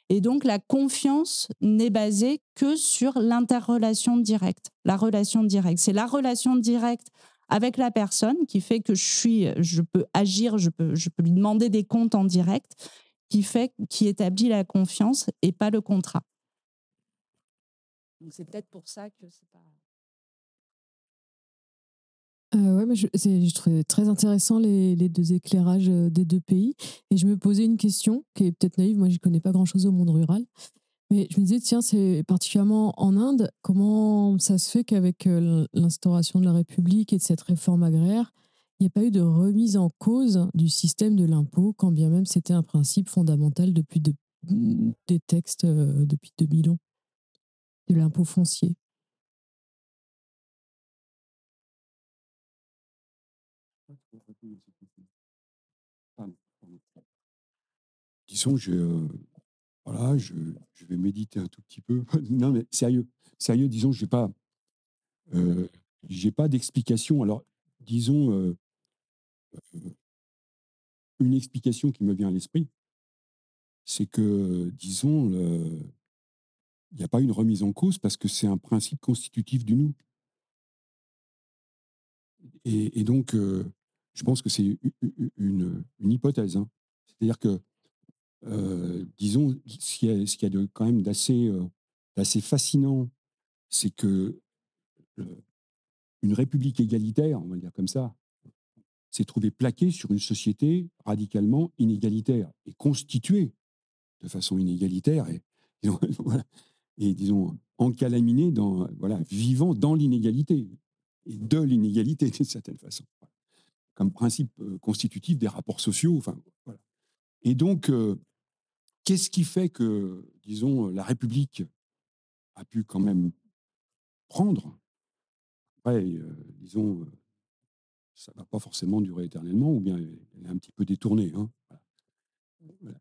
Et donc la confiance n'est basée que sur l'interrelation directe, la relation directe. C'est la relation directe avec la personne, qui fait que je suis, je peux agir, je peux, je peux lui demander des comptes en direct, qui fait, qui établit la confiance et pas le contrat. Donc c'est peut-être pour ça que c'est pas. Euh, ouais, mais je, je, trouvais très intéressant les, les, deux éclairages euh, des deux pays. Et je me posais une question qui est peut-être naïve, moi je connais pas grand-chose au monde rural, mais je me disais, tiens, c'est particulièrement en Inde, comment ça se fait qu'avec euh, l'instauration de la République et de cette réforme agraire, il n'y a pas eu de remise en cause du système de l'impôt, quand bien même c'était un principe fondamental depuis des textes euh, depuis 2000 ans, de l'impôt foncier. Disons, je, euh, voilà, je, méditer un tout petit peu. [laughs] non, mais sérieux, sérieux, disons, je n'ai pas, euh, pas d'explication. Alors, disons, euh, euh, une explication qui me vient à l'esprit, c'est que, disons, il n'y a pas une remise en cause parce que c'est un principe constitutif du nous. Et, donc, euh, je pense que c'est une, hypothèse. Hein. C'est-à-dire que euh, disons, ce qu'il y a, de, quand même d'assez euh, fascinant, c'est que une république égalitaire, on va dire comme ça, s'est trouvée plaquée sur une société radicalement inégalitaire et constituée de façon inégalitaire et, [laughs] disons encalaminée dans voilà vivant dans l'inégalité et de l'inégalité d'une certaine façon comme principe euh, constitutif des rapports sociaux enfin voilà et donc Qu'est-ce qui fait que, disons, euh, la République a pu quand même prendre Après, euh, disons, euh, ça ne va pas forcément durer éternellement, ou bien elle est un petit peu détournée. Hein, bah,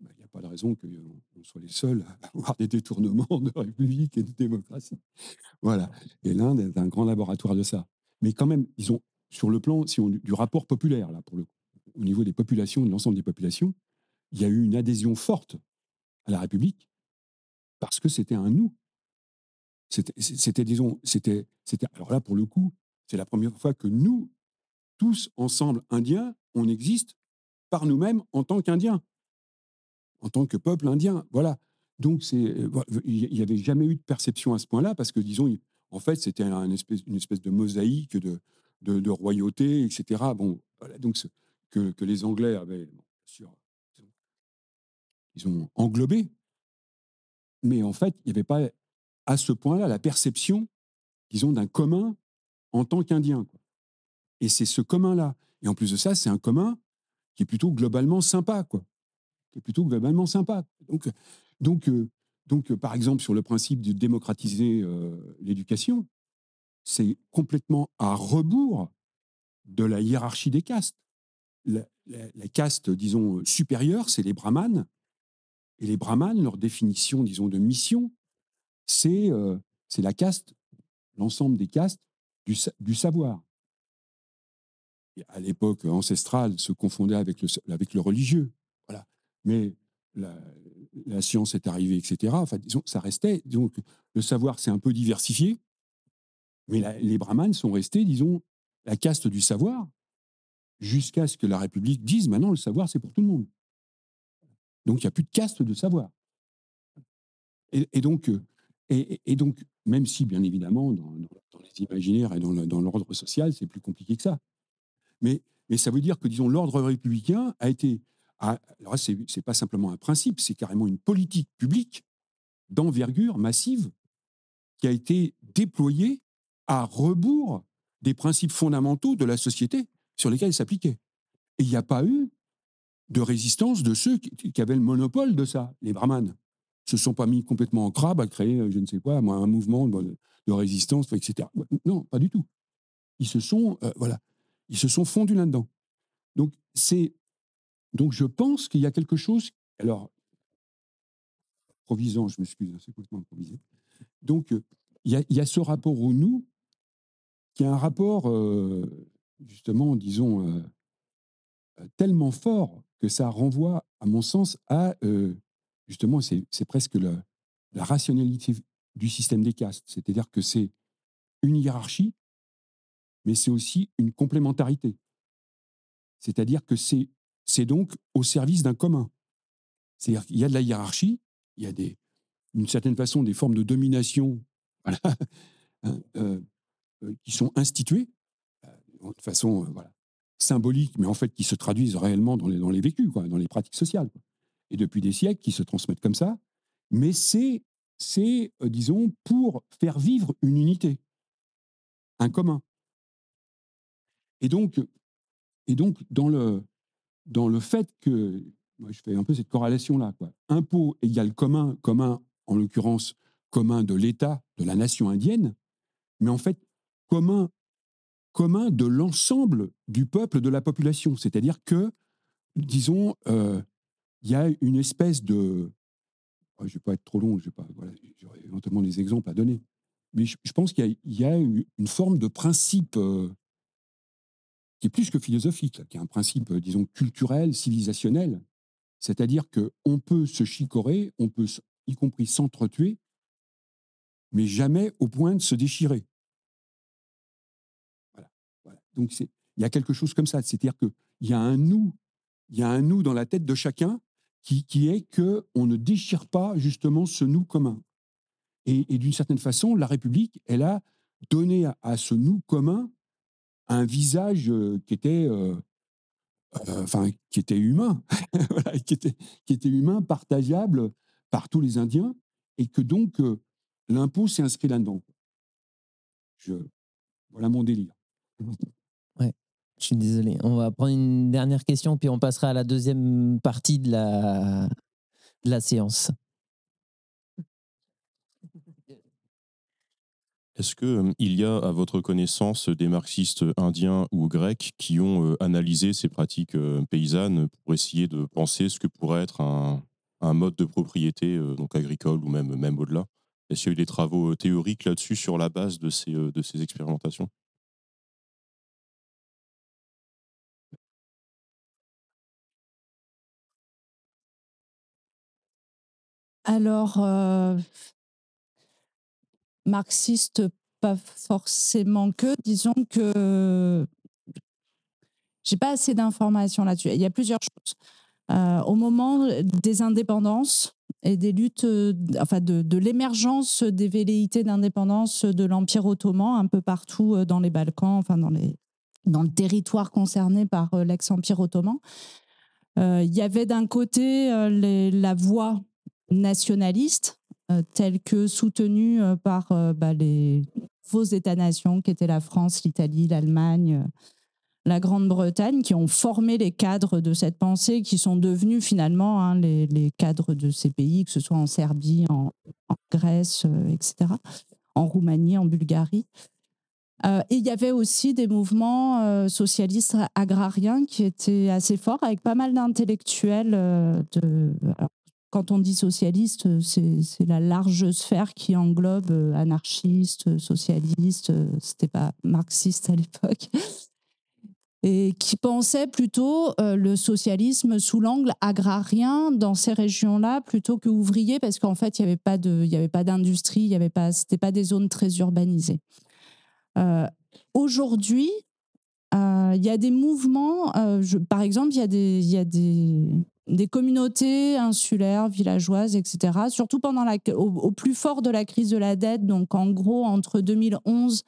il n'y a pas de raison qu'on soit les seuls à [laughs] avoir des détournements de République et de démocratie. Voilà. Et l'Inde est un grand laboratoire de ça. Mais quand même, ils ont, sur le plan si on, du rapport populaire, là, pour le, au niveau des populations, de l'ensemble des populations, il y a eu une adhésion forte à la République parce que c'était un nous. C'était, disons, c'était, c'était. Alors là, pour le coup, c'est la première fois que nous, tous ensemble, Indiens, on existe par nous-mêmes en tant qu'Indiens, en tant que peuple indien. Voilà. Donc, c'est, euh, il n'y avait jamais eu de perception à ce point-là parce que, disons, en fait, c'était une espèce, une espèce de mosaïque de, de, royauté, etc. Bon, donc que, que, les Anglais avaient, ils ont englobé. Mais en fait, il n'y avait pas à ce point-là la perception qu'ils ont d'un commun en tant qu'Indien. Et c'est ce commun-là. Et en plus de ça, c'est un commun qui est plutôt globalement sympa, quoi. Qui est plutôt globalement sympa. Donc, donc, euh, donc euh, par exemple, sur le principe de démocratiser euh, l'éducation, c'est complètement à rebours de la hiérarchie des castes. La, la, la caste, disons, supérieure, c'est les brahmanes, et les brahmanes, leur définition, disons, de mission, c'est euh, la caste, l'ensemble des castes du, savoir. à l'époque ancestrale, se confondait avec le, avec le religieux. Voilà. Mais la, science est arrivée, etc. Enfin, disons, ça restait. le savoir s'est un peu diversifié, mais les brahmanes sont restés, disons, la caste du savoir, jusqu'à ce que la République dise maintenant le savoir, c'est pour tout le monde. Donc, il n'y a plus de caste de savoir. Et, donc, euh, et, donc, même si, bien évidemment, dans, les imaginaires et dans, l'ordre social, c'est plus compliqué que ça. Mais, mais ça veut dire que, disons, l'ordre républicain a été. A, alors, c'est, c'est pas simplement un principe, c'est carrément une politique publique d'envergure massive qui a été déployée à rebours des principes fondamentaux de la société sur lesquels il s'appliquait. Et il n'y a pas eu de résistance de ceux qui, avaient le monopole de ça, les brahmanes. Se sont pas mis complètement en crabe à créer, euh, je ne sais quoi, un mouvement de, résistance, etc. Non, pas du tout. Ils se sont, euh, voilà, ils se sont fondus là-dedans. Donc c'est, donc je pense qu'il y a quelque chose. Alors, provisant, je m'excuse, hein, c'est complètement improvisé. Donc euh, il y, a ce rapport au nous qui est un rapport justement, disons, tellement fort que ça renvoie, à mon sens, à justement, c'est presque la rationalité du système des castes. C'est-à-dire que c'est une hiérarchie, mais c'est aussi une complémentarité. C'est-à-dire que c'est donc au service d'un commun. C'est-à-dire qu'il y a de la hiérarchie, il y a des, d'une certaine façon des formes de domination [laughs] hein, euh, euh, qui sont instituées euh, de façon voilà, symbolique mais en fait qui se traduisent réellement dans les, dans les vécus, quoi, dans les pratiques sociales. Et depuis des siècles, qui se transmettent comme ça. Mais c'est, c'est euh, disons, pour faire vivre une unité, un commun. Et donc, et donc dans, le, dans le fait que, moi, je fais un peu cette corrélation-là, quoi. impôt égale commun, commun en l'occurrence commun de l'État, de la nation indienne, mais en fait commun commun de l'ensemble du peuple, de la population. C'est-à-dire que, disons, il euh, y a une espèce de... Oh, je ne vais pas être trop long, j'aurai voilà, éventuellement des exemples à donner. Mais je, pense qu'il y, a une forme de principe euh, qui est plus que philosophique, qui est un principe, euh, disons, culturel, civilisationnel. C'est-à-dire qu'on peut se chicorer, on peut y compris s'entretuer, mais jamais au point de se déchirer. Donc il y a quelque chose comme ça, c'est-à-dire qu'il y a un nous, il y a un nous dans la tête de chacun qui, est que on ne déchire pas justement ce nous commun. Et, d'une certaine façon, la République, elle a donné à, ce nous commun un visage euh, qui était euh, euh, enfin qui était humain, [laughs] qui, était, humain, partageable par tous les Indiens, et que donc l'impôt s'est inscrit là-dedans. Je... Voilà mon délire. Je suis désolé. On va prendre une dernière question, puis on passera à la deuxième partie de la, la séance. Est-ce qu'il euh, y a, à votre connaissance, des marxistes indiens ou grecs qui ont euh, analysé ces pratiques euh, paysannes pour essayer de penser ce que pourrait être un, mode de propriété, donc agricole ou même, même au-delà Est-ce qu'il y a eu des travaux théoriques là-dessus sur la base de ces, de ces expérimentations Alors, marxiste, pas forcément que. Disons que j'ai pas assez d'informations là-dessus. Il y a plusieurs choses. au moment des indépendances et des luttes, enfin de, l'émergence des velléités d'indépendance de l'Empire ottoman un peu partout dans les Balkans, enfin dans, les, dans le territoire concerné par l'ex-Empire ottoman, il y avait d'un côté la voix nationalistes, euh, tels que soutenus euh, par euh, bah, les vos États-nations qui étaient la France, l'Italie, l'Allemagne, la Grande-Bretagne, qui ont formé les cadres de cette pensée, qui sont devenus finalement hein, les, cadres de ces pays, que ce soit en Serbie, en, Grèce, etc., en Roumanie, en Bulgarie. et il y avait aussi des mouvements socialistes agrariens qui étaient assez forts, avec pas mal d'intellectuels de, quand on dit socialiste, euh, c'est la large sphère qui englobe euh, anarchiste, euh, socialiste, c'était pas marxiste à l'époque, [laughs] et qui pensait plutôt le socialisme sous l'angle agrarien dans ces régions-là plutôt que ouvrier, parce qu'en fait, il n'y avait pas d'industrie, il y avait pas, c'était pas, des zones très urbanisées. Aujourd'hui, il y a des mouvements, par exemple, il y a des... Y a des des communautés insulaires, villageoises, etc., surtout pendant au, plus fort de la crise de la dette, donc en gros entre 2011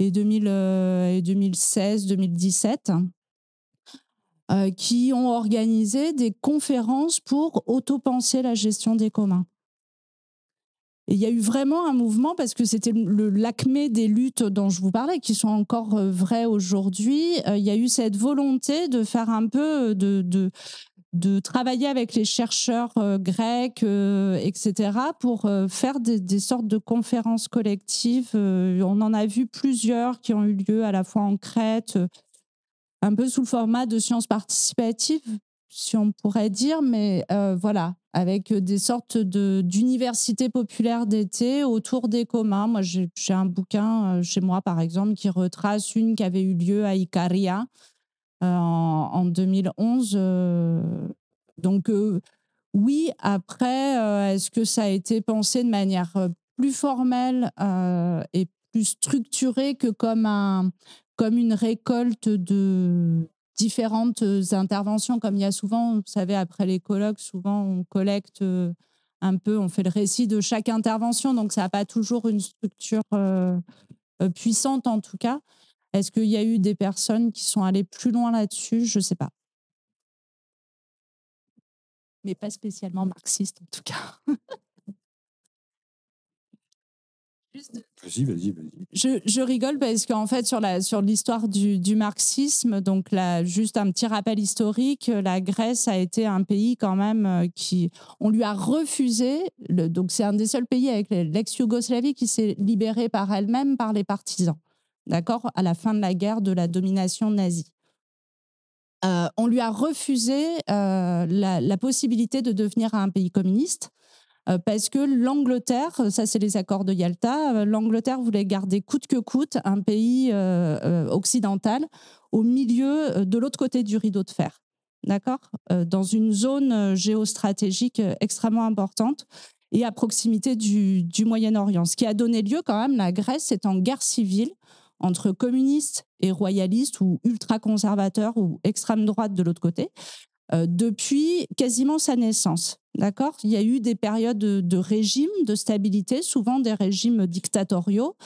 et, 2016, 2017, euh, euh, qui ont organisé des conférences pour autopenser la gestion des communs. Et il y a eu vraiment un mouvement parce que c'était le l'acmé des luttes dont je vous parlais, qui sont encore euh, vraies aujourd'hui. il y a eu cette volonté de faire un peu de, de de travailler avec les chercheurs euh, grecs, euh, etc., pour euh, faire des, sortes de conférences collectives. on en a vu plusieurs qui ont eu lieu à la fois en Crète, un peu sous le format de sciences participatives, si on pourrait dire, mais voilà, avec des sortes d'universités populaires d'été autour des communs. Moi, j'ai un bouquin chez moi, par exemple, qui retrace une qui avait eu lieu à Icaria euh, en, en, 2011. Euh, donc euh, oui, après, est-ce que ça a été pensé de manière plus formelle et plus structurée que comme, un, comme une récolte de, différentes interventions, comme il y a souvent, vous savez, après les colloques, souvent on collecte un peu, on fait le récit de chaque intervention, donc ça n'a pas toujours une structure puissante en tout cas. Est-ce qu'il y a eu des personnes qui sont allées plus loin là-dessus Je ne sais pas. Mais pas spécialement marxiste en tout cas. [laughs] Vas-y, vas-y, Je, rigole parce qu'en fait, sur, la, sur l'histoire du, marxisme, donc juste un petit rappel historique, la Grèce a été un pays quand même euh, qui, on lui a refusé, le, donc c'est un des seuls pays avec l'ex-Yougoslavie qui s'est libéré par elle-même par les partisans d'accord, à la fin de la guerre de la domination nazie. Euh, on lui a refusé euh, la, possibilité de devenir un pays communiste euh, parce que l'Angleterre, ça c'est les accords de Yalta, l'Angleterre voulait garder coûte que coûte un pays occidental au milieu de l'autre côté du rideau de fer, d'accord, dans une zone géostratégique extrêmement importante et à proximité du, du Moyen-Orient, ce qui a donné lieu quand même, la Grèce est en guerre civile entre communistes et royalistes ou ultra-conservateurs ou extrême droite de l'autre côté, euh, depuis quasiment sa naissance. D'accord Il y a eu des périodes de, de, régime, de stabilité, souvent des régimes dictatoriaux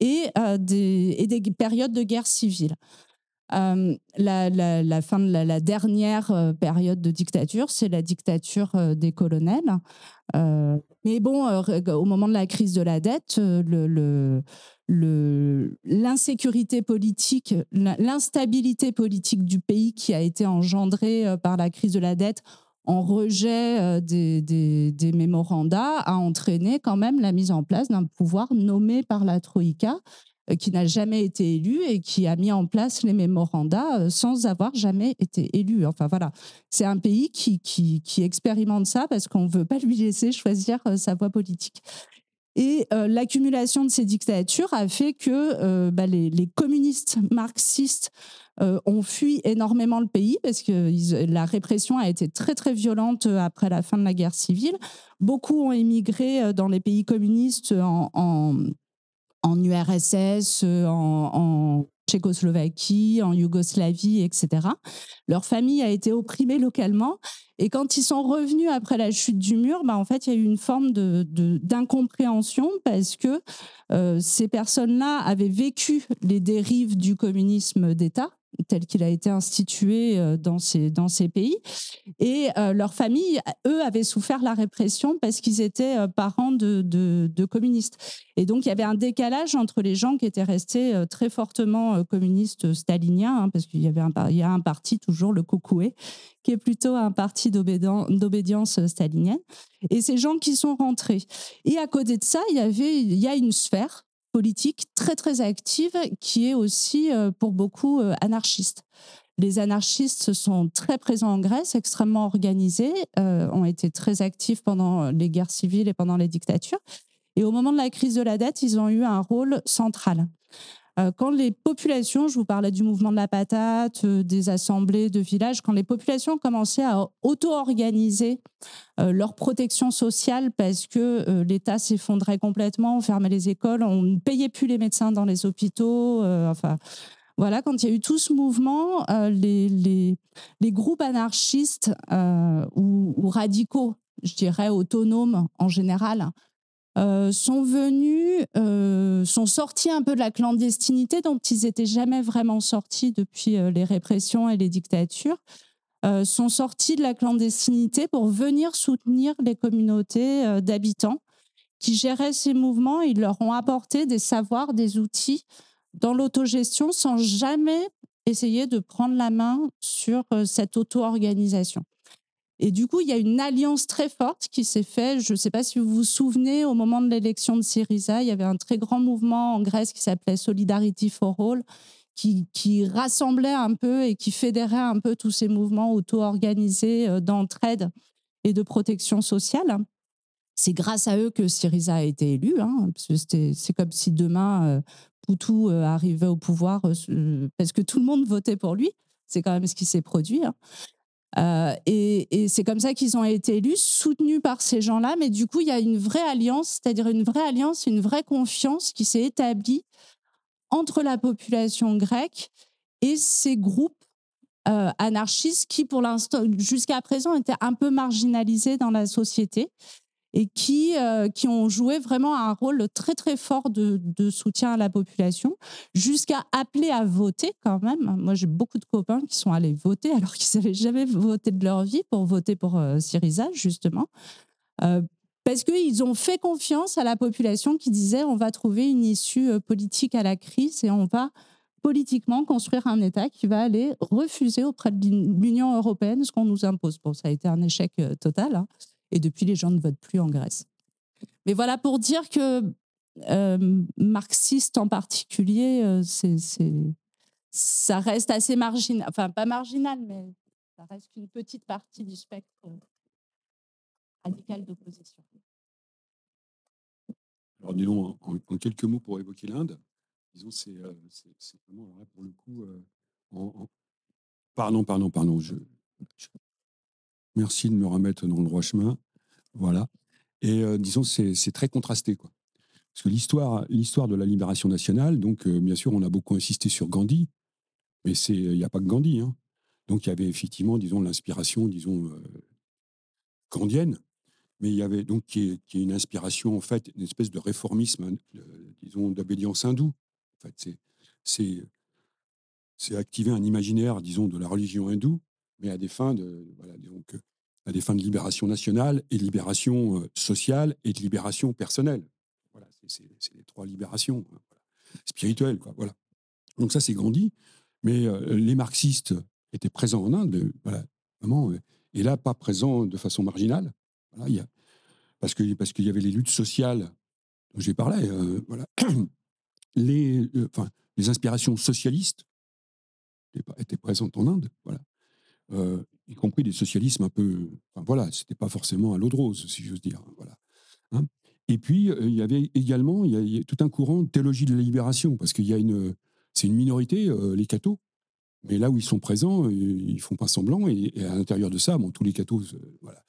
et, euh, des, des, périodes de guerre civile. Euh, la, fin de la, dernière période de dictature, c'est la dictature des colonels. mais bon, au moment de la crise de la dette, le, l'insécurité politique, l'instabilité politique du pays qui a été engendrée euh, par la crise de la dette en rejet euh, des, des, des mémorandas a entraîné quand même la mise en place d'un pouvoir nommé par la Troïka euh, qui n'a jamais été élu et qui a mis en place les mémorandas sans avoir jamais été élu. Enfin voilà, c'est un pays qui, qui, qui, expérimente ça parce qu'on ne veut pas lui laisser choisir sa voie politique. Et euh, l'accumulation de ces dictatures a fait que euh, bah, les, communistes marxistes euh, ont fui énormément le pays parce que la répression a été très très violente après la fin de la guerre civile. Beaucoup ont émigré dans les pays communistes en, URSS, en Tchécoslovaquie, en Yougoslavie, etc. Leur famille a été opprimée localement. Et quand ils sont revenus après la chute du mur, bah en fait, il y a eu une forme d'incompréhension de, parce que euh, ces personnes-là avaient vécu les dérives du communisme d'État tel qu'il a été institué euh, dans ces, pays. Et euh, leurs familles, eux, avaient souffert la répression parce qu'ils étaient euh, parents de, communistes. Et donc, il y avait un décalage entre les gens qui étaient restés très fortement communistes staliniens, hein, parce qu'il y avait un, il a un parti, toujours le Koukoué, qui est plutôt un parti d'obédience stalinienne, et ces gens qui sont rentrés. Et à côté de ça, il y avait il y a une sphère politique très très active qui est aussi euh, pour beaucoup euh, anarchiste. Les anarchistes sont très présents en Grèce, extrêmement organisés, euh, ont été très actifs pendant les guerres civiles et pendant les dictatures. Et au moment de la crise de la dette, ils ont eu un rôle central. Euh, quand les populations, je vous parlais du mouvement de la patate, euh, des assemblées de villages, quand les populations commençaient à auto-organiser euh, leur protection sociale parce que l'État s'effondrait complètement, on fermait les écoles, on ne payait plus les médecins dans les hôpitaux, enfin voilà, quand il y a eu tout ce mouvement, les, groupes anarchistes ou, radicaux, je dirais autonomes en général, euh, sont venus, euh, sont sortis un peu de la clandestinité dont ils n'étaient jamais vraiment sortis depuis euh, les répressions et les dictatures, sont sortis de la clandestinité pour venir soutenir les communautés d'habitants qui géraient ces mouvements. Ils leur ont apporté des savoirs, des outils dans l'autogestion sans jamais essayer de prendre la main sur cette auto-organisation. Et du coup, il y a une alliance très forte qui s'est faite. Je ne sais pas si vous vous souvenez, au moment de l'élection de Syriza, il y avait un très grand mouvement en Grèce qui s'appelait Solidarity for All, qui, qui, rassemblait un peu et qui fédérait un peu tous ces mouvements auto-organisés euh, d'entraide et de protection sociale. C'est grâce à eux que Syriza a été élu, hein, parce c'est comme si demain euh, Poutou euh, arrivait au pouvoir parce que tout le monde votait pour lui. C'est quand même ce qui s'est produit. Hein. Euh, et, c'est comme ça qu'ils ont été élus, soutenus par ces gens-là. Mais du coup, il y a une vraie alliance, c'est-à-dire une vraie alliance, une vraie confiance qui s'est établie entre la population grecque et ces groupes euh, anarchistes qui, pour l'instant, jusqu'à présent, étaient un peu marginalisés dans la société et qui, euh, qui ont joué vraiment un rôle très très fort de, soutien à la population, jusqu'à appeler à voter quand même. Moi, j'ai beaucoup de copains qui sont allés voter [laughs] alors qu'ils n'avaient jamais voté de leur vie pour voter pour euh, Syriza, justement. Euh, parce qu'ils ont fait confiance à la population qui disait on va trouver une issue politique à la crise et on va politiquement construire un État qui va aller refuser auprès de l'Union européenne ce qu'on nous impose. Bon, ça a été un échec total. Hein. Et depuis, les gens ne votent plus en Grèce. Mais voilà pour dire que euh, marxiste en particulier, euh, c'est, ça reste assez marginal, enfin pas marginal, mais ça reste une petite partie du spectre euh, radical d'opposition. Alors disons, en, quelques mots pour évoquer l'Inde, disons c'est, vraiment pour le coup, en, pardon, pardon, pardon, je, Merci de me remettre dans le droit chemin. Voilà. Et euh, disons, c'est très contrasté. Quoi. Parce que l'histoire de la libération nationale, donc euh, bien sûr, on a beaucoup insisté sur Gandhi, mais il n'y a pas que Gandhi. Hein. Donc il y avait effectivement, disons, l'inspiration, disons, euh, mais il y avait donc qui est, une inspiration, en fait, une espèce de réformisme, hein, disons, d'obédience hindoue. En fait, c'est activer un imaginaire, disons, de la religion hindoue, mais à des fins de, voilà, donc, à des fins de libération nationale et de libération euh, sociale et de libération personnelle. Voilà, c'est les trois libérations hein, spirituelles. Quoi, voilà. Donc ça, c'est grandi. Mais euh, les marxistes étaient présents en Inde, voilà, et là, pas présents de façon marginale. Voilà, parce qu'il parce qu'il y avait les luttes sociales dont j'ai parlé. Euh, voilà. les, les inspirations socialistes étaient présentes en Inde. Voilà. Euh, y compris des socialismes un peu. Enfin, voilà, c'était pas forcément à l'eau de rose, si j'ose dire. Voilà. Hein. et puis, euh, il y avait également il y a, tout un courant de théologie de la libération, parce qu'il y a une. C'est une minorité, euh, les cathos. Mais là où ils sont présents, ils font pas semblant. Et, à l'intérieur de ça, bon, tous les cathos voilà,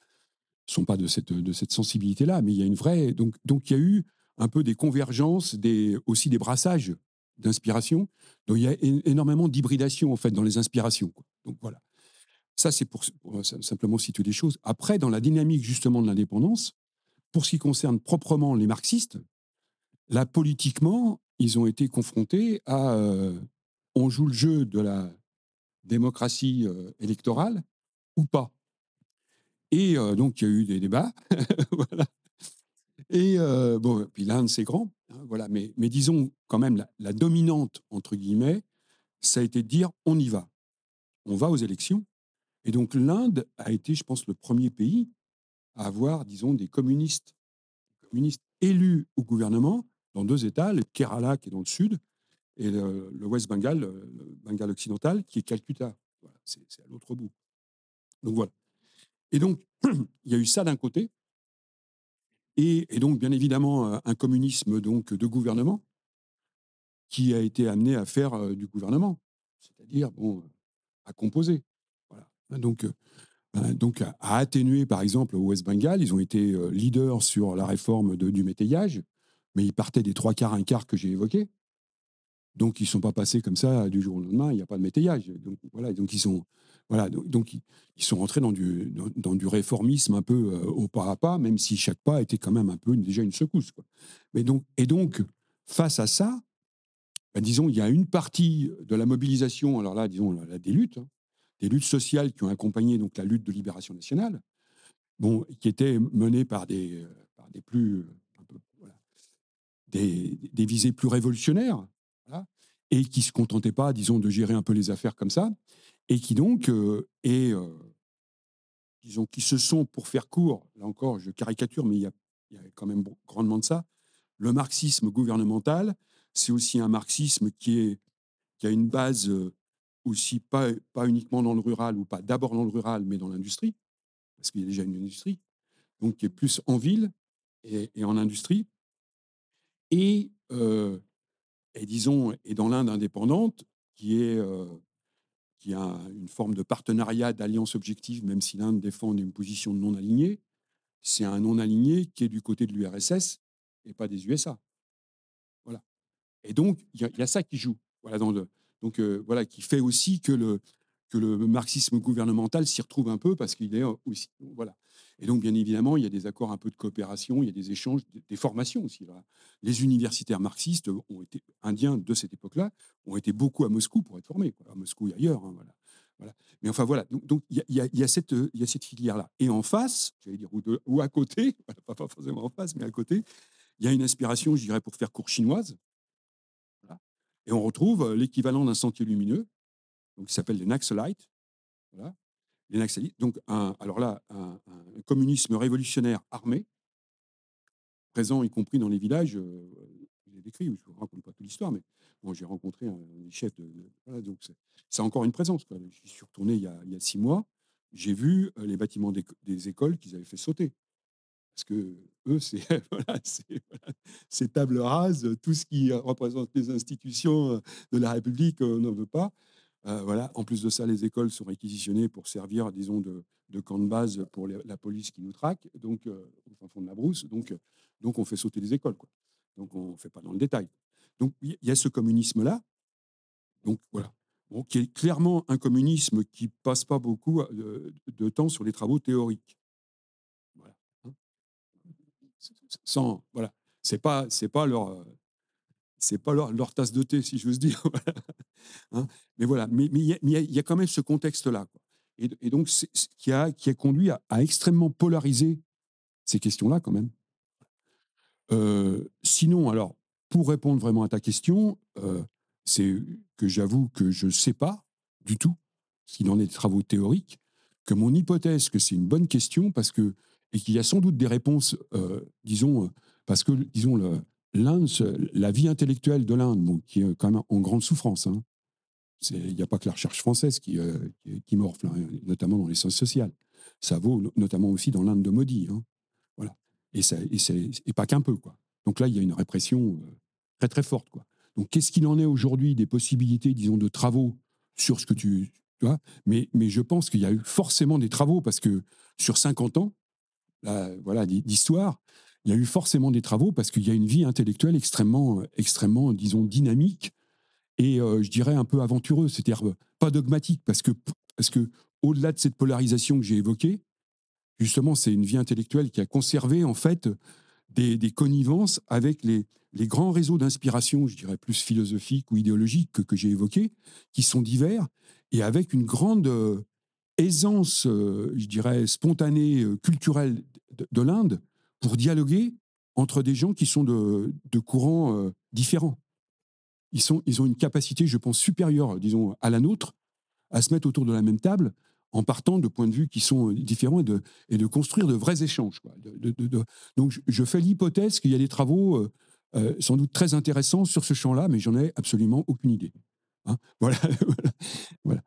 sont pas de cette, de cette sensibilité-là. Mais il y a une vraie. Donc, donc, il y a eu un peu des convergences, des, aussi des brassages d'inspiration. Donc, il y a énormément d'hybridation, en fait, dans les inspirations. Donc, voilà. Ça, c'est pour, euh, simplement situer des choses. Après, dans la dynamique justement de l'indépendance, pour ce qui concerne proprement les marxistes, là, politiquement, ils ont été confrontés à. Euh, on joue le jeu de la démocratie euh, électorale ou pas. Et donc, il y a eu des débats. [laughs] Et bon, puis l'un c'est grand. Hein, voilà. Mais, mais, disons, quand même, la dominante, entre guillemets, ça a été de dire on y va on va aux élections. Et donc l'Inde a été, je pense, le premier pays à avoir, disons, des communistes, communistes élus au gouvernement dans deux États, le Kerala qui est dans le sud et le, West Bengal, le, Bengal occidental, qui est Calcutta. c'est, à l'autre bout. Donc voilà. Et donc, [clears throat] il y a eu ça d'un côté, et, et, donc bien évidemment euh, un communisme donc de gouvernement qui a été amené à faire euh, du gouvernement, c'est-à-dire bon à composer. Donc, euh, bah, donc, à atténuer, par exemple, au West Bengal, ils ont été euh, leaders sur la réforme du métayage, mais ils partaient des trois quarts, un quart que j'ai évoqué. Donc, ils ne sont pas passés comme ça du jour au lendemain, il n'y a pas de métayage. Donc, voilà, donc ils sont, voilà, donc, ils sont rentrés dans du, dans, du réformisme un peu euh, au pas à pas, même si chaque pas était quand même un peu déjà une secousse. Mais et donc, face à ça, ben, disons, il y a une partie de la mobilisation, alors là, disons, la là, des des luttes sociales qui ont accompagné donc la lutte de libération nationale, bon, qui était menée par des, euh, des plus euh, des, visées plus révolutionnaires, et qui se contentaient pas, disons, de gérer un peu les affaires comme ça, et qui donc euh, et disons qui se sont, pour faire court, là encore, je caricature, mais il y a, quand même grandement de ça. Le marxisme gouvernemental, c'est aussi un marxisme qui est qui a une base aussi pas, pas uniquement dans le rural, ou pas d'abord dans le rural, mais dans l'industrie, parce qu'il y a déjà une industrie, donc qui est plus en ville et, en industrie, et, disons, et dans l'Inde indépendante, qui est qui a une forme de partenariat, d'alliance objective, même si l'Inde défend une position de non-alignée, c'est un non-aligné qui est du côté de l'URSS et pas des USA. Voilà. Et donc, il y, a ça qui joue. Voilà, dans le, donc euh, voilà, qui fait aussi que le, que le marxisme gouvernemental s'y retrouve un peu parce qu'il est euh, aussi. Voilà. Et donc, bien évidemment, il y a des accords un peu de coopération, il y a des échanges, des formations aussi. Les universitaires marxistes ont été, indiens de cette époque-là ont été beaucoup à Moscou pour être formés, à Moscou et ailleurs. Hein, voilà. Voilà. Mais enfin, voilà. Donc, il y, a cette, filière-là. Et en face, j'allais dire, ou, à côté, [laughs] pas forcément en face, mais à côté, il y a une inspiration, je dirais, pour faire cours chinoise, et on retrouve euh, l'équivalent d'un sentier lumineux, qui s'appelle les Naxalites. Les Naxalites, donc un, alors là, un, communisme révolutionnaire armé, présent y compris dans les villages. Euh, j'ai décrit, je ne vous raconte pas toute l'histoire, mais bon, j'ai rencontré un, chef de. donc c'est encore une présence. J'y suis retourné il y a, six mois. J'ai vu euh, les bâtiments des écoles qu'ils avaient fait sauter. Parce que eux, c'est [laughs] table rase, tout ce qui représente les institutions euh, de la République, on euh, n'en veut pas. Euh, voilà. En plus de ça, les écoles sont réquisitionnées pour servir, disons, de, camp de base pour la police qui nous traque, donc euh, au fond de la brousse. Donc, donc on fait sauter les écoles. Donc on ne fait pas dans le détail. Donc il y a ce communisme-là. Donc voilà. qui est clairement un communisme qui passe pas beaucoup de temps sur les travaux théoriques sans voilà, c'est pas c'est pas leur euh, c'est pas leur, tasse de thé si je veux dire. [laughs] Hein. mais voilà, mais il y, a quand même ce contexte là. Et, donc ce qui a qui a conduit à, extrêmement polariser ces questions là quand même. Euh, sinon, alors pour répondre vraiment à ta question, euh, c'est que j'avoue que je ne sais pas du tout, s'il en est des travaux théoriques, que mon hypothèse que c'est une bonne question parce que et qu'il y a sans doute des réponses, euh, disons, euh, parce que, disons, le, l'Inde, la vie intellectuelle de l'Inde, qui est quand même en grande souffrance, hein. il n'y a pas que la recherche française qui, euh, qui, morfle, hein, notamment dans les sciences sociales. Ça vaut notamment aussi dans l'Inde de Modi. Hein. Voilà. Et, ça, et, pas qu'un peu. Quoi. Donc là, il y a une répression très très forte. Quoi. Donc qu'est-ce qu'il en est aujourd'hui des possibilités, disons, de travaux sur ce que tu... vois mais, mais je pense qu'il y a eu forcément des travaux parce que sur 50 ans, d'histoire, voilà, d'histoire il y a eu forcément des travaux parce qu'il y a une vie intellectuelle extrêmement, euh, extrêmement disons, dynamique et euh, je dirais un peu aventureuse, c'est-à-dire euh, pas dogmatique, parce que, parce que au-delà de cette polarisation que j'ai évoquée, justement, c'est une vie intellectuelle qui a conservé en fait des, connivences avec les, grands réseaux d'inspiration, je dirais plus philosophiques ou idéologiques que, j'ai évoqués, qui sont divers et avec une grande aisance, je dirais, spontanée, culturelle de, l'Inde pour dialoguer entre des gens qui sont de, de courants euh, différents. Ils, sont, ils ont une capacité, je pense, supérieure, disons, à la nôtre, à se mettre autour de la même table en partant de points de vue qui sont euh, différents et de, et de construire de vrais échanges. Quoi. De, donc, je, fais l'hypothèse qu'il y a des travaux euh, sans doute très intéressants sur ce champ-là, mais j'en ai absolument aucune idée. Hein. [laughs] voilà. voilà.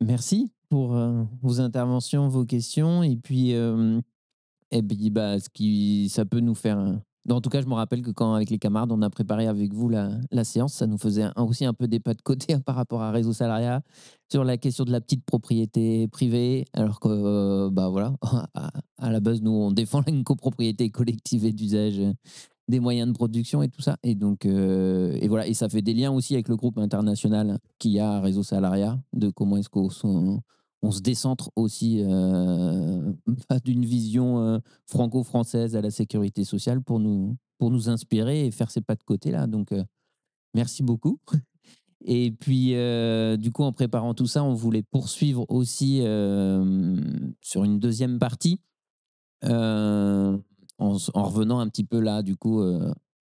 merci pour euh, vos interventions, vos questions. Et puis, et bah, ce qui, ça peut nous faire. En tout cas, je me rappelle que quand, avec les camarades, on a préparé avec vous la, la séance, ça nous faisait aussi un peu des pas de côté [laughs] par rapport à Réseau Salariat sur la question de la petite propriété privée. Alors que, euh, bah voilà, [laughs] à, la base, nous, on défend une copropriété collective et d'usage euh, des moyens de production et tout ça. Et donc, et voilà, et ça fait des liens aussi avec le groupe international qu'il y a Réseau Salariat, de comment est-ce qu'on on se décentre aussi euh, [laughs] d'une vision euh, franco-française à la sécurité sociale pour nous, pour nous inspirer et faire ces pas de côté là. Donc, euh, merci beaucoup. [laughs] Et puis, du coup, en préparant tout ça, on voulait poursuivre aussi sur une deuxième partie en, revenant un petit peu là, du coup,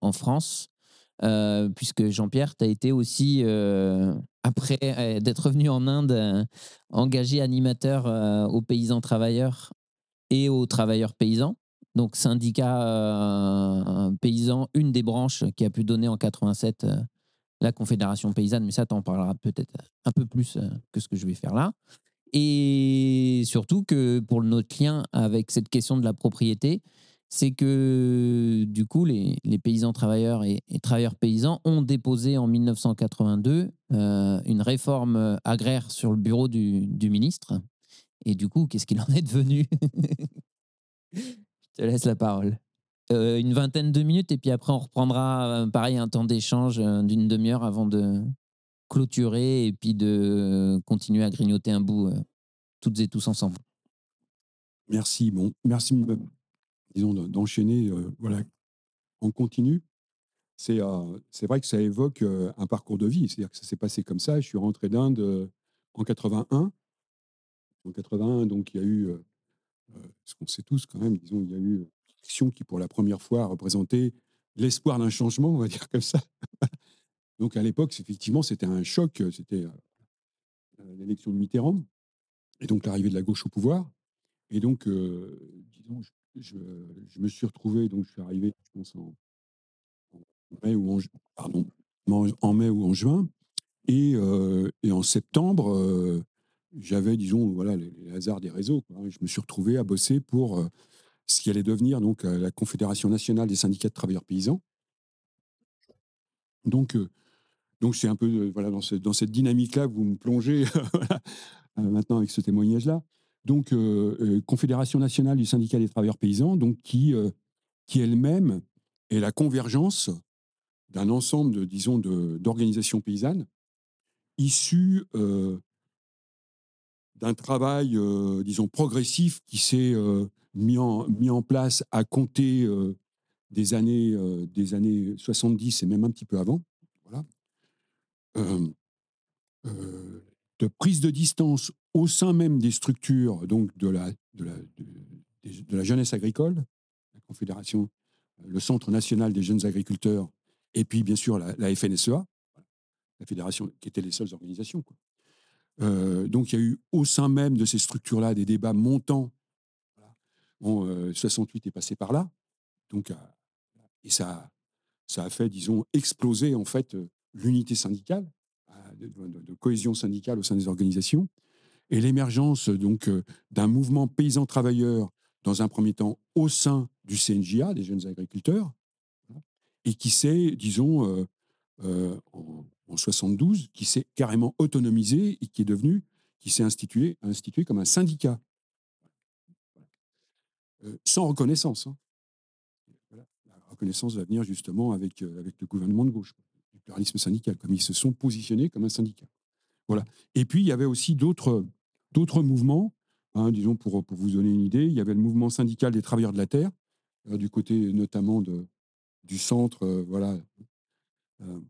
en France. Euh, puisque Jean-Pierre, tu as été aussi, euh, après euh, d'être revenu en Inde, engagé animateur aux paysans travailleurs et aux travailleurs paysans. Donc, syndicat paysan, une des branches qui a pu donner en 87 la Confédération paysanne, mais ça, t'en parleras peut-être un peu plus que ce que je vais faire là. Et surtout que pour notre lien avec cette question de la propriété, c'est que du coup, les, paysans travailleurs et, travailleurs paysans ont déposé en 1982 euh, une réforme euh, agraire sur le bureau du, ministre. Et du coup, qu'est-ce qu'il en est devenu Je te laisse la parole. Euh, une vingtaine de minutes, et puis après, on reprendra pareil un temps d'échange d'une demi-heure avant de clôturer et puis de continuer à grignoter un bout toutes et tous ensemble. Merci. Bon, merci disons, d'enchaîner voilà, en continu, c'est vrai que ça évoque un parcours de vie. C'est-à-dire que ça s'est passé comme ça. Je suis rentré d'Inde en 81. En 81, donc il y a eu, ce qu'on sait tous quand même, disons, il y a eu action qui, pour la première fois, a représenté l'espoir d'un changement, on va dire comme ça. [laughs] donc à l'époque, effectivement, c'était un choc. C'était euh, l'élection de Mitterrand et donc l'arrivée de la gauche au pouvoir. Et donc, disons, je je, me suis retrouvé, donc je suis arrivé, en, mai ou en, pardon, en, mai ou en juin. Et, euh, en septembre, euh, j'avais, disons, voilà, les, hasards des réseaux. Hein, je me suis retrouvé à bosser pour euh, ce qui allait devenir donc la Confédération nationale des syndicats de travailleurs paysans. Donc, donc c'est un peu voilà, dans, dans cette dynamique-là que vous me plongez [laughs] maintenant avec ce témoignage-là donc euh, euh, Confédération nationale du syndicat des travailleurs paysans, donc qui, euh, qui elle-même est la convergence d'un ensemble, de, d'organisations paysannes issues d'un travail, disons, progressif qui s'est mis, en, mis en place à compter des, années, des années 70 et même un petit peu avant. Voilà. de prise de distance au sein même des structures donc de la, de la, jeunesse agricole, la Confédération, le Centre national des jeunes agriculteurs, et puis bien sûr la, FNSEA, e la fédération qui était les seules organisations. Euh, donc il y a eu au sein même de ces structures-là des débats montants. Bon, 68 euh, est passé par là, donc euh, et ça, ça a fait, disons, exploser en fait l'unité syndicale, de, cohésion syndicale au sein des organisations et l'émergence donc euh, d'un mouvement paysan travailleur dans un premier temps au sein du CNJA des jeunes agriculteurs et qui s'est disons euh, euh, en, 72 qui s'est carrément autonomisé et qui est devenu qui s'est institué institué comme un syndicat sans reconnaissance hein. la reconnaissance va venir justement avec avec le gouvernement de gauche du pluralisme syndical comme ils se sont positionnés comme un syndicat voilà et puis il y avait aussi d'autres d'autres mouvements. Hein, disons, pour, pour vous donner une idée, il y avait le mouvement syndical des travailleurs de la terre, euh, du côté notamment de, du centre. Euh, voilà, euh,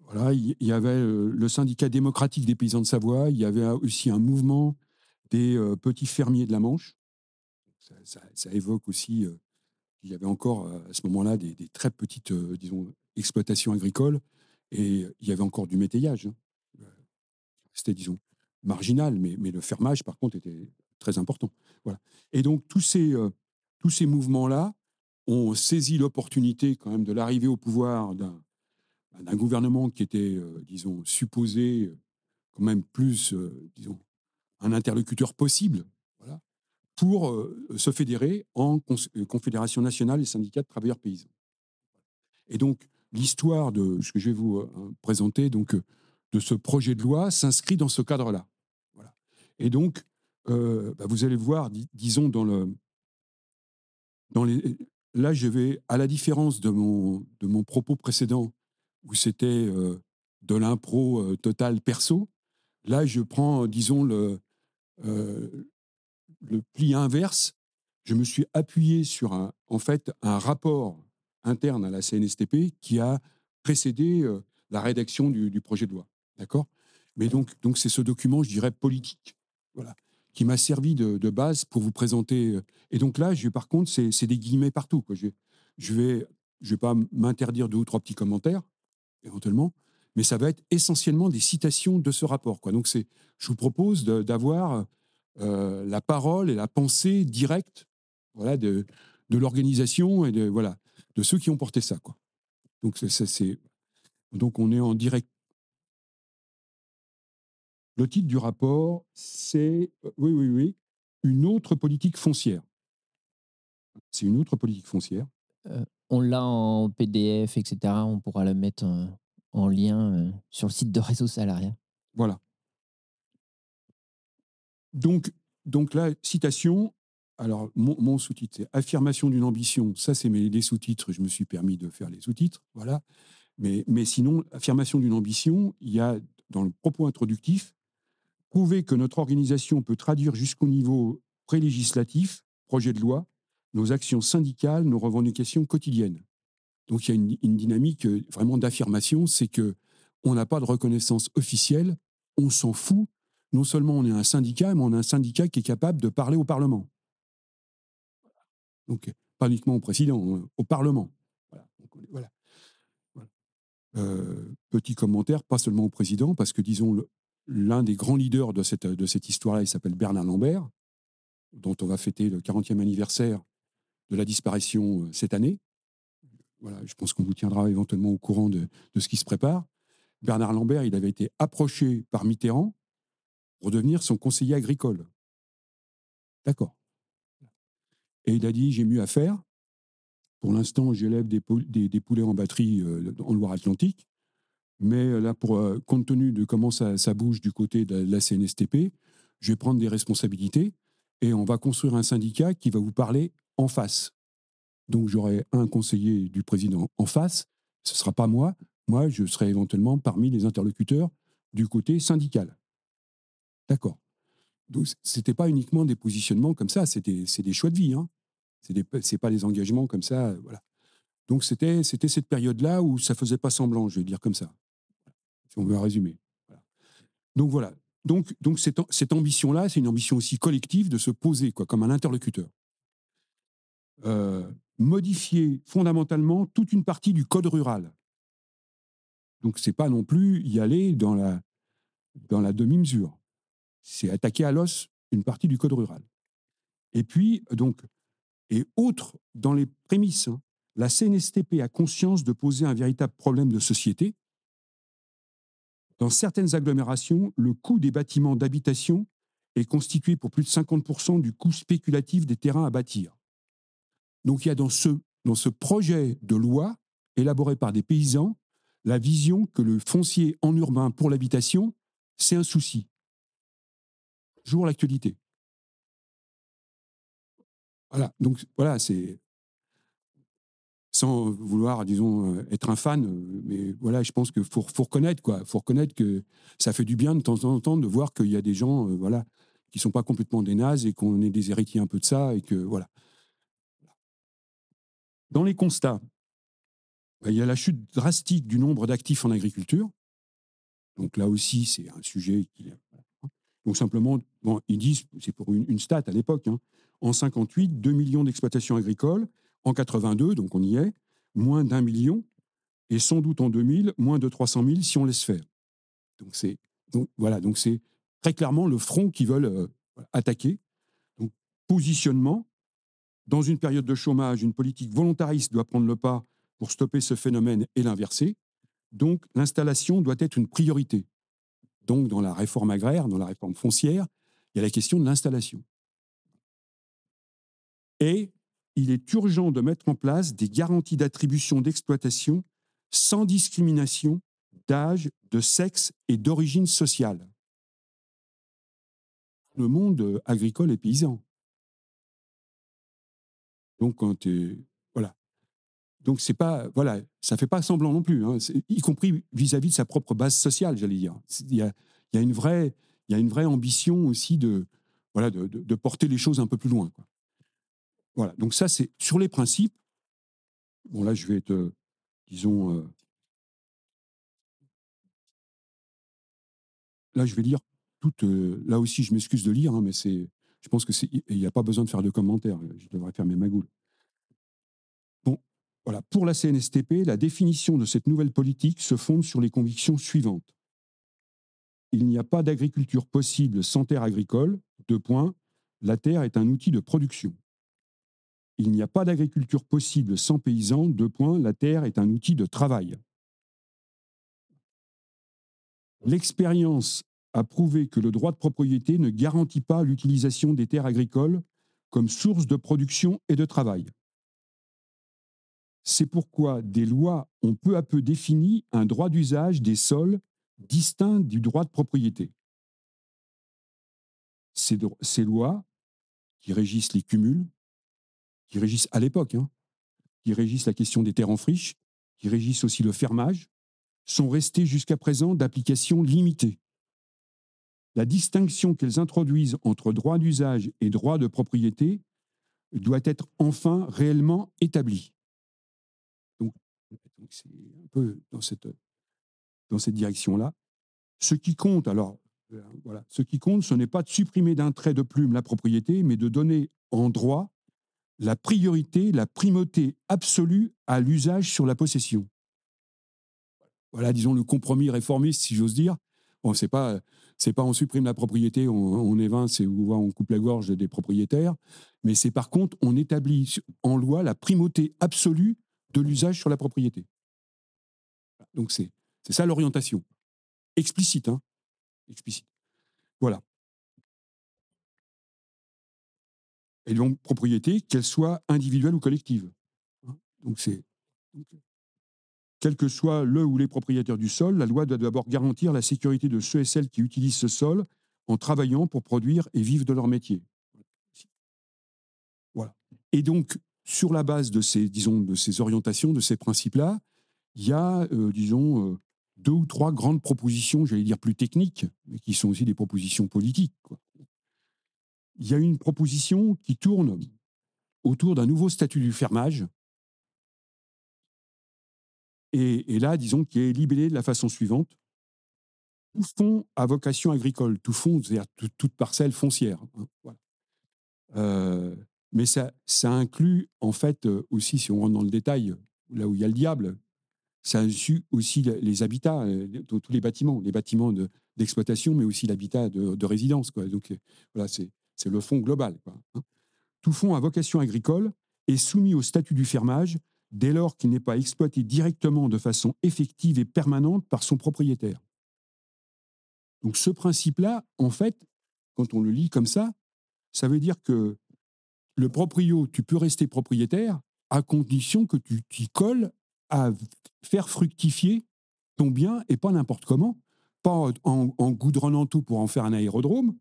voilà, il y, avait le syndicat démocratique des paysans de Savoie. Il y avait aussi un mouvement des petits fermiers de la Manche. Ça, évoque aussi qu'il y avait encore à ce moment-là des, très petites, disons, exploitations agricoles et il y avait encore du métayage. C'était, hein, disons, marginal, mais, le fermage, par contre, était très important. Voilà. Et donc, tous ces, euh, ces mouvements-là ont saisi l'opportunité quand même de l'arrivée au pouvoir d'un, bah, gouvernement qui était, euh, disons, supposé euh, quand même plus, disons, un interlocuteur possible, voilà, pour se fédérer en Confédération nationale et syndicats de travailleurs paysans. Et donc, l'histoire de ce que je vais vous présenter, donc, ce projet de loi s'inscrit dans ce cadre-là. Voilà. Et donc, euh, bah, vous allez voir, disons, dans le, dans les, là, je vais, à la différence de mon, de mon propos précédent, où c'était euh, de l'impro euh, total perso, là, je prends, disons, le, le pli inverse. Je me suis appuyé sur, un, en fait, un rapport interne à la CNSTP qui a précédé la rédaction du, projet de loi. D'accord Mais donc, donc c'est ce document, je dirais, politique, voilà, qui m'a servi de, base pour vous présenter. Euh, et donc là, je, par contre, c'est des guillemets partout. Je, je vais, je vais pas m'interdire deux ou trois petits commentaires, éventuellement, mais ça va être essentiellement des citations de ce rapport. Quoi. Donc, c'est, je vous propose d'avoir euh, la parole et la pensée directe, voilà, de, de l'organisation et de voilà, de ceux qui ont porté ça, quoi. Donc, c'est, donc on est en direct le titre du rapport, c'est, euh, oui, oui, oui, une autre politique foncière. C'est une autre politique foncière. Euh, on l'a en PDF, etc. On pourra la mettre euh, en, lien sur le site de Réseau Salariat. Voilà. Donc, donc citation. Alors, mon, sous-titre, c'est Affirmation d'une ambition. Ça, c'est mes, les sous-titres. Je me suis permis de faire les sous-titres. Voilà. Mais, mais sinon, Affirmation d'une ambition, il y a dans le propos introductif prouver que notre organisation peut traduire jusqu'au niveau pré-législatif, projet de loi, nos actions syndicales, nos revendications quotidiennes. Donc il y a une, dynamique euh, vraiment d'affirmation, c'est que on n'a pas de reconnaissance officielle, on s'en fout. Non seulement on est un syndicat, mais on est un syndicat qui est capable de parler au Parlement. Donc pas uniquement au président, hein, au Parlement. Voilà. Euh, petit commentaire, pas seulement au président, parce que disons, le, l'un des grands leaders de cette, de cette histoire-là, il s'appelle Bernard Lambert, dont on va fêter le 40e anniversaire de la disparition euh, cette année. Voilà, je pense qu'on vous tiendra éventuellement au courant de, ce qui se prépare. Bernard Lambert, il avait été approché par Mitterrand pour devenir son conseiller agricole. D'accord. Et il a dit, j'ai mieux à faire. Pour l'instant, j'élève des, des, poulets en batterie euh, en Loire-Atlantique. Mais euh, là, pour, euh, compte tenu de comment ça, bouge du côté de la CNSTP, je vais prendre des responsabilités et on va construire un syndicat qui va vous parler en face. Donc j'aurai un conseiller du président en face, ce ne sera pas moi, moi je serai éventuellement parmi les interlocuteurs du côté syndical. D'accord. Donc ce n'était pas uniquement des positionnements comme ça, c'est des, choix de vie, hein. ce n'est pas des engagements comme ça. Euh, voilà. Donc c'était cette période-là où ça ne faisait pas semblant, je vais dire comme ça on veut un Donc voilà. Donc, donc cette, ambition-là, c'est une ambition aussi collective de se poser quoi, comme un interlocuteur. Euh, modifier fondamentalement toute une partie du code rural. Donc ce n'est pas non plus y aller dans la, dans la demi-mesure. C'est attaquer à l'os une partie du code rural. Et puis, donc, et autre, dans les prémices, hein, la CNSTP a conscience de poser un véritable problème de société dans certaines agglomérations, le coût des bâtiments d'habitation est constitué pour plus de 50% du coût spéculatif des terrains à bâtir. Donc il y a dans ce, dans ce projet de loi élaboré par des paysans la vision que le foncier en urbain pour l'habitation, c'est un souci. Jour l'actualité. Voilà, donc voilà, c'est sans vouloir, disons, euh, être un fan. Euh, mais voilà, je pense que faut, reconnaître, quoi. Faut reconnaître que ça fait du bien de temps en temps de voir qu'il y a des gens, qui euh, voilà, qui sont pas complètement des nazes et qu'on est des héritiers un peu de ça et que voilà. Dans les constats, bah, il y a la chute drastique du nombre d'actifs en agriculture. Donc là aussi, c'est un sujet hein. Donc simplement, ils disent, c'est pour une, stat à l'époque, hein, en 58, 2 millions d'exploitations agricoles, en 82, donc on y est, moins d'un million, et sans doute en 2000, moins de 300 000 si on laisse faire. Donc c'est donc, voilà, donc c'est très clairement le front qu'ils veulent euh, attaquer. Donc positionnement, dans une période de chômage, une politique volontariste doit prendre le pas pour stopper ce phénomène et l'inverser. Donc l'installation doit être une priorité. Donc dans la réforme agraire, dans la réforme foncière, il y a la question de l'installation. Et il est urgent de mettre en place des garanties d'attribution d'exploitation sans discrimination d'âge, de sexe et d'origine sociale. Le monde agricole et paysan. Donc, quand euh, voilà. Donc, c'est pas, voilà, ça fait pas semblant non plus, hein. y compris vis-à-vis de sa propre base sociale, j'allais dire. Il y a, une vraie, y a une vraie ambition aussi de, porter les choses un peu plus loin. Voilà, donc ça, c'est sur les principes. Bon, là, je vais être, euh, disons, euh, là, je vais lire toute. Euh, là aussi, je m'excuse de lire, hein, mais c'est, je pense que c'est, il n'y a pas besoin de faire de commentaires. Je devrais fermer ma gueule. Bon, voilà. Pour la CNSTP, la définition de cette nouvelle politique se fonde sur les convictions suivantes. Il n'y a pas d'agriculture possible sans terre agricole. Deux points. La terre est un outil de production. Il n'y a pas d'agriculture possible sans paysans. Deux points, la terre est un outil de travail. L'expérience a prouvé que le droit de propriété ne garantit pas l'utilisation des terres agricoles comme source de production et de travail. C'est pourquoi des lois ont peu à peu défini un droit d'usage des sols distinct du droit de propriété. Ces, lois, qui régissent les cumuls, qui régissent à l'époque, hein, qui régissent la question des terres en friche, qui régissent aussi le fermage, sont restées jusqu'à présent d'application limitée. La distinction qu'elles introduisent entre droit d'usage et droit de propriété doit être enfin réellement établie. Donc, c'est un peu dans cette, dans cette direction-là. Ce qui compte, alors, euh, voilà, ce qui compte, ce n'est pas de supprimer d'un trait de plume la propriété, mais de donner en droit la priorité, la primauté absolue à l'usage sur la possession. Voilà, disons, le compromis réformiste, si j'ose dire. Bon, sait pas, c'est pas on supprime la propriété, on, on évince et on coupe la gorge des propriétaires, mais c'est par contre, on établit en loi la primauté absolue de l'usage sur la propriété. Donc c'est, c'est ça l'orientation. Explicite, hein Explicite. Voilà. et donc propriété, qu'elle soit individuelle ou collective. Hein. Donc c'est quel que soit le ou les propriétaires du sol, la loi doit d'abord garantir la sécurité de ceux et celles qui utilisent ce sol en travaillant pour produire et vivre de leur métier. Voilà. Et donc, sur la base de ces, disons, de ces orientations, de ces principes-là, il y a, euh, disons, euh, deux ou trois grandes propositions, j'allais dire plus techniques, mais qui sont aussi des propositions politiques il y a une proposition qui tourne autour d'un nouveau statut du fermage. Et, là, disons, qui est libellé de la façon suivante. Tout fonds à vocation agricole, tout fonds, c'est-à-dire toute parcelle foncière. Hein, euh, mais ça, ça inclut, en fait, euh, aussi, si on rentre dans le détail, là où il y a le diable, ça inclut aussi les habitats, euh, tous les bâtiments, les bâtiments d'exploitation, mais aussi l'habitat de, résidence. Quoi. Donc voilà, c'est c'est le fonds global. Hein. Tout fonds à vocation agricole est soumis au statut du fermage dès lors qu'il n'est pas exploité directement de façon effective et permanente par son propriétaire. Donc ce principe-là, en fait, quand on le lit comme ça, ça veut dire que le proprio, tu peux rester propriétaire à condition que tu t'y colles à faire fructifier ton bien et pas n'importe comment, pas en goudronnant tout pour en faire un aérodrome,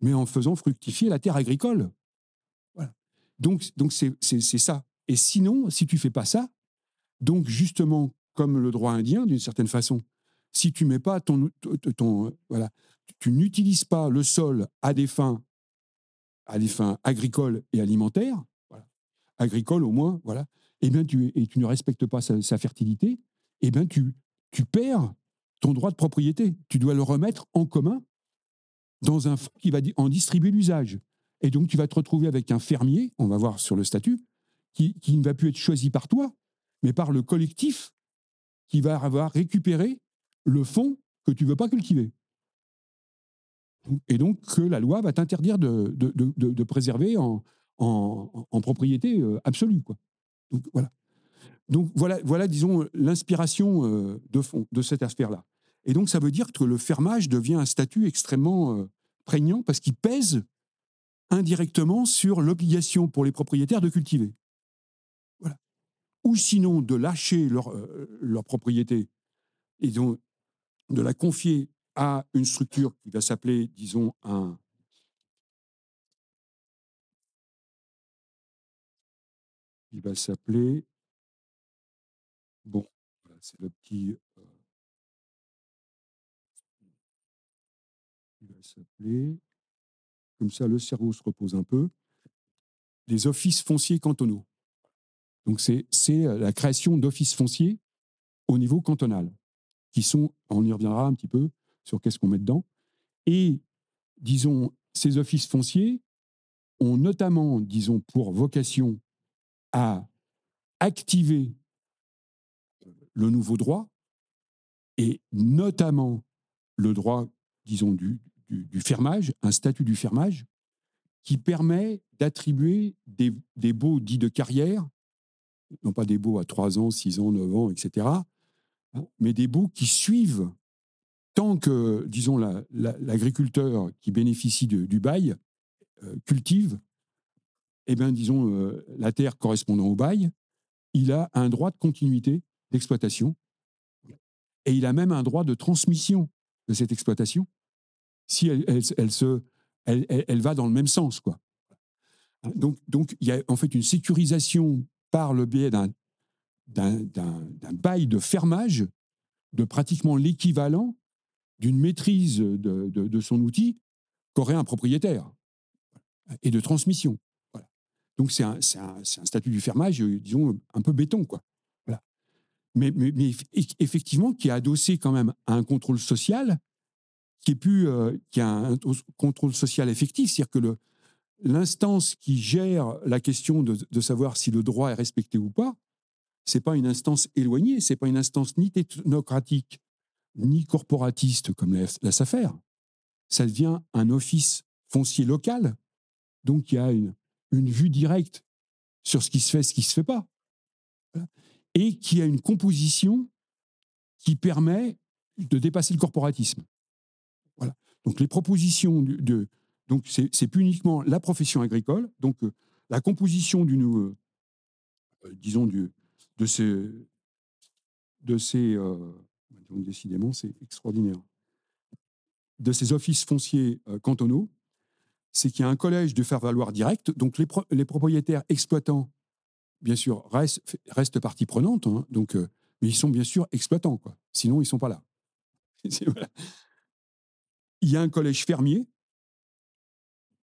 mais en faisant fructifier la terre agricole. Voilà. Donc, donc c'est, c'est, ça. Et sinon, si tu fais pas ça, donc justement, comme le droit indien, d'une certaine façon, si tu mets pas ton, ton, voilà, tu n'utilises pas le sol à des fins, à des fins agricoles et alimentaires, voilà, agricoles au moins, voilà, et eh bien tu, et tu ne respectes pas sa, fertilité, eh bien tu, tu perds ton droit de propriété. Tu dois le remettre en commun dans un fonds qui va en distribuer l'usage. Et donc, tu vas te retrouver avec un fermier, on va voir sur le statut, qui, ne va plus être choisi par toi, mais par le collectif qui va avoir récupéré le fonds que tu ne veux pas cultiver. Et donc, que la loi va t'interdire de, préserver en, propriété euh, absolue. Quoi. Donc, voilà. Donc voilà, voilà, disons, l'inspiration euh, de fond de cette affaire-là. Et donc, ça veut dire que le fermage devient un statut extrêmement euh, prégnant parce qu'il pèse indirectement sur l'obligation pour les propriétaires de cultiver. Voilà. Ou sinon, de lâcher leur, euh, leur propriété et de la confier à une structure qui va s'appeler, disons, un, il va s'appeler. Bon, c'est le petit Comme ça, le cerveau se repose un peu. des offices fonciers cantonaux. Donc, c'est euh, la création d'offices fonciers au niveau cantonal, qui sont, on y reviendra un petit peu sur qu'est-ce qu'on met dedans. Et, disons, ces offices fonciers ont notamment, disons, pour vocation à activer euh, le nouveau droit, et notamment le droit, disons, du, du, fermage, un statut du fermage, qui permet d'attribuer des, baux dits de carrière, non pas des baux à 3 ans, 6 ans, 9 ans, etc., mais des baux qui suivent tant que, disons, l'agriculteur qui bénéficie du bail euh, cultive, eh bien, disons, euh, la terre correspondant au bail, il a un droit de continuité d'exploitation et il a même un droit de transmission de cette exploitation si elle, se, elle, va dans le même sens. Quoi. Donc, donc, il y a en fait une sécurisation par le biais d'un, bail de fermage de pratiquement l'équivalent d'une maîtrise de, son outil qu'aurait un propriétaire et de transmission. Donc c'est un, statut du fermage, euh, disons, un peu béton. Quoi. mais, effectivement, qui est adossé quand même à un contrôle social euh, qui a un contrôle social effectif, c'est-à-dire que l'instance qui gère la question de, savoir si le droit est respecté ou pas, c'est pas une instance éloignée, c'est pas une instance ni technocratique ni corporatiste comme la, SAFER. Ça devient un office foncier local, donc il y a une, une vue directe sur ce qui se fait, ce qui se fait pas, et qui a une composition qui permet de dépasser le corporatisme. Voilà. Donc les propositions de, de donc c'est plus uniquement la profession agricole, donc euh, la composition du euh, disons du, de ces de ces euh, décidément c'est extraordinaire de ces offices fonciers cantonaux, c'est qu'il y a un collège de faire valoir direct, donc les, propriétaires exploitants bien sûr, restent, partie prenante, hein. donc, mais ils sont bien sûr exploitants, quoi. sinon ils ne sont pas là. [laughs] voilà il y a un collège fermier,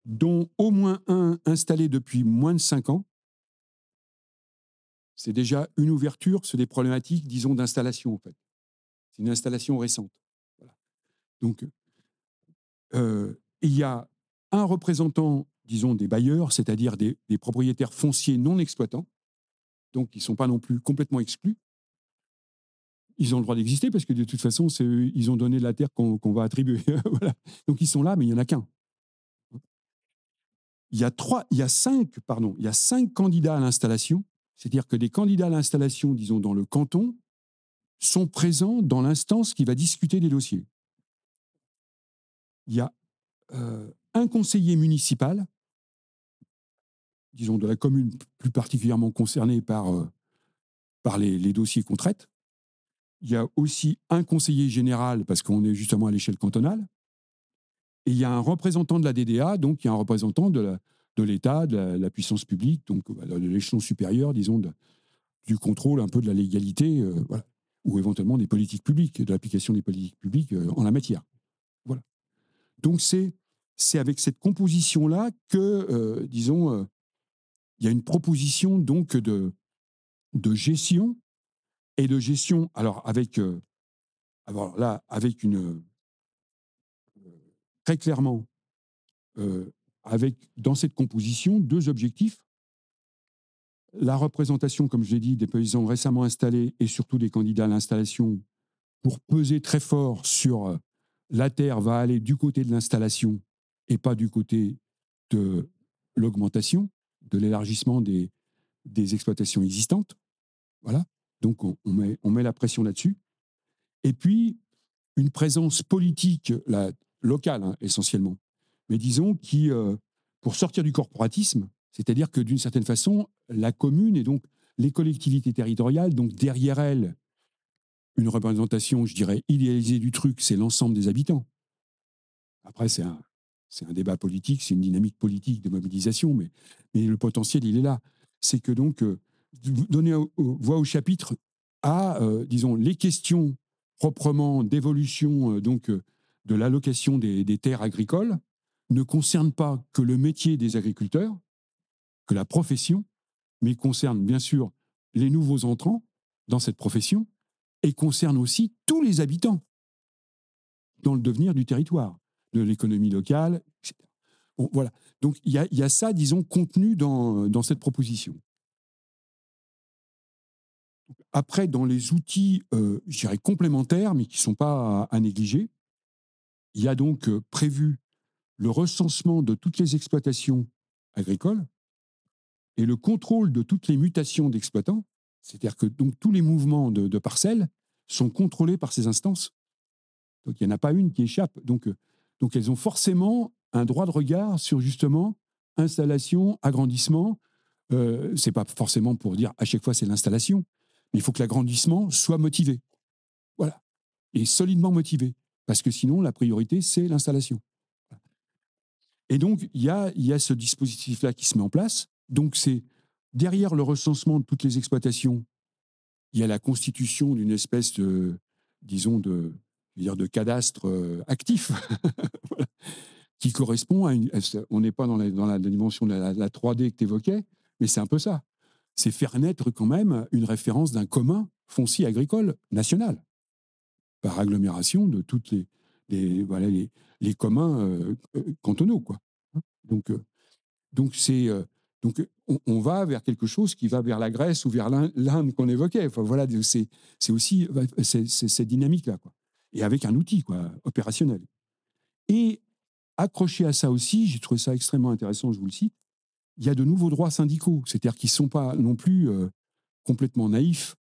dont au moins un installé depuis moins de cinq ans. C'est déjà une ouverture sur des problématiques, disons, d'installation, en fait. C'est une installation récente. Donc, euh, il y a un représentant, disons, des bailleurs, c'est-à-dire des, des propriétaires fonciers non exploitants, donc ils ne sont pas non plus complètement exclus ils ont le droit d'exister parce que de toute façon, c'est, ils ont donné de la terre qu'on, va attribuer. [laughs] Donc ils sont là, mais il n'y en a qu'un. Il y a trois, il y a cinq, pardon, il y a cinq candidats à l'installation. C'est-à-dire que des candidats à l'installation, disons, dans le canton, sont présents dans l'instance qui va discuter des dossiers. Il y a euh, un conseiller municipal, disons de la commune plus particulièrement concernée par, euh, les dossiers qu'on traite, il y a aussi un conseiller général, parce qu'on est justement à l'échelle cantonale, et il y a un représentant de la DDA, donc il y a un représentant de l'État, de, la, puissance publique, donc euh, de l'échelon supérieur, disons, de, du contrôle un peu de la légalité, euh, voilà, ou éventuellement des politiques publiques, de l'application des politiques publiques euh, en la matière. Voilà. Donc c'est c'est avec cette composition-là que, disons, il y a une proposition donc de, de gestion et de gestion. Alors, avec, euh, alors là, avec une. Euh, euh, très clairement, avec dans cette composition deux objectifs. La représentation, comme je l'ai dit, des paysans récemment installés et surtout des candidats à l'installation pour peser très fort sur la terre va aller du côté de l'installation et pas du côté de l'augmentation, de l'élargissement des, des exploitations existantes. Voilà. Donc on, met, on met la pression là-dessus. Et puis, une présence politique locale, hein, essentiellement, mais disons qui, euh, pour sortir du corporatisme, c'est-à-dire que d'une certaine façon, la commune et donc les collectivités territoriales, donc derrière elles, une représentation, je dirais, idéalisée du truc, c'est l'ensemble des habitants. Après, c'est un, c'est un débat politique, c'est une dynamique politique de mobilisation, mais, mais le potentiel, il est là. C'est que donc, euh, donner voix au chapitre à, euh, disons, les questions proprement d'évolution euh, donc euh, de l'allocation des, terres agricoles ne concerne pas que le métier des agriculteurs, que la profession, mais concerne bien sûr les nouveaux entrants dans cette profession et concerne aussi tous les habitants dans le devenir du territoire, de l'économie locale, etc. voilà. Donc il y, a ça, disons, contenu dans cette proposition. Après, dans les outils, euh, je dirais complémentaires, mais qui ne sont pas à, négliger, il y a donc euh, prévu le recensement de toutes les exploitations agricoles et le contrôle de toutes les mutations d'exploitants, c'est-à-dire que donc tous les mouvements de, parcelles sont contrôlés par ces instances. Donc il n'y en a pas une qui échappe. Donc, euh, donc elles ont forcément un droit de regard sur justement installation, agrandissement. Euh, n'est pas forcément pour dire à chaque fois c'est l'installation, mais il faut que l'agrandissement soit motivé. Voilà. Et solidement motivé. Parce que sinon, la priorité, c'est l'installation. Et donc, il y a, ce dispositif-là qui se met en place. Donc, c'est derrière le recensement de toutes les exploitations, il y a la constitution d'une espèce de, disons, de, dire de cadastre euh, actif, [laughs] qui correspond à une. On n'est pas dans la, dimension de la 3D que tu évoquais, mais c'est un peu ça c'est faire naître quand même une référence d'un commun foncier agricole national, par agglomération de toutes les, les communs euh, euh, cantonaux. Quoi. Donc, euh, donc, donc on, va vers quelque chose qui va vers la Grèce ou vers l'Inde qu'on évoquait. Enfin, voilà, c'est, aussi cette dynamique-là. Et avec un outil quoi, opérationnel. Et accroché à ça aussi, j'ai trouvé ça extrêmement intéressant, je vous le cite, il y a de nouveaux droits syndicaux, c'est-à-dire qu'ils ne sont pas non plus euh, complètement naïfs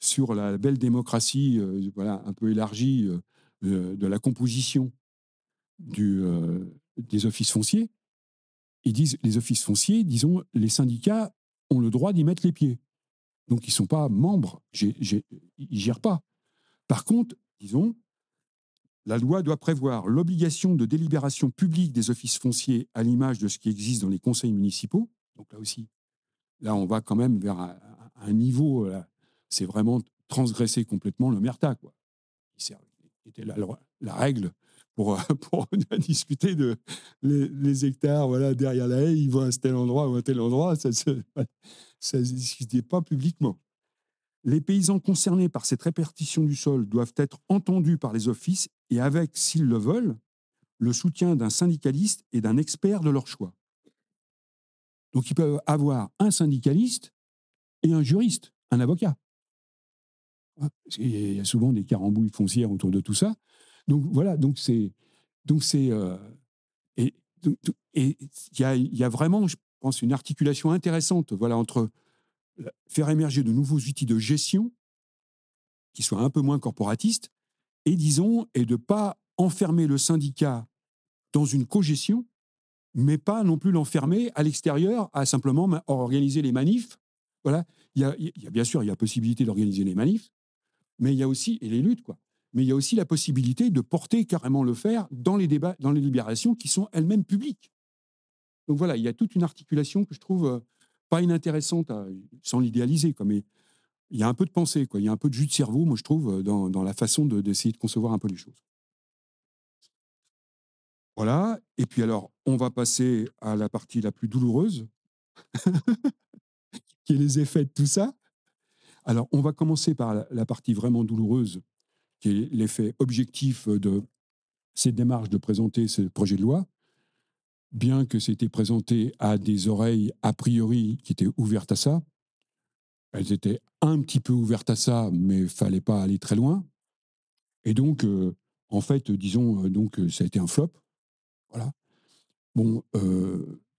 sur la belle démocratie euh, voilà, un peu élargie euh, de la composition des offices fonciers. Ils disent, les offices fonciers, disons, les syndicats ont le droit d'y mettre les pieds. Donc ils ne sont pas membres, ils ne gèrent pas. Par contre, disons, la loi doit prévoir l'obligation de délibération publique des offices fonciers à l'image de ce qui existe dans les conseils municipaux. Donc là aussi, là on va quand même vers un, niveau, c'est vraiment transgresser complètement le quoi. Qui était la, règle pour, euh, pour [laughs] discuter de les, hectares, voilà, derrière la haie, il vont à tel endroit ou à tel endroit, ça ne se, pas publiquement. Les paysans concernés par cette répartition du sol doivent être entendus par les offices et avec, s'ils le veulent, le soutien d'un syndicaliste et d'un expert de leur choix. Donc ils peuvent avoir un syndicaliste et un juriste, un avocat. Il y a souvent des carambouilles foncières autour de tout ça. Donc voilà, donc c'est. Donc c'est euh, et il y a, y a, vraiment, je pense, une articulation intéressante voilà, entre euh, faire émerger de nouveaux outils de gestion qui soient un peu moins corporatistes et, disons, et de ne pas enfermer le syndicat dans une cogestion, mais pas non plus l'enfermer à l'extérieur à simplement organiser les manifs. Voilà, il y, a, bien sûr, il y a possibilité d'organiser les manifs, mais il y a aussi, et les luttes, quoi. Mais il y a aussi la possibilité de porter carrément le fer dans les débats, dans les libérations qui sont elles-mêmes publiques. Donc voilà, il y a toute une articulation que je trouve euh, pas inintéressante, sans l'idéaliser. mais il y a un peu de pensée, quoi. il y a un peu de jus de cerveau, moi je trouve, dans, la façon d'essayer de concevoir un peu les choses. Voilà, et puis alors, on va passer à la partie la plus douloureuse, [laughs] qui est les effets de tout ça. Alors, on va commencer par la partie vraiment douloureuse, qui est l'effet objectif de cette démarche de présenter ce projet de loi bien que c'était présenté à des oreilles a priori qui étaient ouvertes à ça, elles étaient un petit peu ouvertes à ça, mais fallait pas aller très loin. Et donc, euh, en fait, disons, euh, donc euh, ça a été un flop. Voilà. Bon,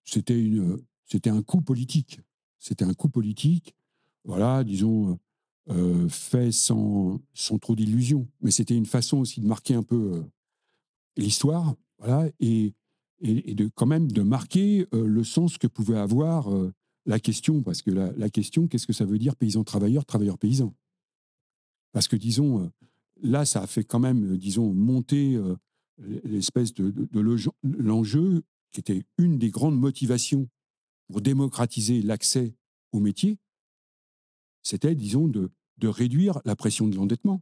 c'était une, c'était un coup politique. C'était un coup politique. Voilà, disons, fait sans, sans trop d'illusions. Mais c'était une façon aussi de marquer un peu l'histoire. Voilà. Et et, de quand même de marquer euh, le sens que pouvait avoir euh, la question, parce que la, question, qu'est-ce que ça veut dire paysan-travailleur, travailleur-paysan Parce que disons, euh, là, ça a fait quand même, disons, monter l'espèce de, l'enjeu qui était une des grandes motivations pour démocratiser l'accès au métier, c'était, disons, de, de, réduire la pression de l'endettement,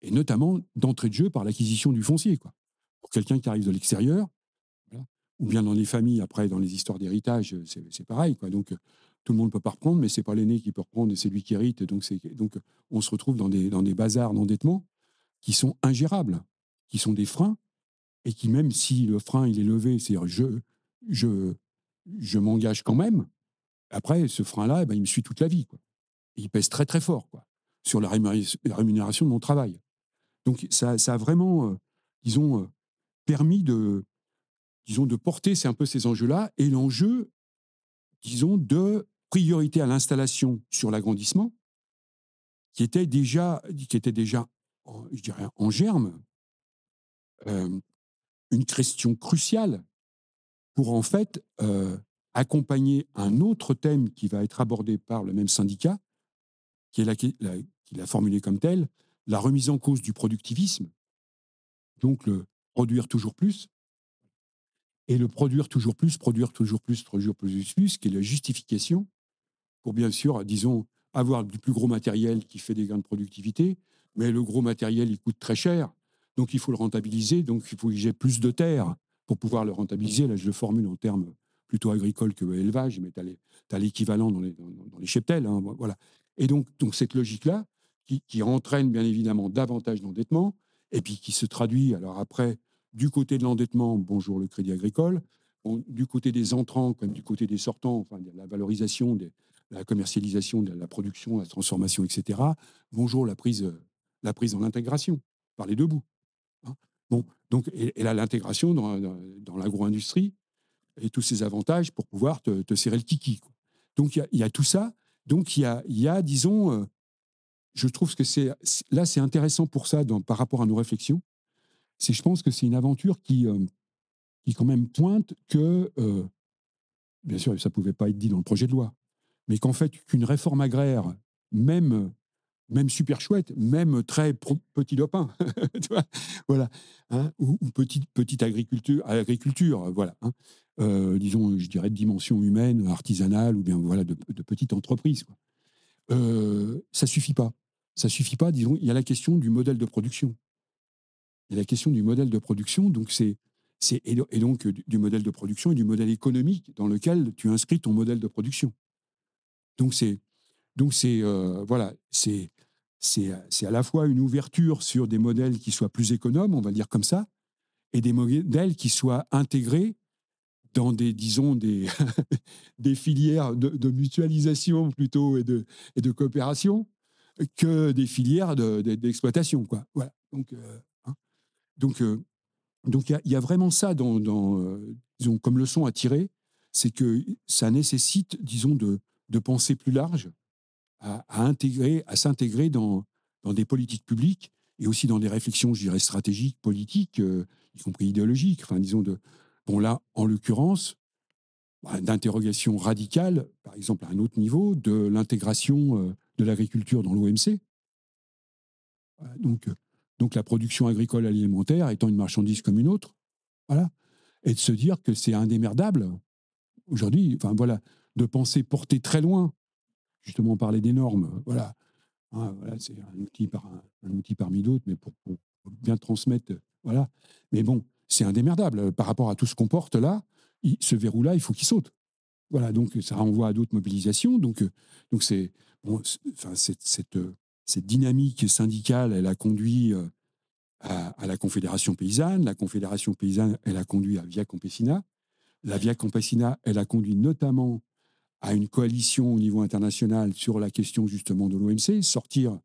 et notamment d'entrée de jeu par l'acquisition du foncier. Quoi. Pour quelqu'un qui arrive de l'extérieur, ou bien dans les familles, après, dans les histoires d'héritage, euh, c'est pareil. Quoi. Donc, euh, tout le monde ne peut pas reprendre, mais c'est pas l'aîné qui peut reprendre c'est lui qui hérite. Donc, donc euh, on se retrouve dans des, dans des bazars d'endettement qui sont ingérables, qui sont des freins, et qui, même si le frein il est levé, c'est-à-dire je, je, je m'engage quand même, après, ce frein-là, eh ben, il me suit toute la vie. Quoi. il pèse très, très fort quoi, sur la rémunération de mon travail. Donc, ça, ça a vraiment, disons, permis de, disons, de porter, c'est un peu ces enjeux-là, et l'enjeu, disons, de priorité à l'installation sur l'agrandissement, qui était déjà, qui était déjà je dirais, en germe, euh, une question cruciale pour en fait euh, accompagner un autre thème qui va être abordé par le même syndicat, qui est la, formulé comme tel, la remise en cause du productivisme, donc le produire toujours plus, et le produire toujours plus, produire toujours plus, toujours plus, plus, qui est la justification pour bien sûr, disons, avoir du plus gros matériel qui fait des gains de productivité, mais le gros matériel, il coûte très cher, donc il faut le rentabiliser, donc il faut que j'ai plus de terre pour pouvoir le rentabiliser. Là, je le formule en termes plutôt agricoles que élevage, mais tu as l'équivalent dans les, cheptels. Hein, voilà. Et donc, donc cette logique-là, qui entraîne bien évidemment davantage d'endettement, et puis qui se traduit, alors après, du côté de l'endettement, bonjour le Crédit Agricole. du côté des entrants comme du côté des sortants, enfin la valorisation, de la commercialisation, de la production, la transformation, etc. Bonjour la prise, la prise dans l'intégration par les deux bouts. Hein. bon, donc et, là l'intégration dans, dans, l'agro-industrie et tous ces avantages pour pouvoir te, serrer le kiki. Donc il y, a tout ça. Donc il y a, disons, euh, je trouve que c'est là c'est intéressant pour ça dans, par rapport à nos réflexions je pense que c'est une aventure qui, euh, qui quand même pointe que, euh, bien sûr, ça ne pouvait pas être dit dans le projet de loi, mais qu'en fait, qu'une réforme agraire, même, même super chouette, même très petit lopin, [laughs] tu vois, voilà, hein, ou, petite, petite agriculture, agriculture voilà, hein, euh, disons, je dirais de dimension humaine, artisanale, ou bien voilà, de, de petite entreprise. Quoi. ça suffit pas. Ça suffit pas, disons, il y a la question du modèle de production la question du modèle de production, donc c'est et donc du modèle de production et du modèle économique dans lequel tu inscris ton modèle de production. Donc c'est donc c'est euh, voilà c'est c'est à la fois une ouverture sur des modèles qui soient plus économes, on va dire comme ça, et des modèles qui soient intégrés dans des, disons, des, [laughs] des filières de, mutualisation plutôt et de, et de coopération que des filières d'exploitation. quoi. voilà. Donc, euh, donc, donc il y, a vraiment ça dans, comme leçon à tirer, c'est que ça nécessite, disons, de, de penser plus large, à, intégrer, à s'intégrer dans, dans des politiques publiques et aussi dans des réflexions, je dirais, stratégiques, politiques, y compris idéologiques. Enfin, disons de, bon là, en l'occurrence, bah, d'interrogation radicale, par exemple à un autre niveau, de l'intégration de l'agriculture dans l'OMC. Donc, donc la production agricole alimentaire étant une marchandise comme une autre, voilà, et de se dire que c'est indémerdable aujourd'hui, enfin voilà, de penser porter très loin, justement parler des normes, voilà, ah, voilà c'est un outil, par, un, outil parmi d'autres, mais pour, bien transmettre, voilà, mais bon, c'est indémerdable euh, par rapport à tout ce qu'on porte là, ce verrou-là, il faut qu'il saute. Voilà, donc ça renvoie à d'autres mobilisations. Donc, euh, donc c'est bon, enfin, cette, euh, cette dynamique syndicale, elle a conduit euh, à, la Confédération paysanne. La Confédération paysanne, elle a conduit à Via Campesina. La Via Campesina, elle a conduit notamment à une coalition au niveau international sur la question justement de l'OMC, sortir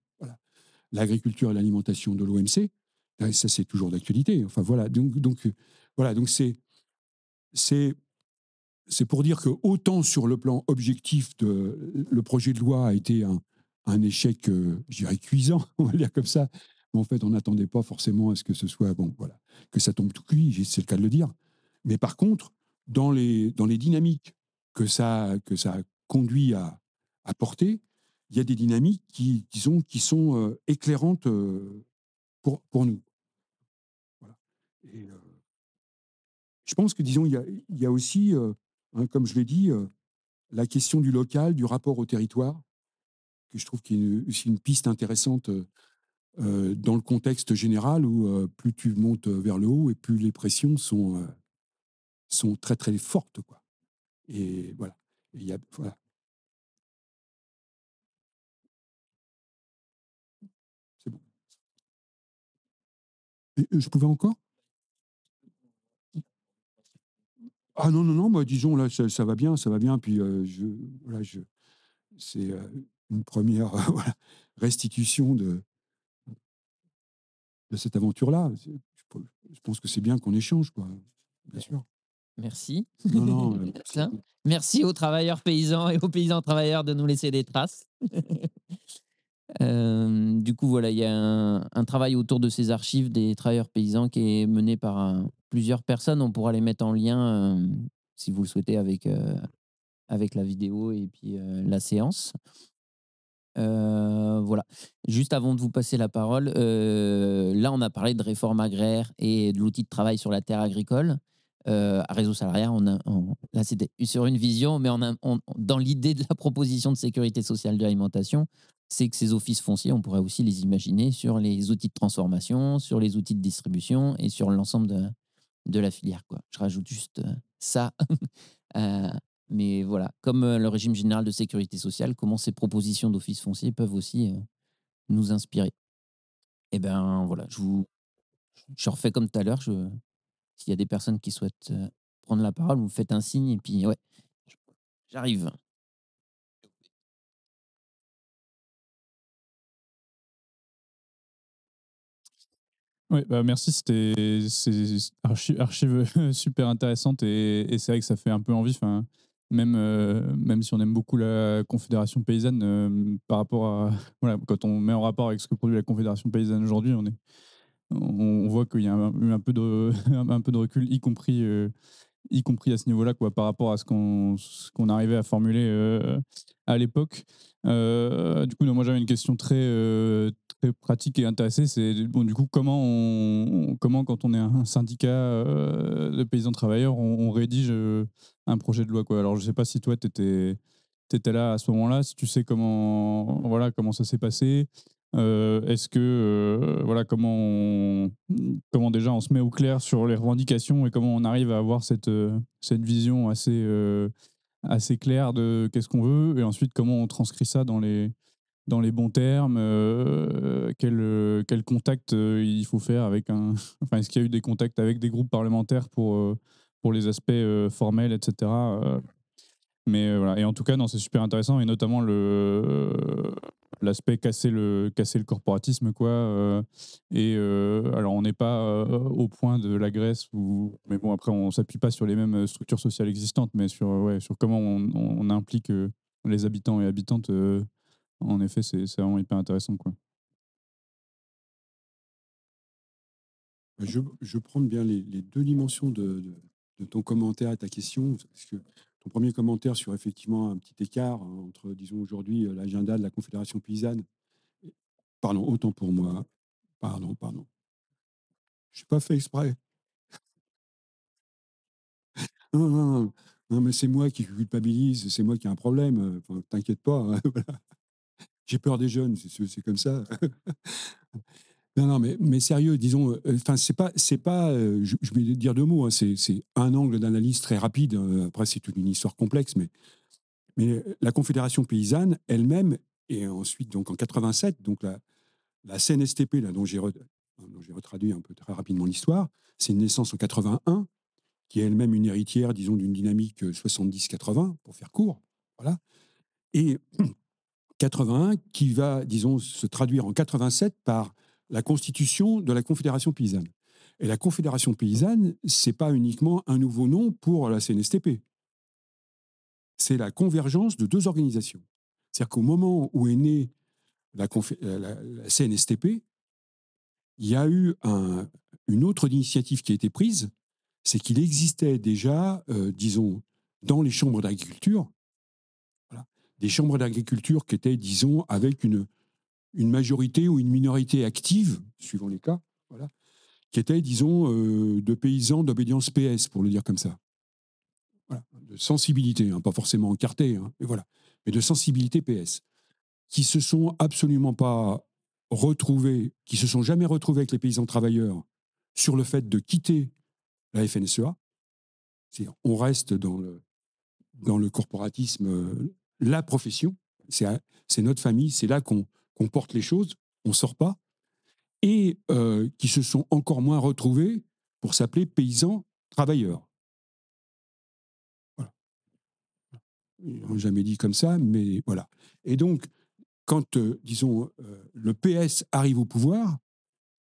l'agriculture et l'alimentation de l'OMC. Ah, ça, c'est toujours d'actualité. Enfin, voilà. Donc, euh, voilà. Donc, c'est, c'est, c'est pour dire que, autant sur le plan objectif, de, le projet de loi a été un, un échec, euh, je dirais, cuisant, [laughs] on va dire comme ça. Mais en fait, on n'attendait pas forcément à ce que ce soit, bon, voilà, que ça tombe tout cuit, c'est le cas de le dire. Mais par contre, dans les, dans les dynamiques que ça, que ça conduit à, porter, il y a des dynamiques qui, disons, qui sont euh, éclairantes euh, pour, pour nous. je pense que, disons, il y a, aussi, hein, comme je l'ai dit, la question du local, du rapport au territoire, que je trouve qu'il est aussi une piste intéressante euh, euh, dans le contexte général où euh, plus tu montes vers le haut et plus les pressions sont, sont très très fortes. Quoi. Et voilà. y voilà. C'est bon. je pouvais encore Ah non, non, non, moi, disons, là, ça, va bien, ça va bien. Puis, je, je, c'est, une première euh, [laughs] restitution de, cette aventure-là. Je pense que c'est bien qu'on échange, quoi. bien sûr. Merci. [laughs] merci aux travailleurs paysans et aux paysans travailleurs de nous laisser des traces. [laughs] Euh, du coup, voilà, il y a un, travail autour de ces archives des travailleurs paysans qui est mené par euh, plusieurs personnes. On pourra les mettre en lien, si vous le souhaitez, avec, avec la vidéo et puis la séance. Euh, voilà. Juste avant de vous passer la parole, euh, là, on a parlé de réforme agraire et de l'outil de travail sur la terre agricole. Euh, à réseau salarial, on là, c'était sur une vision, mais dans l'idée de la proposition de sécurité sociale de l'alimentation, c'est que ces offices fonciers, on pourrait aussi les imaginer sur les outils de transformation, sur les outils de distribution et sur l'ensemble de, la filière. Je rajoute juste ça à, [laughs] Mais voilà, comme le régime général de sécurité sociale, comment ces propositions d'office foncier peuvent aussi nous inspirer. Eh bien, voilà, je vous je refais comme tout à l'heure. S'il y a des personnes qui souhaitent prendre la parole, vous faites un signe et puis, ouais, j'arrive. Oui, bah merci, c'était c'est archive [laughs] super intéressante et, et c'est vrai que ça fait un peu envie même, euh, même si on aime beaucoup la Confédération paysanne, euh, par rapport à. [laughs] Voilà, quand on met en rapport avec ce que produit la Confédération paysanne aujourd'hui, on, on, voit qu'il y a eu un, peu de, [laughs] un peu de recul, y compris, euh, y compris à ce niveau-là, quoi, par rapport à ce qu'on, qu'on arrivait à formuler à l'époque. du coup, moi j'avais une question très, pratique et intéressé, c'est bon, du coup comment, on, comment quand on est un syndicat euh, de paysans travailleurs, on, rédige euh, un projet de loi quoi. Alors je sais pas si toi tu étais, étais, là à ce moment-là, si tu sais comment voilà comment ça s'est passé. Euh, est-ce que voilà comment comment déjà on se met au clair sur les revendications et comment on arrive à avoir cette cette vision assez assez claire de qu'est-ce qu'on veut et ensuite comment on transcrit ça dans les dans les bons termes, euh, quel, euh, quel, contact euh, il faut faire avec un. [laughs] Enfin, est-ce qu'il y a eu des contacts avec des groupes parlementaires pour, pour les aspects formels, etc. mais voilà. Et en tout cas, non, c'est super intéressant, et notamment le. l'aspect casser le casser le corporatisme quoi et alors on n'est pas au point de la Grèce où mais bon après on s'appuie pas sur les mêmes structures sociales existantes mais sur ouais, sur comment on, on implique les habitants et habitantes en effet, c'est vraiment hyper intéressant. Quoi. Bah, je, je prends bien les, les deux dimensions de, de, ton commentaire et ta question. Parce que ton premier commentaire sur effectivement un petit écart hein, entre, disons, aujourd'hui, euh, l'agenda de la Confédération paysanne. Pardon, autant pour moi. Pardon, pardon. Je n'ai pas fait exprès. [laughs] non, non, mais c'est moi qui culpabilise, c'est moi qui ai un problème. Euh, enfin, T'inquiète pas. Hein, [laughs] voilà. J'ai peur des jeunes, c'est comme ça. [laughs] non, non, mais, mais sérieux, disons, euh, euh, enfin, c'est pas, c'est pas, euh, je, vais dire deux mots. Hein, c'est un angle d'analyse très rapide. Hein, après, c'est toute une histoire complexe, mais mais la Confédération paysanne elle-même, et ensuite donc en 87, donc la, la CNSTP, là, dont j'ai retraduit un peu très rapidement l'histoire, c'est une naissance en 81, qui est elle-même une héritière, disons, d'une dynamique 70-80, pour faire court. Voilà. Et 81 qui va, disons, se traduire en 87 par la constitution de la Confédération paysanne. Et la Confédération paysanne, c'est pas uniquement un nouveau nom pour la CNSTP. C'est la convergence de deux organisations. C'est-à-dire qu'au moment où est née la, CNSTP, euh, il y a eu une autre initiative qui a été prise, c'est qu'il existait déjà, euh, disons, dans les chambres d'agriculture, des chambres d'agriculture qui étaient, disons, avec une, une majorité ou une minorité active, suivant les cas, voilà, qui étaient, disons, euh, de paysans d'obédience PS, pour le dire comme ça. de sensibilité, hein, pas forcément encartée, hein, mais voilà, mais de sensibilité PS, qui se sont absolument pas retrouvés, qui se sont jamais retrouvés avec les paysans travailleurs sur le fait de quitter la FNSEA. On reste dans le, dans le corporatisme euh, la profession, c'est notre famille, c'est là qu'on porte les choses, on ne sort pas, et euh, qui se sont encore moins retrouvés pour s'appeler paysans travailleurs. Voilà. On jamais dit comme ça, mais voilà. Et donc, quand, euh, disons, euh, le PS arrive au pouvoir,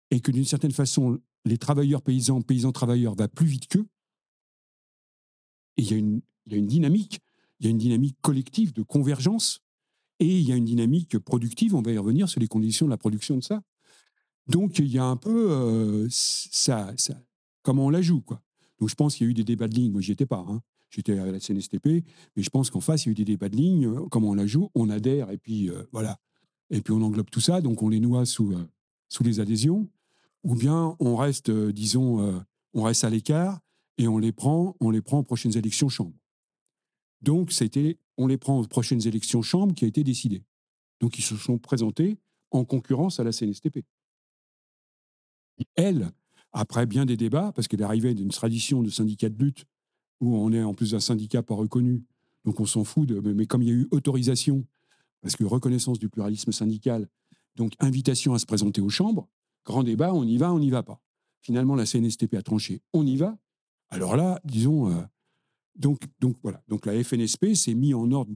et que d'une certaine façon, les travailleurs paysans, paysans travailleurs, va plus vite qu'eux, il y a une dynamique il y a une dynamique collective de convergence et il y a une dynamique productive, on va y revenir sur les conditions de la production de ça. Donc il y a un peu euh, ça, ça, comment on la joue quoi. Donc je pense qu'il y a eu des débats de ligne, moi n'y étais pas, hein. j'étais à la CNSTP, mais je pense qu'en face il y a eu des débats de ligne, comment on la joue, on adhère et puis euh, voilà, et puis on englobe tout ça, donc on les noie sous, euh, sous les adhésions, ou bien on reste, disons, on reste à l'écart et on les prend, on les prend aux prochaines élections chambre. Donc, c'était on les prend aux prochaines élections chambre qui a été décidée. Donc, ils se sont présentés en concurrence à la CNSTP. Elle, après bien des débats, parce qu'elle arrivait d'une tradition de syndicat de lutte, où on est en plus un syndicat pas reconnu, donc on s'en fout, de, mais comme il y a eu autorisation, parce que reconnaissance du pluralisme syndical, donc invitation à se présenter aux chambres, grand débat, on y va, on n'y va pas. Finalement, la CNSTP a tranché, on y va. Alors là, disons, euh, donc, donc voilà. Donc la FNSP s'est mis en ordre,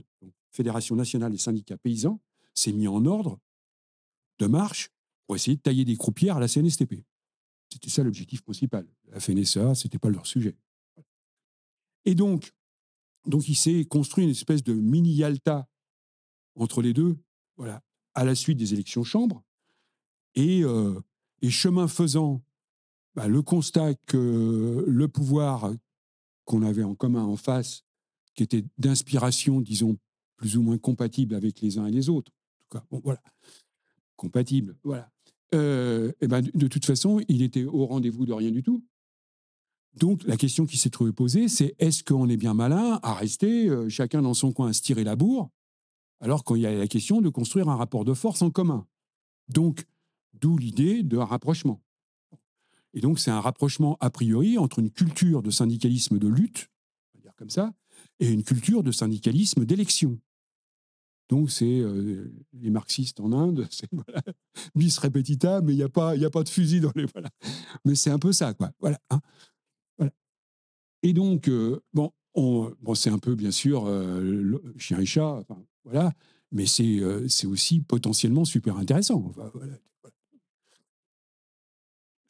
Fédération nationale des syndicats paysans, s'est mis en ordre de marche pour essayer de tailler des croupières à la CNSTP. C'était ça l'objectif principal. La FNSA, ce n'était pas leur sujet. Et donc, donc il s'est construit une espèce de mini Yalta entre les deux, voilà, à la suite des élections Chambre euh, Et, chemin faisant, bah, le constat que le pouvoir qu'on avait en commun en face, qui était d'inspiration, disons, plus ou moins compatible avec les uns et les autres. En tout cas, bon, voilà. Compatible, voilà. Euh, et ben, de, toute façon, il était au rendez-vous de rien du tout. Donc, la question qui s'est trouvée posée, c'est est-ce qu'on est bien malin à rester euh, chacun dans son coin à se tirer la bourre, alors qu'il y a la question de construire un rapport de force en commun Donc, d'où l'idée de rapprochement. Et donc, c'est un rapprochement a priori entre une culture de syndicalisme de lutte, on va dire comme ça, et une culture de syndicalisme d'élection. Donc, c'est euh, les marxistes en Inde, [laughs] c'est voilà, bis repetita, mais il n'y a, pas, a pas de fusil dans les. Voilà. Mais c'est un peu ça, quoi. Voilà. Hein, et donc, euh, bon, c'est un peu, bien sûr, euh, chien voilà, mais euh, c'est aussi potentiellement super intéressant. voilà,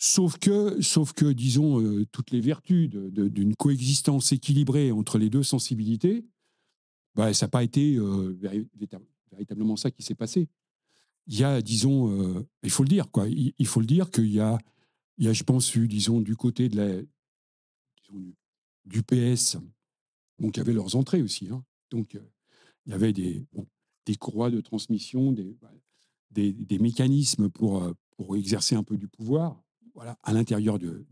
Sauf que, sauf que disons, euh, toutes les vertus d'une coexistence équilibrée entre les deux sensibilités, bah, ça n'a pas été euh, véritablement ça qui s'est passé. Il y a, disons, euh, il faut le dire, quoi. Il, faut le dire qu'il y a, il y a, je pense, eu, disons, du côté de la, du, PS, donc il y avait leurs entrées aussi. Hein. Donc, il y avait des, des croix de transmission, des, bah, des, des mécanismes pour, pour exercer un peu du pouvoir à l'intérieur de,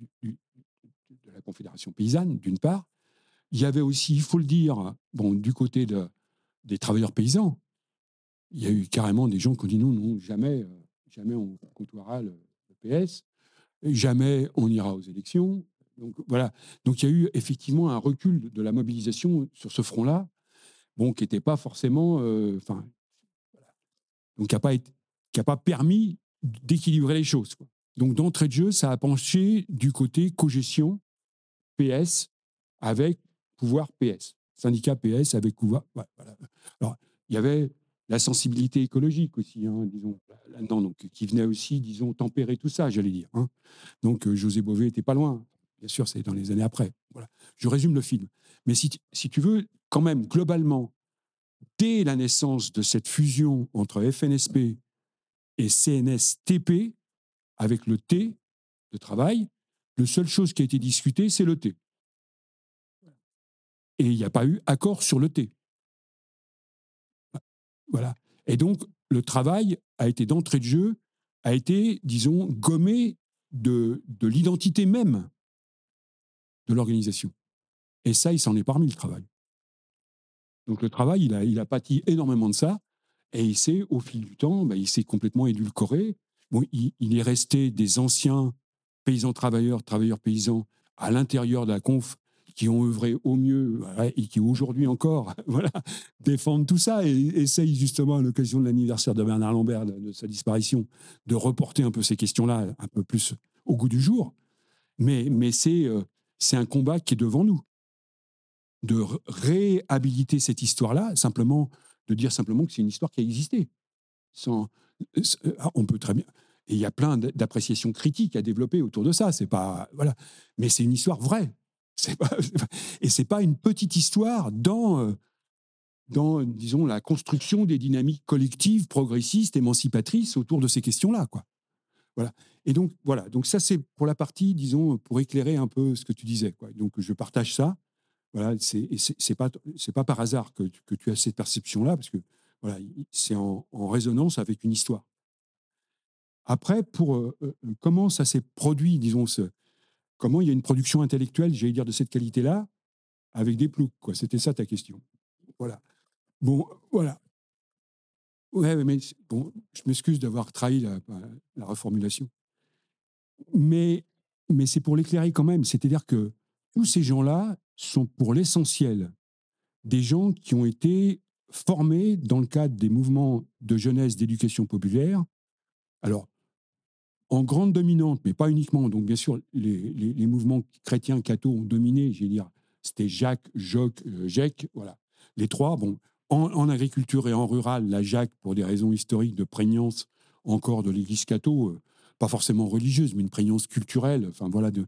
la Confédération paysanne, d'une part. Il y avait aussi, il faut le dire, bon, du côté des travailleurs paysans, il y a eu carrément des gens qui ont dit non, non, jamais, euh, jamais on côtoiera le, PS, jamais on ira aux élections. Donc voilà. Donc il y a eu effectivement un recul de la mobilisation sur ce front-là, bon, qui n'était pas forcément, euh, donc qui n'a pas, permis d'équilibrer les choses. Donc, d'entrée de jeu, ça a penché du côté cogestion PS avec pouvoir PS, syndicat PS avec pouvoir. Alors, il y avait la sensibilité écologique aussi, hein, disons, là-dedans, donc, qui venait aussi, disons, tempérer tout ça, j'allais dire. Hein. Donc, euh, José Bové était pas loin. Bien sûr, c'est dans les années après. Voilà. Je résume le film. Mais si, si tu veux, quand même, globalement, dès la naissance de cette fusion entre FNSP et CNSTP, avec le thé de travail. La seule chose qui a été discutée, c'est le thé. Et il n'y a pas eu accord sur le thé. Voilà. Et donc, le travail a été d'entrée de jeu, a été, disons, gommé de, de l'identité même de l'organisation. Et ça, il s'en est parmi le travail. Donc le travail, il a, pâti énormément de ça, et il s'est, au fil du temps, bah, il s'est complètement édulcoré, il, est resté des anciens paysans travailleurs, travailleurs paysans à l'intérieur de la conf qui ont œuvré au mieux et qui aujourd'hui encore [laughs] voilà, défendent tout ça et essayent justement à l'occasion de l'anniversaire de Bernard Lambert, de, sa disparition, de reporter un peu ces questions-là un peu plus au goût du jour. Mais, mais c'est euh, un combat qui est devant nous. De réhabiliter cette histoire-là, simplement, de dire simplement que c'est une histoire qui a existé. Sans, euh, ah, on peut très bien. Et il y a plein d'appréciations critiques à développer autour de ça. C'est pas voilà, mais c'est une histoire vraie. C'est pas, [laughs] et c'est pas une petite histoire dans euh, dans disons la construction des dynamiques collectives progressistes émancipatrices autour de ces questions-là quoi. Voilà. Et donc voilà, donc ça c'est pour la partie disons pour éclairer un peu ce que tu disais Donc je partage ça. Voilà, c'est, c'est, pas c'est pas par hasard que tu as cette perception là parce que voilà, c'est en, résonance avec une histoire. Après, pour euh, euh, euh, comment ça s'est produit, disons, ce, comment il y a une production intellectuelle, j'allais dire, de cette qualité-là, avec des ploucs, quoi. C'était ça ta question. Voilà. Bon, voilà. Ouais, mais bon, je m'excuse d'avoir trahi la, la, reformulation. Mais, mais c'est pour l'éclairer quand même. C'est-à-dire que tous ces gens-là sont pour l'essentiel des gens qui ont été formés dans le cadre des mouvements de jeunesse d'éducation populaire. Alors, en grande dominante, mais pas uniquement. Donc, bien sûr, les, les, mouvements chrétiens cathos ont dominé, j'ai dire. C'était Jacques, Joc, euh, Jacques, voilà. Les trois, bon, en, agriculture et en rural, la Jacques, pour des raisons historiques de prégnance encore de l'Église catho, euh, pas forcément religieuse, mais une prégnance culturelle, enfin voilà, de,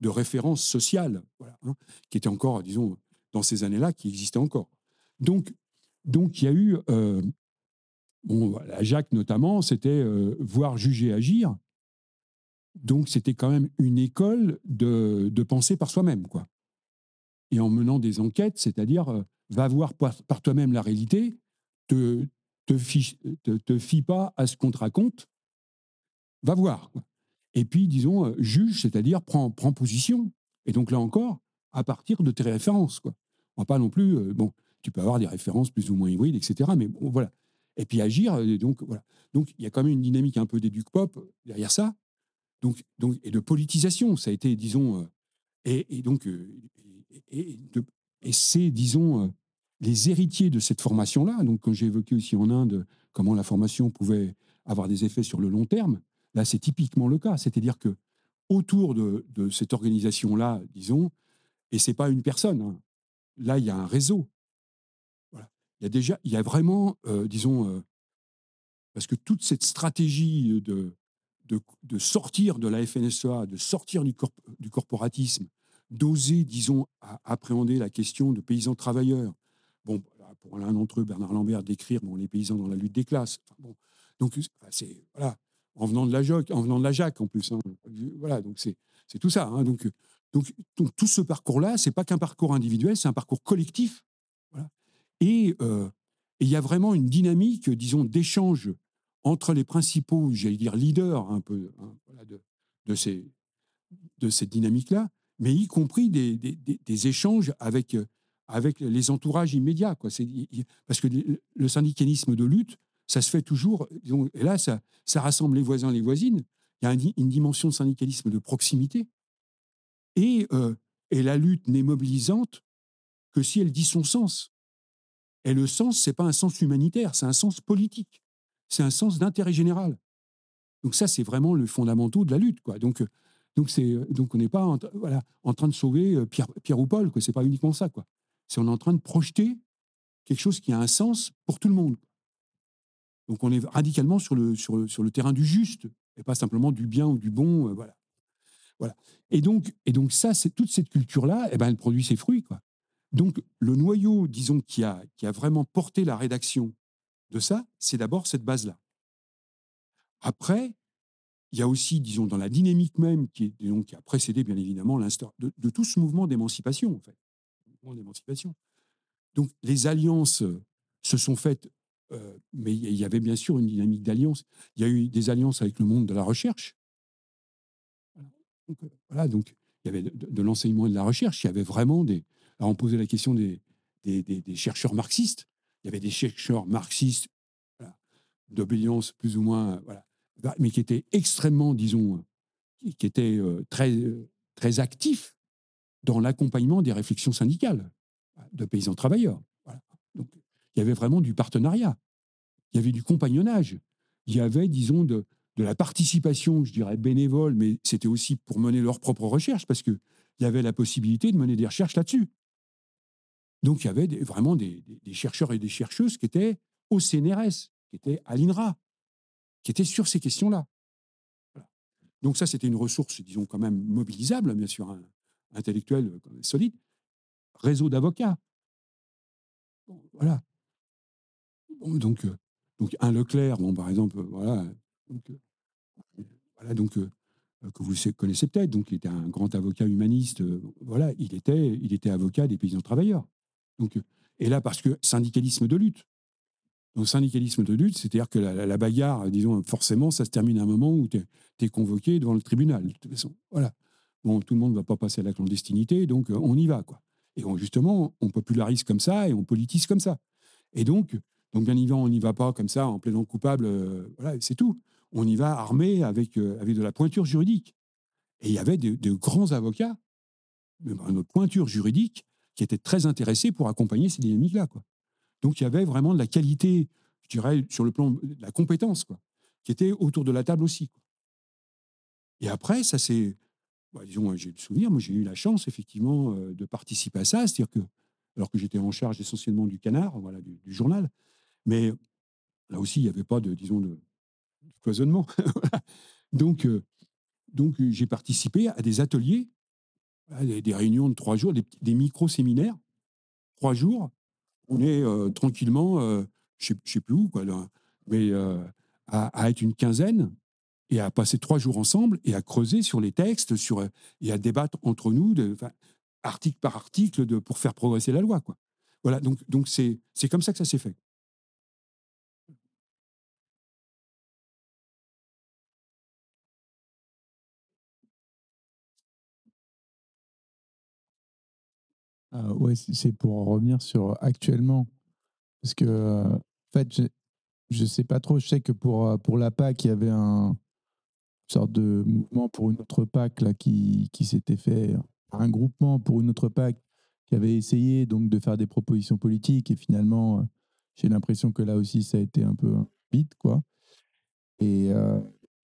de référence sociale, voilà, hein, qui était encore, disons, dans ces années-là, qui existait encore. Donc, donc, il y a eu, euh, bon, Jacques notamment, c'était euh, voir, juger, agir. Donc, c'était quand même une école de, penser par soi-même, quoi. Et en menant des enquêtes, c'est-à-dire, euh, va voir par, toi-même la réalité, te, te, fie, te, pas à ce qu'on te raconte, va voir. Et puis, disons, juge, c'est-à-dire, prends, position. Et donc, là encore, à partir de tes références, quoi. On va pas non plus, bon, tu peux avoir des références plus ou moins hybrides, etc. Mais bon, voilà. Et puis agir, euh, donc voilà. Donc il y a quand même une dynamique un peu d'éduc pop derrière ça, donc, donc, et de politisation. Ça a été, disons, euh, et, donc, euh, et, c'est, disons, les héritiers de cette formation-là. Donc, quand j'ai évoqué aussi en Inde comment la formation pouvait avoir des effets sur le long terme, là, c'est typiquement le cas. C'est-à-dire que autour de, de cette organisation-là, disons, et c'est pas une personne. Hein, là, il y a un réseau il y a déjà, il y a vraiment, euh, disons, euh, parce que toute cette stratégie euh, de, de, sortir de la FNSEA, de sortir du, du corporatisme, d'oser, disons, à appréhender la question de paysans travailleurs. Bon, pour l'un d'entre eux, Bernard Lambert, d'écrire bon, les paysans dans la lutte des classes. bon, donc, c'est voilà, en venant de la joc, en venant de la jac, en plus. Hein. voilà, donc c'est tout ça. Hein. donc, donc, donc, tout ce parcours-là, c'est pas qu'un parcours individuel, c'est un parcours collectif euh, et il y a vraiment une dynamique, disons, d'échange entre les principaux, j'allais dire, leaders un peu hein, de, de, ces, de cette dynamique-là, mais y compris des, échanges avec, euh, avec les entourages immédiats. Quoi. parce que le syndicalisme de lutte, ça se fait toujours, et là, ça, ça rassemble les voisins, les voisines. Il y a une, dimension de syndicalisme de proximité. Et, euh, et la lutte n'est mobilisante que si elle dit son sens. Et le sens, c'est pas un sens humanitaire, c'est un sens politique, c'est un sens d'intérêt général. Donc ça, c'est vraiment le fondamental de la lutte, quoi. Donc euh, donc c'est euh, donc on n'est pas en, voilà, en train de sauver euh, Pierre, Pierre ou Paul, ce C'est pas uniquement ça, quoi. C'est on est en train de projeter quelque chose qui a un sens pour tout le monde. Donc on est radicalement sur le, sur le, sur le terrain du juste et pas simplement du bien ou du bon, voilà. Voilà. Et donc, et donc ça, c'est toute cette culture-là, et eh ben, elle produit ses fruits. Quoi. Donc, le noyau, disons, qui a, vraiment porté la rédaction de ça, c'est d'abord cette base-là. Après, il y a aussi, disons, dans la dynamique même qui, qui a précédé, bien évidemment, l'instant de, tout ce mouvement d'émancipation, en fait. Donc, les alliances euh, se sont faites, euh, mais il y avait bien sûr une dynamique d'alliance. Il y a eu des alliances avec le monde de la recherche. voilà, donc, euh, il y avait de l'enseignement et de la recherche. Il y avait vraiment des, on posait la question des, chercheurs marxistes. Il y avait des chercheurs marxistes voilà, d'obédience plus ou moins, euh, voilà, mais qui étaient extrêmement, disons, euh, qui étaient euh, très, très actifs dans l'accompagnement des réflexions syndicales de paysans travailleurs. Donc, il y avait vraiment du partenariat, il y avait du compagnonnage, il y avait, disons, de, de la participation, je dirais, bénévole, mais c'était aussi pour mener leurs propres recherches, parce qu'il y avait la possibilité de mener des recherches là-dessus. Donc il y avait vraiment des, chercheurs et des chercheuses qui étaient au CNRS, qui étaient à l'INRA, qui étaient sur ces questions-là. Donc ça, c'était une ressource, disons, quand même mobilisable, bien sûr, un hein, intellectuelle euh, solide. Réseau d'avocats. voilà. donc, euh, donc, un Leclerc, par exemple, euh, voilà. que vous connaissez peut-être, donc il était un grand avocat humaniste, voilà, il était, il était avocat des paysans travailleurs. Donc, euh, et là, parce que syndicalisme de lutte. Donc, syndicalisme de lutte, c'est-à-dire que la, bagarre, euh, disons, forcément, ça se termine à un moment où tu es, convoqué devant le tribunal. De toute façon, voilà. Bon, tout le monde ne va pas passer à la clandestinité, donc euh, on y va, quoi. Et on, justement, on popularise comme ça et on politise comme ça. Et donc, donc bien évidemment, on n'y va pas comme ça, en plaidant coupable, voilà, c'est tout. On y va armé avec, avec de la pointure juridique. Et il y avait de, grands avocats, mais bah, notre pointure juridique, qui étaient très intéressés pour accompagner ces dynamiques-là. Quoi. Donc il y avait vraiment de la qualité, je dirais, sur le plan de la compétence, quoi, qui était autour de la table aussi. Quoi. Et après, ça c'est, bah, disons, j'ai le souvenir, moi j'ai eu la chance effectivement euh, de participer à ça, c'est-à-dire que, alors que j'étais en charge essentiellement du canard, voilà, du, journal, mais là aussi il n'y avait pas de, disons, de, cloisonnement. [laughs] donc, euh, donc j'ai participé à des ateliers bah, des, réunions de trois jours, des, des séminaires trois jours. On est euh, tranquillement, euh, je ne sais, plus où, quoi, mais euh, à, être une quinzaine et à passer trois jours ensemble et à creuser sur les textes sur, et à débattre entre nous, de, article par article, de, pour faire progresser la loi. Quoi. Voilà, donc donc c'est comme ça que ça s'est fait. Euh, ouais, c'est pour revenir sur euh, actuellement. Parce que, en fait, je ne sais pas trop. Je sais que pour, euh, pour la PAC, il y avait un une sorte de mouvement pour une autre PAC là, qui, qui s'était fait, un groupement pour une autre PAC qui avait essayé donc de faire des propositions politiques. Et finalement, j'ai l'impression que là aussi, ça a été un peu vite. Quoi. Et,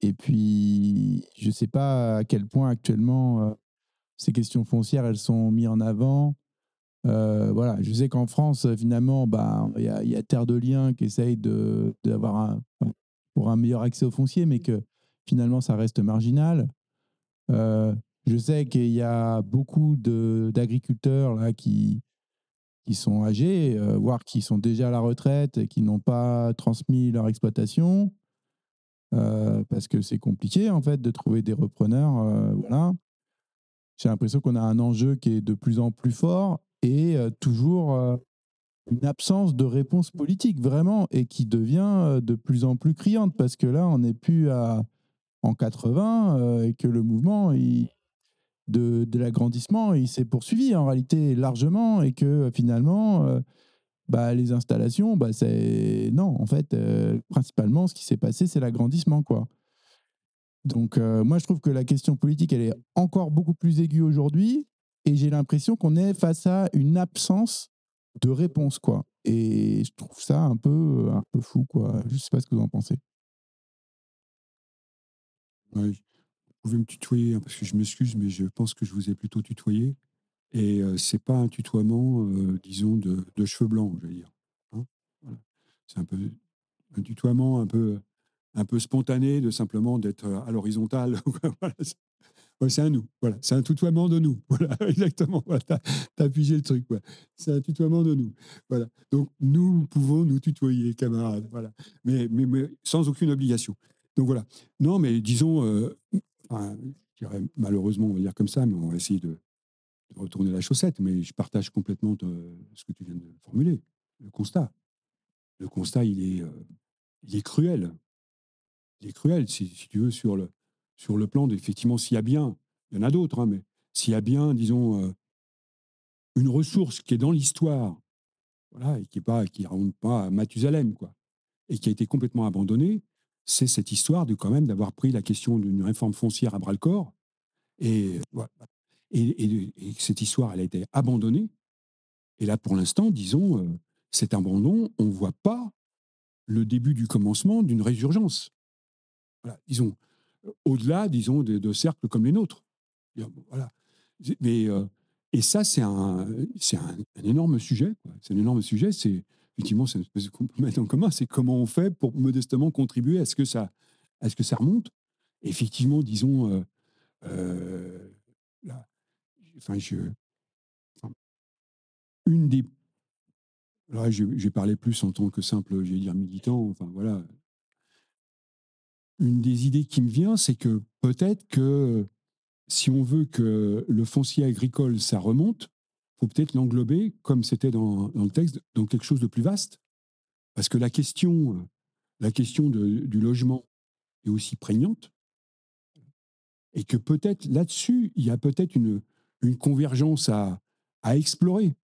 et puis, je ne sais pas à quel point actuellement ces questions foncières, elles sont mises en avant euh, voilà, je sais qu'en France, finalement, bah, il y, a, Terre de Liens qui essaye d'avoir un, pour un meilleur accès au foncier, mais que finalement, ça reste marginal. Euh, je sais qu'il y a beaucoup d'agriculteurs là qui, sont âgés, euh, voire qui sont déjà à la retraite et qui n'ont pas transmis leur exploitation. parce que c'est compliqué en fait de trouver des repreneurs, voilà. J'ai l'impression qu'on a un enjeu qui est de plus en plus fort et euh, toujours euh, une absence de réponse politique, vraiment, et qui devient euh, de plus en plus criante, parce que là, on n'est plus à, en 80, et que le mouvement de, de l'agrandissement, il s'est poursuivi en réalité largement, et que finalement, bah, les installations, bah, c'est... Non, en fait, principalement, ce qui s'est passé, c'est l'agrandissement, quoi. Donc, moi, je trouve que la question politique, elle est encore beaucoup plus aiguë aujourd'hui, et j'ai l'impression qu'on est face à une absence de réponse, quoi. Et je trouve ça un peu, euh, un peu fou, quoi. Je sais pas ce que vous en pensez. vous pouvez me tutoyer, hein, parce que je m'excuse, mais je pense que je vous ai plutôt tutoyé. Et ce euh, c'est pas un tutoiement, euh, disons, de, de, cheveux blancs, je veux dire. Hein. voilà. C'est un peu un tutoiement un peu, un peu spontané de simplement d'être à l'horizontale. [laughs] voilà, c'est un nous, voilà. C'est un tutoiement de nous, [laughs] voilà, exactement. tu as, le truc, quoi. C'est un tutoiement de nous, voilà. Donc, nous pouvons nous tutoyer, camarades, voilà. Mais, mais, sans aucune obligation. Donc, voilà. Non, mais disons, euh, malheureusement, on va dire comme ça, mais on va essayer de, retourner la chaussette, mais je partage complètement ce que tu viens de formuler, le constat. Le constat, il est, euh, il est cruel. Il est cruel, si tu veux, sur le, sur le plan, effectivement, s'il y a bien, il y en a d'autres, hein, mais s'il y a bien, disons, euh, une ressource qui est dans l'histoire, voilà, et qui ne pas, qui pas à Mathusalem, quoi, et qui a été complètement abandonnée, c'est cette histoire de quand même d'avoir pris la question d'une réforme foncière à bras le corps, et, voilà, et, cette histoire, elle a été abandonnée. Et là, pour l'instant, disons, euh, cet abandon, on ne voit pas le début du commencement d'une résurgence. Voilà, disons, au-delà, disons, de, cercles comme les nôtres. Voilà. Mais, euh, et ça, c'est un, c'est un, énorme sujet. C'est un énorme sujet. C'est effectivement, c'est une espèce de en commun. C'est comment on fait pour modestement contribuer à ce que ça, à ce que ça remonte. effectivement, disons, euh, euh, là, enfin, je, une des, là, j'ai parlé plus en tant que simple, je vais dire militant. Enfin, voilà, une des idées qui me vient, c'est que peut-être que si on veut que le foncier agricole, ça remonte, faut peut-être l'englober, comme c'était dans, le texte, dans quelque chose de plus vaste. Parce que la question, la question du logement est aussi prégnante. Et que peut-être là-dessus, il y a peut-être une, convergence à, explorer.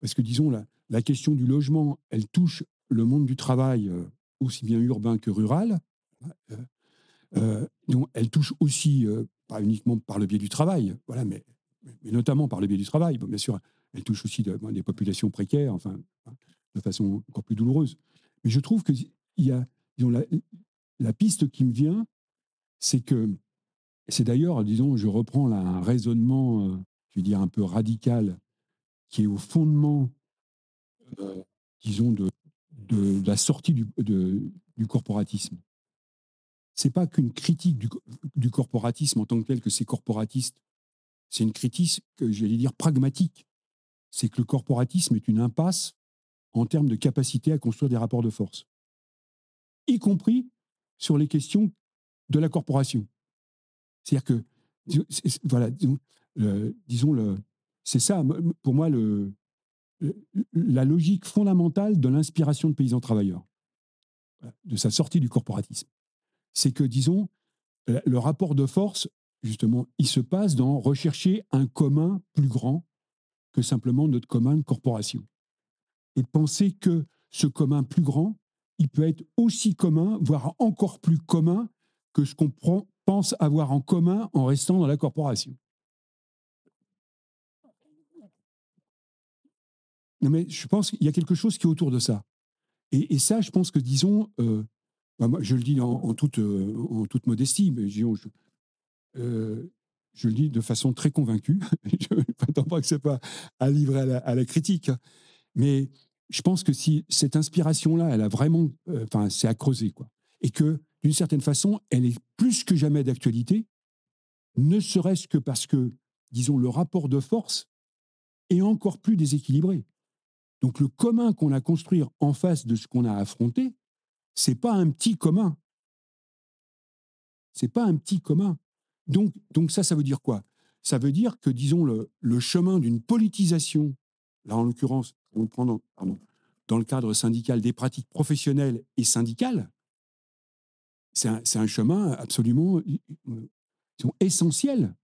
Parce que disons, la, la question du logement, elle touche le monde du travail euh, aussi bien urbain que rural. Euh, euh, elle touche aussi, euh, pas uniquement par le biais du travail, voilà, mais, mais, notamment par le biais du travail. bien sûr, elle touche aussi des populations précaires, enfin, hein, de façon encore plus douloureuse. Mais je trouve que y a, la, piste qui me vient, c'est que, c'est d'ailleurs, disons, je reprends un raisonnement, je dire, un peu radical, qui est au fondement, disons, de, la sortie du corporatisme n'est pas qu'une critique du, corporatisme en tant que tel que c'est corporatiste. C'est une critique, j'allais dire, pragmatique. C'est que le corporatisme est une impasse en termes de capacité à construire des rapports de force, y compris sur les questions de la corporation. C'est-à-dire que, voilà, disons, c'est ça, pour moi, la logique fondamentale de l'inspiration de paysans travailleurs, de sa sortie du corporatisme c'est que, disons, euh, le rapport de force, justement, il se passe dans rechercher un commun plus grand que simplement notre commun de corporation. Et penser que ce commun plus grand, il peut être aussi commun, voire encore plus commun que ce qu'on pense avoir en commun en restant dans la corporation. Non mais je pense qu'il y a quelque chose qui est autour de ça. Et, ça, je pense que, disons, euh, bah, je le dis en, toute, euh, en toute, modestie, mais euh, je, le dis de façon très convaincue. [laughs] je ne pas que ce n'est pas à livrer à la, critique, hein. mais je pense que si cette inspiration-là, elle a vraiment, euh, enfin, c'est à creuser, quoi, et que d'une certaine façon, elle est plus que jamais d'actualité, ne serait-ce que parce que, disons, le rapport de force est encore plus déséquilibré. Donc le commun qu'on a construit en face de ce qu'on a affronté, c'est pas un petit commun. C'est pas un petit commun. Donc, donc ça, ça veut dire quoi Ça veut dire que, disons, le, chemin d'une politisation, là en l'occurrence, on dans, dans, le cadre syndical des pratiques professionnelles et syndicales, c'est un, chemin absolument euh, essentiel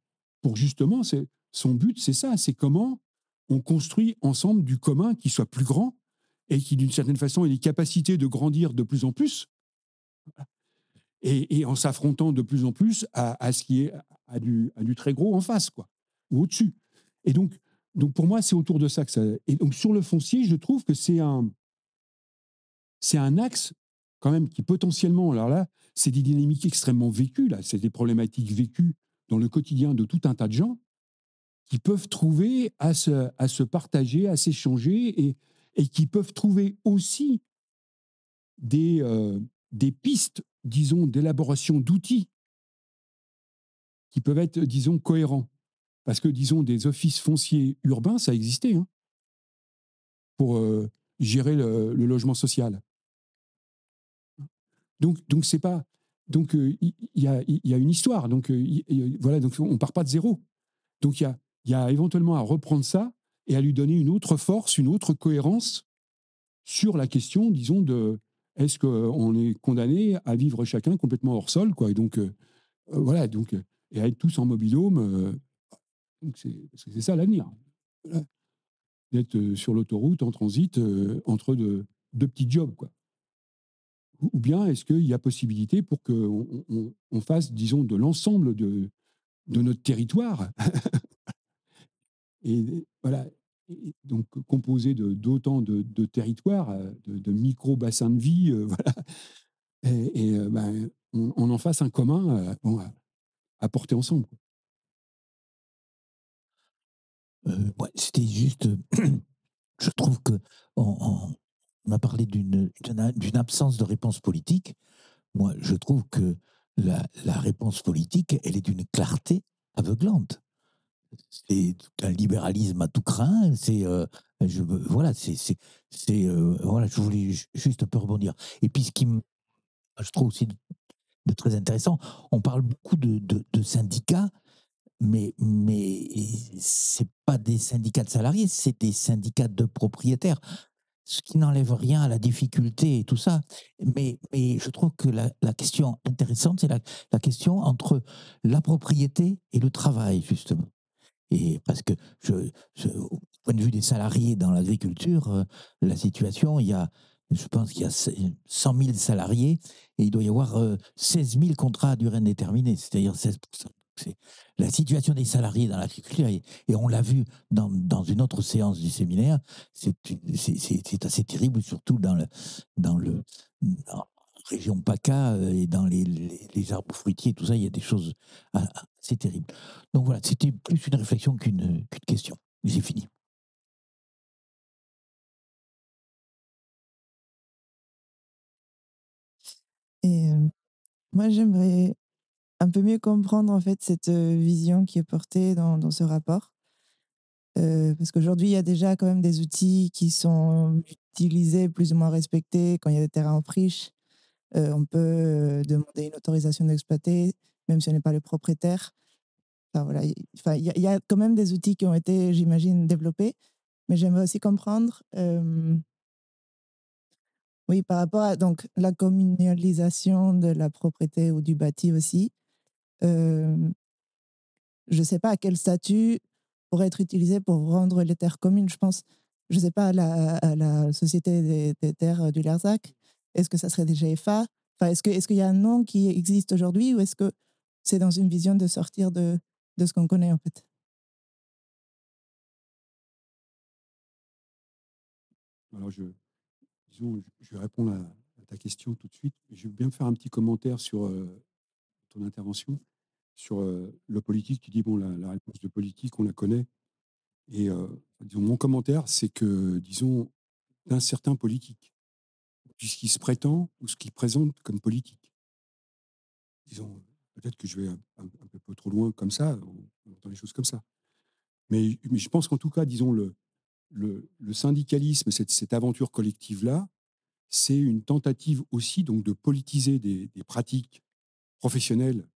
pour justement, son but, c'est ça, c'est comment on construit ensemble du commun qui soit plus grand et qui, d'une certaine façon, a les capacités de grandir de plus en plus, et, en s'affrontant de plus en plus à, ce qui est à du, à du, très gros en face, quoi, ou au-dessus. Et donc, donc, pour moi, c'est autour de ça que ça. Et donc, sur le foncier, je trouve que c'est un, c'est un axe quand même qui potentiellement, alors là, c'est des dynamiques extrêmement vécues, là, c'est des problématiques vécues dans le quotidien de tout un tas de gens qui peuvent trouver à se, à se partager, à s'échanger et, et qui peuvent trouver aussi des, euh, des pistes, disons, d'élaboration d'outils qui peuvent être, disons, cohérents. Parce que, disons, des offices fonciers urbains, ça existait, hein, pour euh, gérer le, logement social. Donc, donc c'est pas. Donc, euh, il y, a, y, a, une histoire. Donc, on ne voilà, donc on part pas de zéro. Donc, il y a, y a éventuellement à reprendre ça et à lui donner une autre force, une autre cohérence sur la question, disons, de est-ce qu'on euh, est condamné à vivre chacun complètement hors sol, quoi. Et donc, euh, euh, voilà, donc, et à être tous en mobilhome, euh, c'est ça l'avenir. D'être sur l'autoroute, en transit, entre deux, petits jobs, quoi. Ou bien est-ce qu'il y a possibilité pour qu'on on fasse, disons, de l'ensemble de, de notre territoire [laughs] Et voilà, donc euh, composé d'autant de, de, territoires, euh, de, micro-bassins de vie, euh, [laughs] voilà. Et, ben, on, en fasse un commun à, porter ensemble. C'était juste, [clears throat] je trouve que on, m'a parlé d'une absence de réponse politique. Moi, je trouve que la réponse politique, elle est d'une clarté aveuglante c'est un libéralisme à tout craint. C'est euh, voilà, c'est c'est euh, voilà, je voulais juste un peu rebondir. Et puis ce qui me, je trouve aussi de, très intéressant, on parle beaucoup de, de, syndicats, mais mais c'est pas des syndicats de salariés, c'est des syndicats de propriétaires. Ce qui n'enlève rien à la difficulté et tout ça. Mais, mais je trouve que la, question intéressante, c'est la question entre la propriété et le travail, justement. Et parce que, au point de vue des salariés dans l'agriculture, euh, la situation, il a, je pense qu'il y a 100 000 salariés et il doit y avoir 16 euh, 000 contrats à durée indéterminée, c'est-à-dire 16 la situation des salariés dans l'agriculture, et, on l'a vu dans, une autre séance du séminaire, c'est assez terrible, surtout dans dans le, région PACA euh, et dans les, les, arbres fruitiers, tout ça, il y a des choses assez ah, ah, terribles. Donc voilà, c'était plus une réflexion qu'une question. question. c'est fini. Et euh, moi, j'aimerais un peu mieux comprendre en fait cette euh, vision qui est portée dans, dans ce rapport. parce qu'aujourd'hui, il y a déjà quand même des outils qui sont utilisés, plus ou moins respectés quand il y a des terrains en friche. Euh, on peut euh, demander une autorisation d'exploiter, même si on n'est pas le propriétaire. Enfin, voilà, il y, a quand même des outils qui ont été, j'imagine, développés, mais j'aimerais aussi comprendre, euh, oui, par rapport à donc, la communalisation de la propriété ou du bâti aussi, je ne sais pas à quel statut pourrait être utilisé pour rendre les terres communes, je pense, je ne sais pas, à la, Société des, terres du Larzac, est-ce que ça serait des GFA enfin, Est-ce qu'il est qu'il y a un nom qui existe aujourd'hui ou est-ce que c'est dans une vision de sortir de, de ce qu'on connaît en fait Alors je, disons, je vais répondre à, ta question tout de suite. Je vais bien faire un petit commentaire sur euh, ton intervention, sur euh, le politique. Tu dis, bon, la, réponse de politique, on la connaît. Et euh, disons, mon commentaire, c'est que, disons, d'un certain politique puisqu'il ce qui se prétend ou ce qu'il présente comme politique. Disons, peut-être que je vais un, peu trop loin comme ça, dans les choses comme ça. Mais, mais je pense qu'en tout cas, disons, le, le, syndicalisme, cette, cette aventure collective-là, c'est une tentative aussi donc de politiser des, pratiques professionnelles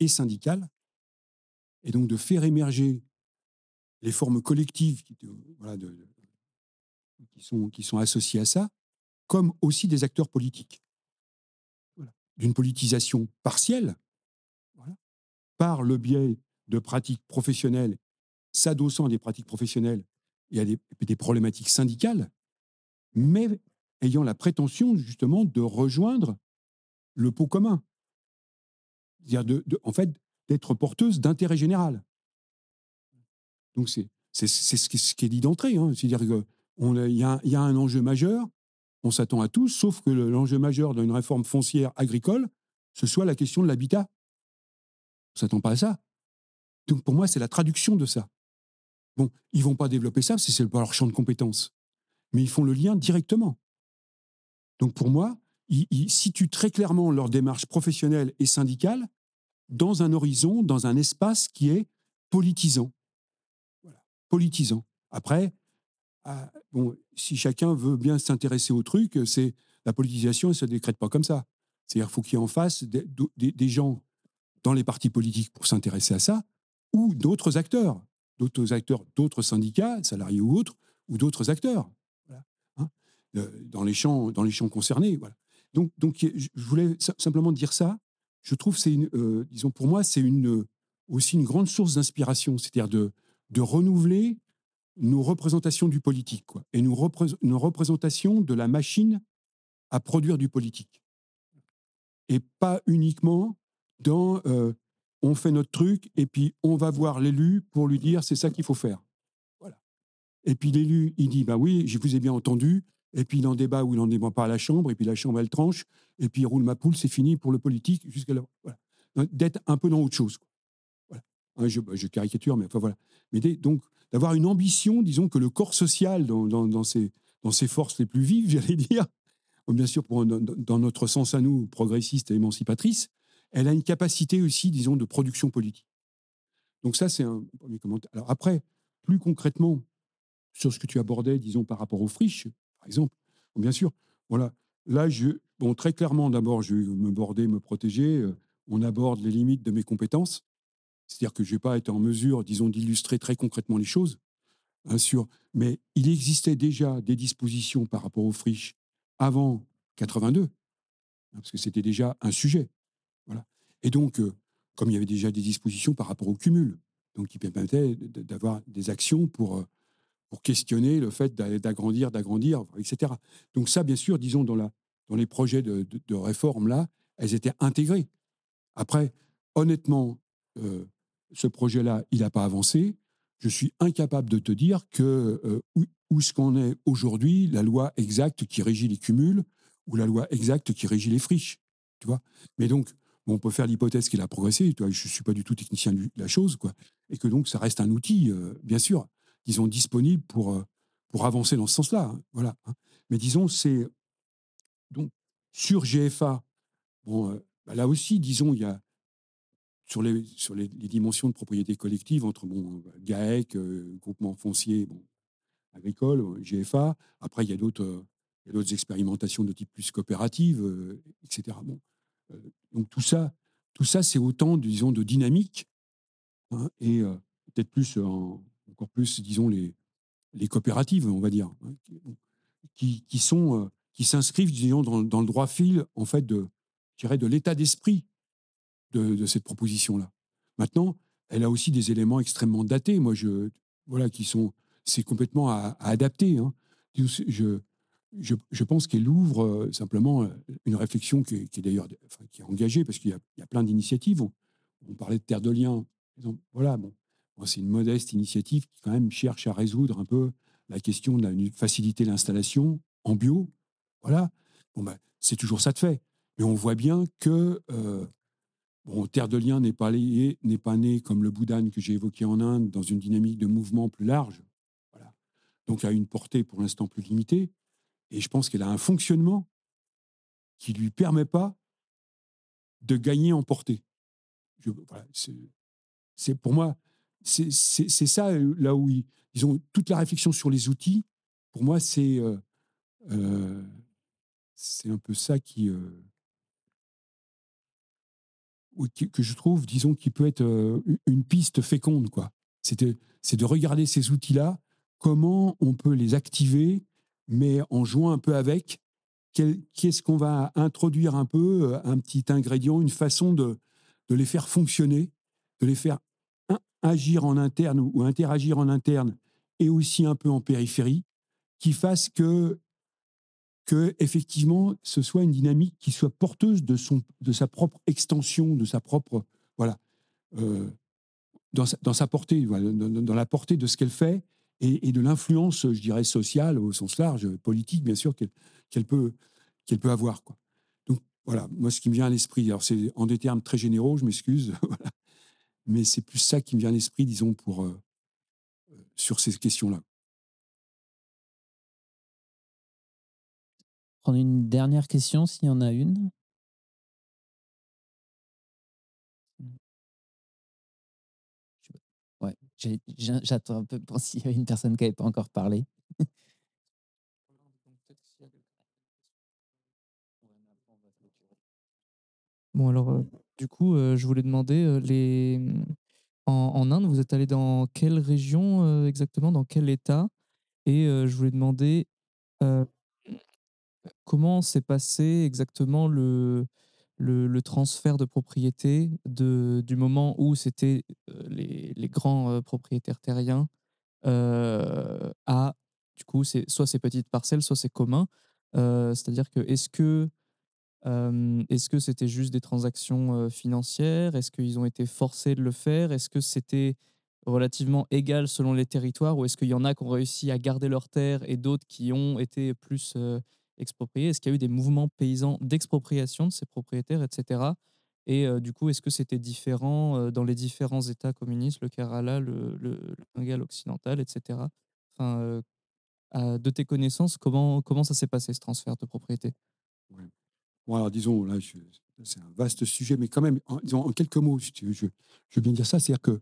et syndicales, et donc de faire émerger les formes collectives qui, voilà, de, qui, sont, qui sont associées à ça, comme aussi des acteurs politiques. D'une politisation partielle, par le biais de pratiques professionnelles, s'adossant à des pratiques professionnelles et à des, problématiques syndicales, mais ayant la prétention justement de rejoindre le pot commun. C'est-à-dire, de, en fait, d'être porteuse d'intérêt général. Donc, c'est, ce qui est dit d'entrée. Hein. C'est-à-dire qu'il y, a un enjeu majeur on s'attend à tout, sauf que l'enjeu majeur dans une réforme foncière agricole, ce soit la question de l'habitat. On ne s'attend pas à ça. Donc pour moi, c'est la traduction de ça. Bon, ils ne vont pas développer ça, si c'est pas leur champ de compétences. Mais ils font le lien directement. Donc pour moi, ils, situent très clairement leur démarche professionnelle et syndicale dans un horizon, dans un espace qui est politisant. Voilà, politisant. Après, bon, si chacun veut bien s'intéresser au truc, c'est la politisation ne se décrète pas comme ça. C'est-à-dire qu'il faut qu'il y ait en face des, gens dans les partis politiques pour s'intéresser à ça, ou d'autres acteurs, d'autres acteurs, d'autres syndicats, salariés ou autres, ou d'autres acteurs hein. euh, dans, les champs, dans les champs concernés. Voilà. Donc, donc, je voulais simplement dire ça. Je trouve, c'est euh, disons, pour moi, c'est une, aussi une grande source d'inspiration, c'est-à-dire de, de renouveler nos représentations du politique quoi, et nos, nos représentations de la machine à produire du politique. Et pas uniquement dans euh, on fait notre truc et puis on va voir l'élu pour lui dire c'est ça qu'il faut faire. Voilà. Et puis l'élu, il dit bah oui, je vous ai bien entendu. Et puis il en débat ou il en débat pas à la Chambre. Et puis la Chambre, elle tranche. Et puis il roule ma poule, c'est fini pour le politique jusqu'à là. Voilà. D'être un peu dans autre chose. Quoi. Voilà. Hein, je, bah, je, caricature, mais enfin voilà. Mais donc, d'avoir une ambition, disons, que le corps social, dans, ses, forces les plus vives, [laughs] j'allais dire, bien sûr dans notre sens à nous, progressiste et émancipatrice, elle a une capacité aussi, disons, de production politique. Donc ça, c'est un premier commentaire. Alors après, plus concrètement, sur ce que tu abordais, disons, par rapport aux friches, par exemple, bien sûr, voilà, là, je, bon, très clairement, d'abord, je vais me border, me protéger, euh, on aborde les limites de mes compétences, c'est-à-dire que je n'ai pas été en mesure, disons, d'illustrer très concrètement les choses, hein, mais il existait déjà des dispositions par rapport aux friches avant 82, hein, parce que c'était déjà un sujet. Voilà. Et donc, euh, comme il y avait déjà des dispositions par rapport au cumul, donc qui permettaient d'avoir des actions pour, euh, pour questionner le fait d'agrandir, d'agrandir, etc. Donc ça, bien sûr, disons, dans, la, dans les projets de, réforme, là, elles étaient intégrées. Après, honnêtement, euh, ce projet-là, il n'a pas avancé. Je suis incapable de te dire que euh, où, est ce qu'on est aujourd'hui, la loi exacte qui régit les cumuls ou la loi exacte qui régit les friches. Tu vois Mais donc, on peut faire l'hypothèse qu'il a progressé. Tu vois, je ne suis pas du tout technicien de la chose. Quoi, et que donc, ça reste un outil, euh, bien sûr, disons, disponible pour, euh, pour avancer dans ce sens-là. Hein, voilà. Hein. Mais disons, c'est. Donc, sur GFA, bon, bah, là aussi, disons, il y a sur les, sur les, dimensions de propriété collective entre bon, GAEC, euh, groupement foncier bon, agricole, GFA. Après, il y a d'autres expérimentations de type plus coopérative, euh, etc. Bon, euh, donc tout ça, tout ça c'est autant disons, de dynamique hein, et peut-être plus, encore plus, disons, les, les coopératives, on va dire, hein, qui, qui, sont, qui s'inscrivent disons, dans, le droit fil en fait, de, de l'état d'esprit de, cette proposition-là. Maintenant, elle a aussi des éléments extrêmement datés. Moi, je voilà, qui sont c'est complètement à, adapter. Hein. Je, je, pense qu'elle ouvre euh, simplement euh, une réflexion qui est, d'ailleurs qui est engagée parce qu'il y, a plein d'initiatives. On, parlait de Terre de Liens. Voilà, bon, c'est une modeste initiative qui quand même cherche à résoudre un peu la question de faciliter l'installation en bio. Voilà, bon, ben, c'est toujours ça de fait. Mais on voit bien que euh, Bon, Terre de lien n'est pas, née, pas né, comme le Bouddhan que j'ai évoqué en Inde, dans une dynamique de mouvement plus large, voilà. donc a une portée pour l'instant plus limitée, et je pense qu'elle a un fonctionnement qui ne lui permet pas de gagner en portée. c'est pour moi, c'est ça euh, là où ils, ont toute la réflexion sur les outils. Pour moi, c'est euh, euh, un peu ça qui, que je trouve, disons, qui peut être euh, une piste féconde. quoi. C'est de, c'est de regarder ces outils-là, comment on peut les activer, mais en jouant un peu avec, qu'est-ce qu'on va introduire un peu, euh, un petit ingrédient, une façon de, de les faire fonctionner, de les faire agir en interne ou interagir en interne et aussi un peu en périphérie, qui fasse que que effectivement ce soit une dynamique qui soit porteuse de son de sa propre extension, de sa propre voilà euh, dans, sa, dans, sa, portée, voilà, dans, la portée de ce qu'elle fait et, de l'influence, je dirais sociale au sens large, politique bien sûr qu'elle peut qu'elle peut avoir quoi. Donc voilà, moi ce qui me vient à l'esprit, alors c'est en des termes très généraux, je m'excuse, [laughs] mais c'est plus ça qui me vient à l'esprit, disons pour euh, sur ces questions là. prendre une dernière question s'il y en a une. Mmh. Ouais, j'attends un peu pour [laughs] s'il y a une personne qui n'avait pas encore parlé. [laughs] Bon, alors, euh, du coup, euh, je voulais demander, euh, les... Mmh, en, en, Inde, vous êtes allé dans quelle région exactement, dans quel état Et je voulais demander, Comment s'est passé exactement le, le, transfert de propriété de, du moment où c'était les, les, grands propriétaires terriens à, du coup, soit ces petites parcelles, soit ces communs C'est-à-dire que est-ce que est-ce que c'était juste des transactions financières Est-ce qu'ils ont été forcés de le faire Est-ce que c'était relativement égal selon les territoires Ou est-ce qu'il y en a qui ont réussi à garder leurs terres et d'autres qui ont été plus expropriés Est-ce qu'il y a eu des mouvements paysans d'expropriation de ces propriétaires, etc. Et euh, du coup, est-ce que c'était différent euh, dans les différents États communistes, le Kerala, le, Bengale occidental, etc. Enfin, euh, de tes connaissances, comment, comment ça s'est passé ce transfert de propriété Voilà. alors disons, là, c'est un vaste sujet, mais quand même, en, disons, en quelques mots, je, je, veux bien dire ça, c'est-à-dire que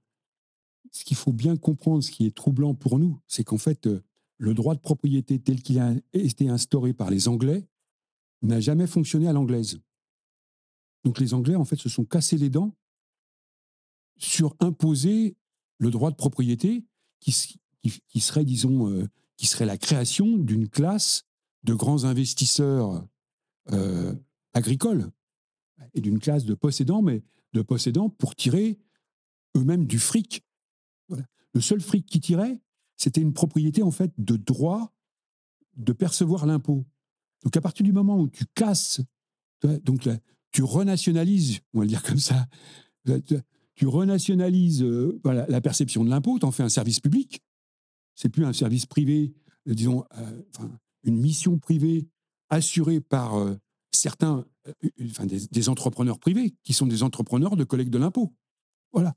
ce qu'il faut bien comprendre, ce qui est troublant pour nous, c'est qu'en fait, le droit de propriété tel qu'il a été instauré par les Anglais n'a jamais fonctionné à l'anglaise. Donc les Anglais, en fait, se sont cassés les dents sur imposer le droit de propriété qui, qui, serait, disons, euh, qui serait la création d'une classe de grands investisseurs euh, agricoles et d'une classe de possédants, mais de possédants pour tirer eux-mêmes du fric. Le seul fric qui tirait c'était une propriété en fait de droit de percevoir l'impôt. Donc à partir du moment où tu casses, donc tu renationalises, on va le dire comme ça, tu renationalises euh, la perception de l'impôt, tu en fais un service public. C'est plus un service privé, euh, disons, euh, une mission privée assurée par certains, des, entrepreneurs privés qui sont des entrepreneurs de collecte de l'impôt. Voilà.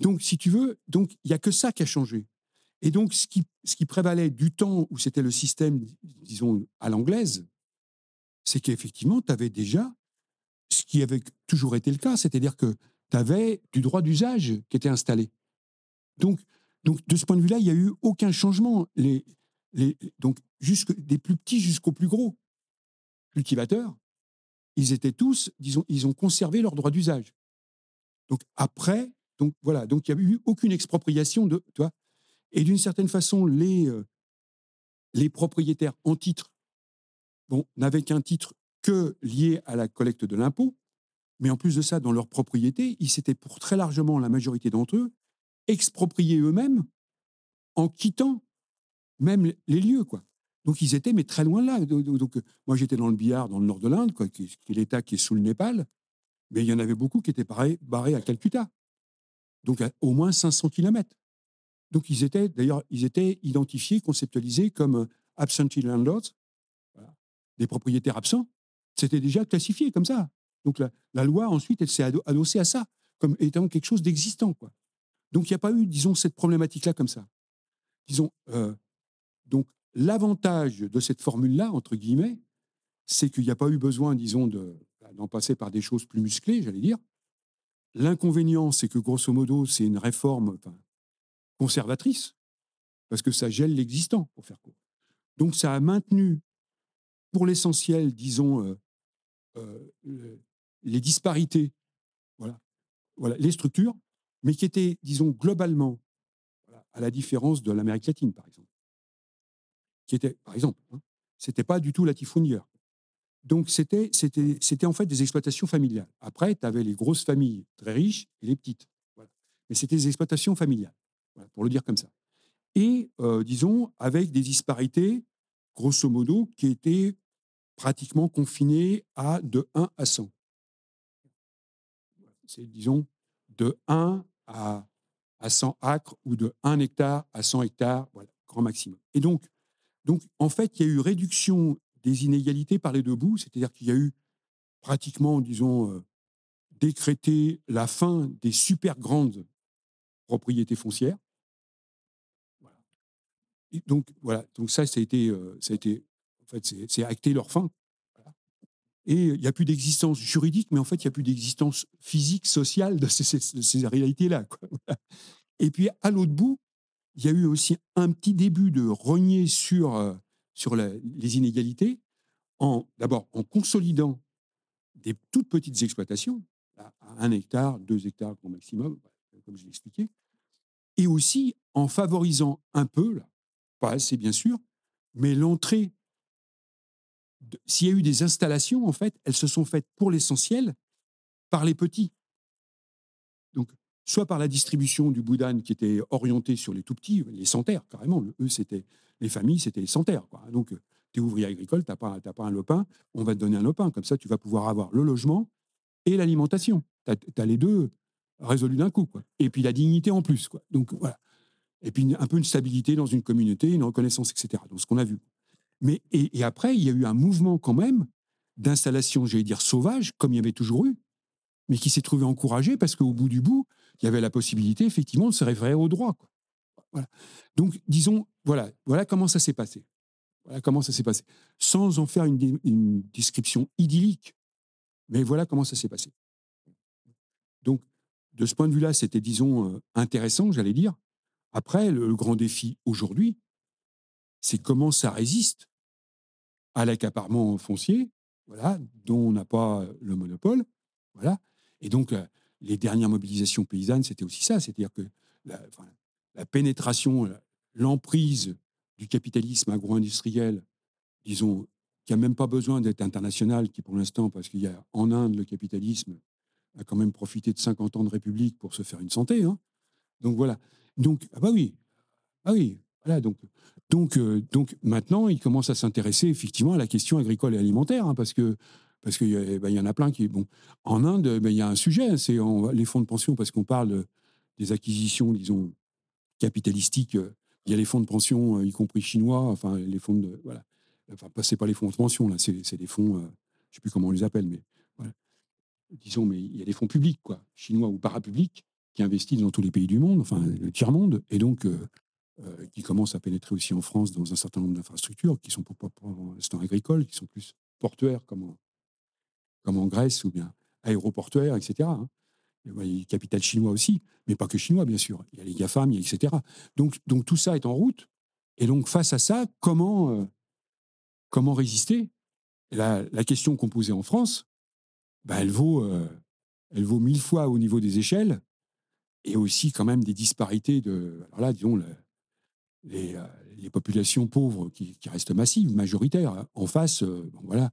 Donc, si tu veux, donc il n'y a que ça qui a changé. Et donc, ce qui, ce qui prévalait du temps où c'était le système, disons, à l'anglaise, c'est qu'effectivement, tu avais déjà ce qui avait toujours été le cas, c'est-à-dire que tu avais du droit d'usage qui était installé. Donc, donc, de ce point de vue-là, il n'y a eu aucun changement. Les, les, donc, jusque, des plus petits jusqu'aux plus gros cultivateurs, ils étaient tous, disons, ils ont conservé leur droit d'usage. Donc, après, donc voilà, donc il n'y a eu aucune expropriation de, tu et d'une certaine façon, les, euh, propriétaires en titre n'avaient qu'un titre que lié à la collecte de l'impôt, mais en plus de ça, dans leur propriété, ils s'étaient pour très largement, la majorité d'entre eux, expropriés eux-mêmes en quittant même les lieux. quoi. Donc ils étaient, mais très loin là. Donc moi j'étais dans le billard, dans le nord de l'Inde, qui, est l'État qui est sous le Népal, mais il y en avait beaucoup qui étaient barrés, barrés à Calcutta. Donc à au moins 500 kilomètres. Donc ils étaient d'ailleurs ils étaient identifiés, conceptualisés comme euh, absentee landlords, voilà, des propriétaires absents. C'était déjà classifié comme ça. Donc la, loi ensuite elle s'est adossée à ça comme étant quelque chose d'existant quoi. Donc il n'y a pas eu disons cette problématique là comme ça. Disons euh, donc l'avantage de cette formule là entre guillemets, c'est qu'il n'y a pas eu besoin disons de bah, d'en passer par des choses plus musclées, j'allais dire. L'inconvénient, c'est que grosso modo, c'est une réforme, conservatrice, parce que ça gèle l'existant, pour faire court. Donc ça a maintenu, pour l'essentiel, disons, euh, euh, les disparités, voilà, voilà, les structures, mais qui étaient, disons, globalement, à la différence de l'Amérique latine, par exemple, qui était, par exemple, hein, c'était pas du tout la latifundière. Donc, c'était, c'était, c'était en fait des exploitations familiales. Après, tu avais les grosses familles très riches et les petites. Mais c'était des exploitations familiales pour le dire comme ça. Et, disons, avec des disparités, grosso modo, qui étaient pratiquement confinées à de 1 à 100. C'est, disons, de 1 à, à 100 acres ou de 1 hectare à 100 hectares, voilà, grand maximum. Et donc, donc, en fait, il y a eu réduction des inégalités par les deux bouts, c'est-à-dire qu'il y a eu pratiquement, disons, décrété la fin des super grandes propriété foncière. Voilà. Et donc, voilà. Donc, ça, ça euh, ça a été en fait, c'est acté leur fin. Et il n'y a plus d'existence juridique, mais en fait, il n'y a plus d'existence physique, sociale de ces, réalités-là. [laughs] Et puis, à l'autre bout, il y a eu aussi un petit début de renier sur, euh, sur les inégalités, d'abord en consolidant des toutes petites exploitations, un hectare, deux hectares au maximum, comme je l'expliquais, et aussi en favorisant un peu, pas assez bien sûr, mais l'entrée. S'il y a eu des installations, en fait, elles se sont faites pour l'essentiel par les petits. Donc, soit par la distribution du boudan qui était orientée sur les tout petits, les centaires, carrément. Eux, c'était les familles, c'était les centaires. Donc, euh, tu es ouvrier agricole, tu n'as pas, un lopin, on va te donner un lopin. Comme ça, tu vas pouvoir avoir le logement et l'alimentation. Tu as, les deux résolu d'un coup. Quoi. Et puis la dignité en plus. Quoi. Donc voilà. Et puis un peu une stabilité dans une communauté, une reconnaissance, etc. Donc ce qu'on a vu. Mais et, après, il y a eu un mouvement quand même d'installation, j'allais dire sauvage, comme il y avait toujours eu, mais qui s'est trouvé encouragé parce qu'au bout du bout, il y avait la possibilité effectivement de se référer au droit. Quoi. Voilà. Donc disons, voilà, voilà comment ça s'est passé. Voilà comment ça s'est passé. Sans en faire une, une description idyllique, mais voilà comment ça s'est passé. Donc de ce point de vue-là, c'était, disons, euh, intéressant, j'allais dire. Après, le, grand défi aujourd'hui, c'est comment ça résiste à l'accaparement foncier, voilà, dont on n'a pas euh, le monopole, voilà. Et donc, euh, les dernières mobilisations paysannes, c'était aussi ça, c'est-à-dire que la, la pénétration, l'emprise du capitalisme agro-industriel, disons, qui n'a même pas besoin d'être international, qui pour l'instant, parce qu'il y a en Inde le capitalisme a quand même profité de 50 ans de République pour se faire une santé. Hein. Donc voilà. Donc, ah bah oui. Ah oui. Voilà, donc, donc, euh, donc maintenant, il commence à s'intéresser effectivement à la question agricole et alimentaire, hein, parce que parce qu'il eh ben, y, y, en a plein qui. Bon, en Inde, eh ben, il y a un sujet, hein, c'est les fonds de pension, parce qu'on parle des acquisitions, disons, capitalistiques. Euh, il y a les fonds de pension, euh, y compris chinois, enfin, les fonds de. Voilà. Enfin, n'est pas les fonds de pension, là, c'est des fonds, je ne sais plus comment on les appelle, mais voilà disons, mais il y a des fonds publics, quoi, chinois ou parapublics, qui investissent dans tous les pays du monde, enfin le tiers-monde, et donc euh, euh, qui commencent à pénétrer aussi en France dans un certain nombre d'infrastructures qui sont pour, pour, l'instant agricoles, qui sont plus portuaires comme en, en Grèce ou bien aéroportuaires, etc. Hein. Il y a capital chinois aussi, mais pas que chinois, bien sûr. Il y a les GAFAM, etc. Donc, donc tout ça est en route. Et donc face à ça, comment, euh, comment résister la question qu'on posait en France, bah, elle, vaut, euh, elle vaut mille fois au niveau des échelles et aussi quand même des disparités de. Alors là, disons, euh, les, populations pauvres qui, restent massives, majoritaires, hein, en face, euh, voilà,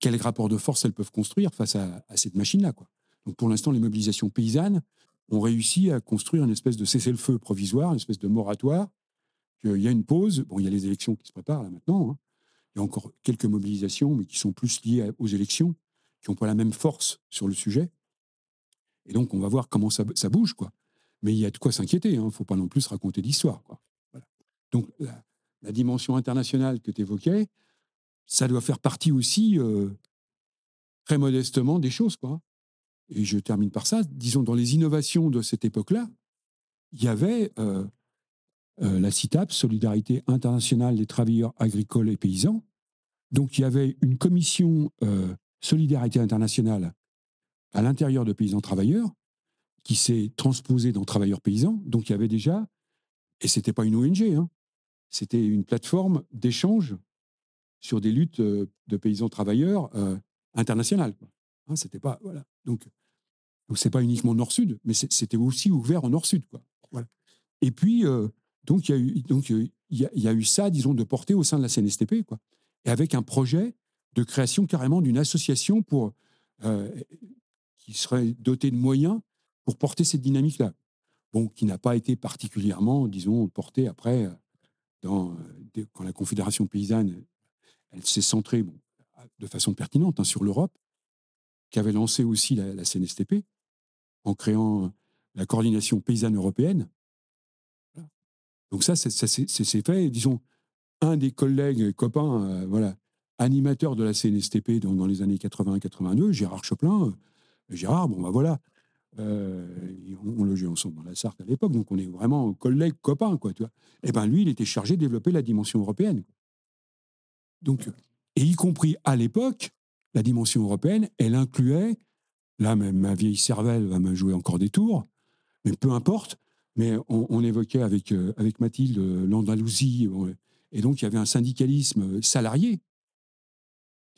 quel rapport de force elles peuvent construire face à, cette machine-là. Quoi. Donc pour l'instant, les mobilisations paysannes ont réussi à construire une espèce de cessez-le-feu provisoire, une espèce de moratoire. Il y a une pause. Bon, il y a les élections qui se préparent là maintenant. Hein. Il y a encore quelques mobilisations, mais qui sont plus liées aux élections qui n'ont pas la même force sur le sujet. Et donc, on va voir comment ça, ça bouge, quoi. Mais il y a de quoi s'inquiéter. Il hein. ne faut pas non plus raconter d'histoire, Donc, la, dimension internationale que tu évoquais, ça doit faire partie aussi, euh, très modestement, des choses, quoi. Et je termine par ça. Disons, dans les innovations de cette époque-là, il y avait euh, euh, la CITAP, Solidarité internationale des travailleurs agricoles et paysans. Donc, il y avait une commission solidarité internationale à l'intérieur de paysans travailleurs, qui s'est transposée dans travailleurs paysans. Donc il y avait déjà, et c'était pas une ONG, hein, c'était une plateforme d'échange sur des luttes euh, de paysans travailleurs euh, internationales. Hein, c'était pas voilà. Donc c'est pas uniquement Nord-Sud, mais c'était aussi ouvert en Nord-Sud quoi. Voilà. Et puis euh, donc il y a eu donc il y, a eu ça disons de portée au sein de la CNSTP quoi. Et avec un projet de création carrément d'une association pour, euh, qui serait dotée de moyens pour porter cette dynamique-là. Bon, qui n'a pas été particulièrement, disons, portée après, euh, dans, euh, quand la Confédération paysanne elle s'est centrée de façon pertinente hein, sur l'Europe, qui avait lancé aussi la, CNSTP en créant la coordination paysanne européenne. Donc ça, ça, c'est fait, disons, un des collègues, copains, voilà, animateur de la CNSTP dans les années 80-82, Gérard Choplin. Euh, Gérard, bon ben voilà, euh, on, logeait ensemble dans la Sarthe à l'époque, donc on est vraiment collègues, copains, quoi, tu vois. Et eh ben lui, il était chargé de développer la dimension européenne. Donc, et y compris à l'époque, la dimension européenne, elle incluait, là, ma vieille cervelle va me jouer encore des tours, mais peu importe, mais on, évoquait avec, euh, avec Mathilde l'Andalousie, et donc il y avait un syndicalisme salarié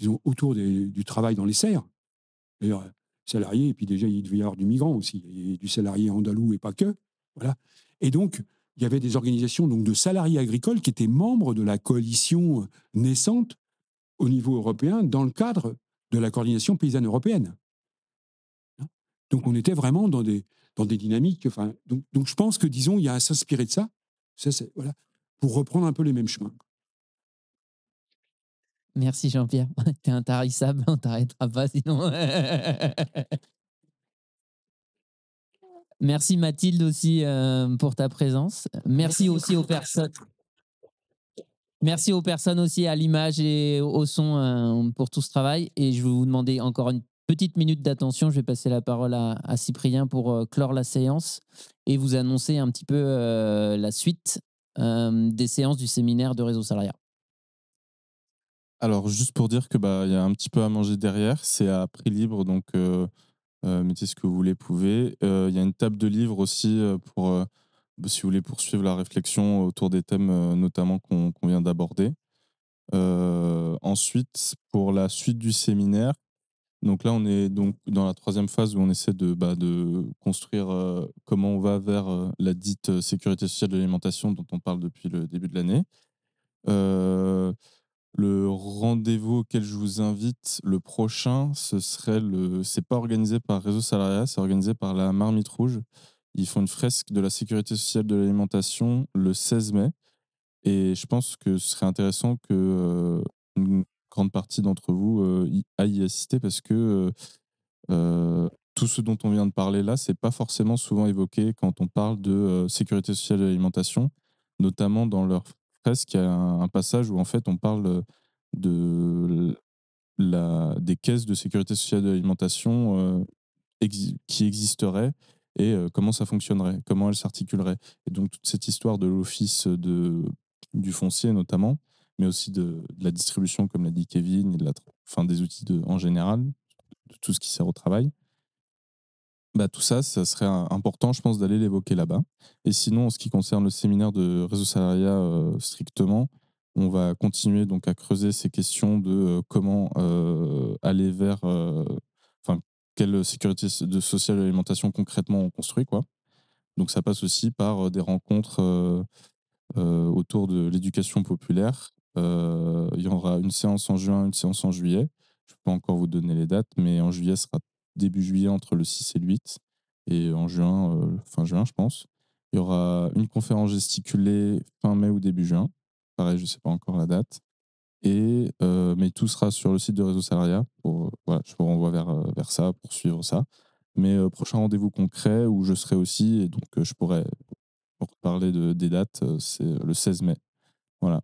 disons, autour du travail dans les serres. D'ailleurs, salariés, et puis déjà, il devait y avoir du migrant aussi, et du salarié andalou et pas que. Voilà. Et donc, il y avait des organisations donc, de salariés agricoles qui étaient membres de la coalition euh, naissante au niveau européen dans le cadre de la coordination paysanne européenne. Hein? Donc, on était vraiment dans des, dans des dynamiques. donc, donc, je pense que, disons, il y a à s'inspirer de ça. ça voilà, pour reprendre un peu les mêmes chemins. Merci Jean-Pierre. [laughs] tu es intarissable, on t'arrêtera pas sinon. [laughs] Merci Mathilde aussi euh, pour ta présence. Merci, aussi aux personnes. Merci aux personnes aussi à l'image et au son euh, pour tout ce travail. Et je vais vous demander encore une petite minute d'attention. Je vais passer la parole à, Cyprien pour euh, clore la séance et vous annoncer un petit peu la suite des séances du séminaire de Réseau Salariat. Alors, juste pour dire que bah, il y a un petit peu à manger derrière, c'est à prix libre, donc euh, euh, mettez ce que vous voulez, pouvez. Euh, il y a une table de livres aussi pour, bah, si vous voulez poursuivre la réflexion autour des thèmes notamment qu'on vient d'aborder. ensuite, pour la suite du séminaire, donc là, on est donc dans la troisième phase où on essaie de, bah, construire comment on va vers la dite sécurité sociale de l'alimentation dont on parle depuis le début de l'année. Le rendez-vous auquel je vous invite, le prochain, ce serait le. C'est pas organisé par Réseau Salariat, c'est organisé par la Marmite Rouge. Ils font une fresque de la sécurité sociale de l'alimentation le 16 mai. Et je pense que ce serait intéressant que euh, une grande partie d'entre vous euh, aillent y assister parce que euh, tout ce dont on vient de parler là, c'est pas forcément souvent évoqué quand on parle de sécurité sociale de l'alimentation, notamment dans leur presque à un passage où en fait on parle de la, des caisses de sécurité sociale de l'alimentation qui existeraient et comment ça fonctionnerait, comment elles s'articuleraient. Et donc toute cette histoire de l'office du foncier notamment, mais aussi de, la distribution, comme l'a dit Kevin, et la, des outils de, en général, de tout ce qui sert au travail. Bah, tout ça, ça serait important, je pense, d'aller l'évoquer là-bas. Et sinon, en ce qui concerne le séminaire de réseau salariat euh, strictement, on va continuer donc à creuser ces questions de euh, comment euh, aller vers, enfin, quelle sécurité de sociale et alimentation concrètement on construit, quoi. Donc ça passe aussi par des rencontres autour de l'éducation populaire. il y aura une séance en juin, une séance en juillet. Je ne peux pas encore vous donner les dates, mais en juillet sera début juillet entre le 6 et le 8. Et en juin, euh, fin juin, je pense. Il y aura une conférence gesticulée fin mai ou début juin. Pareil, je ne sais pas encore la date. Et, euh, mais tout sera sur le site de Réseau Salariat. Pour, euh, voilà, je vous renvoie vers, vers ça pour suivre ça. Mais prochain rendez-vous concret où je serai aussi, et donc je pourrai parler de, des dates, c'est le 16 mai. Voilà.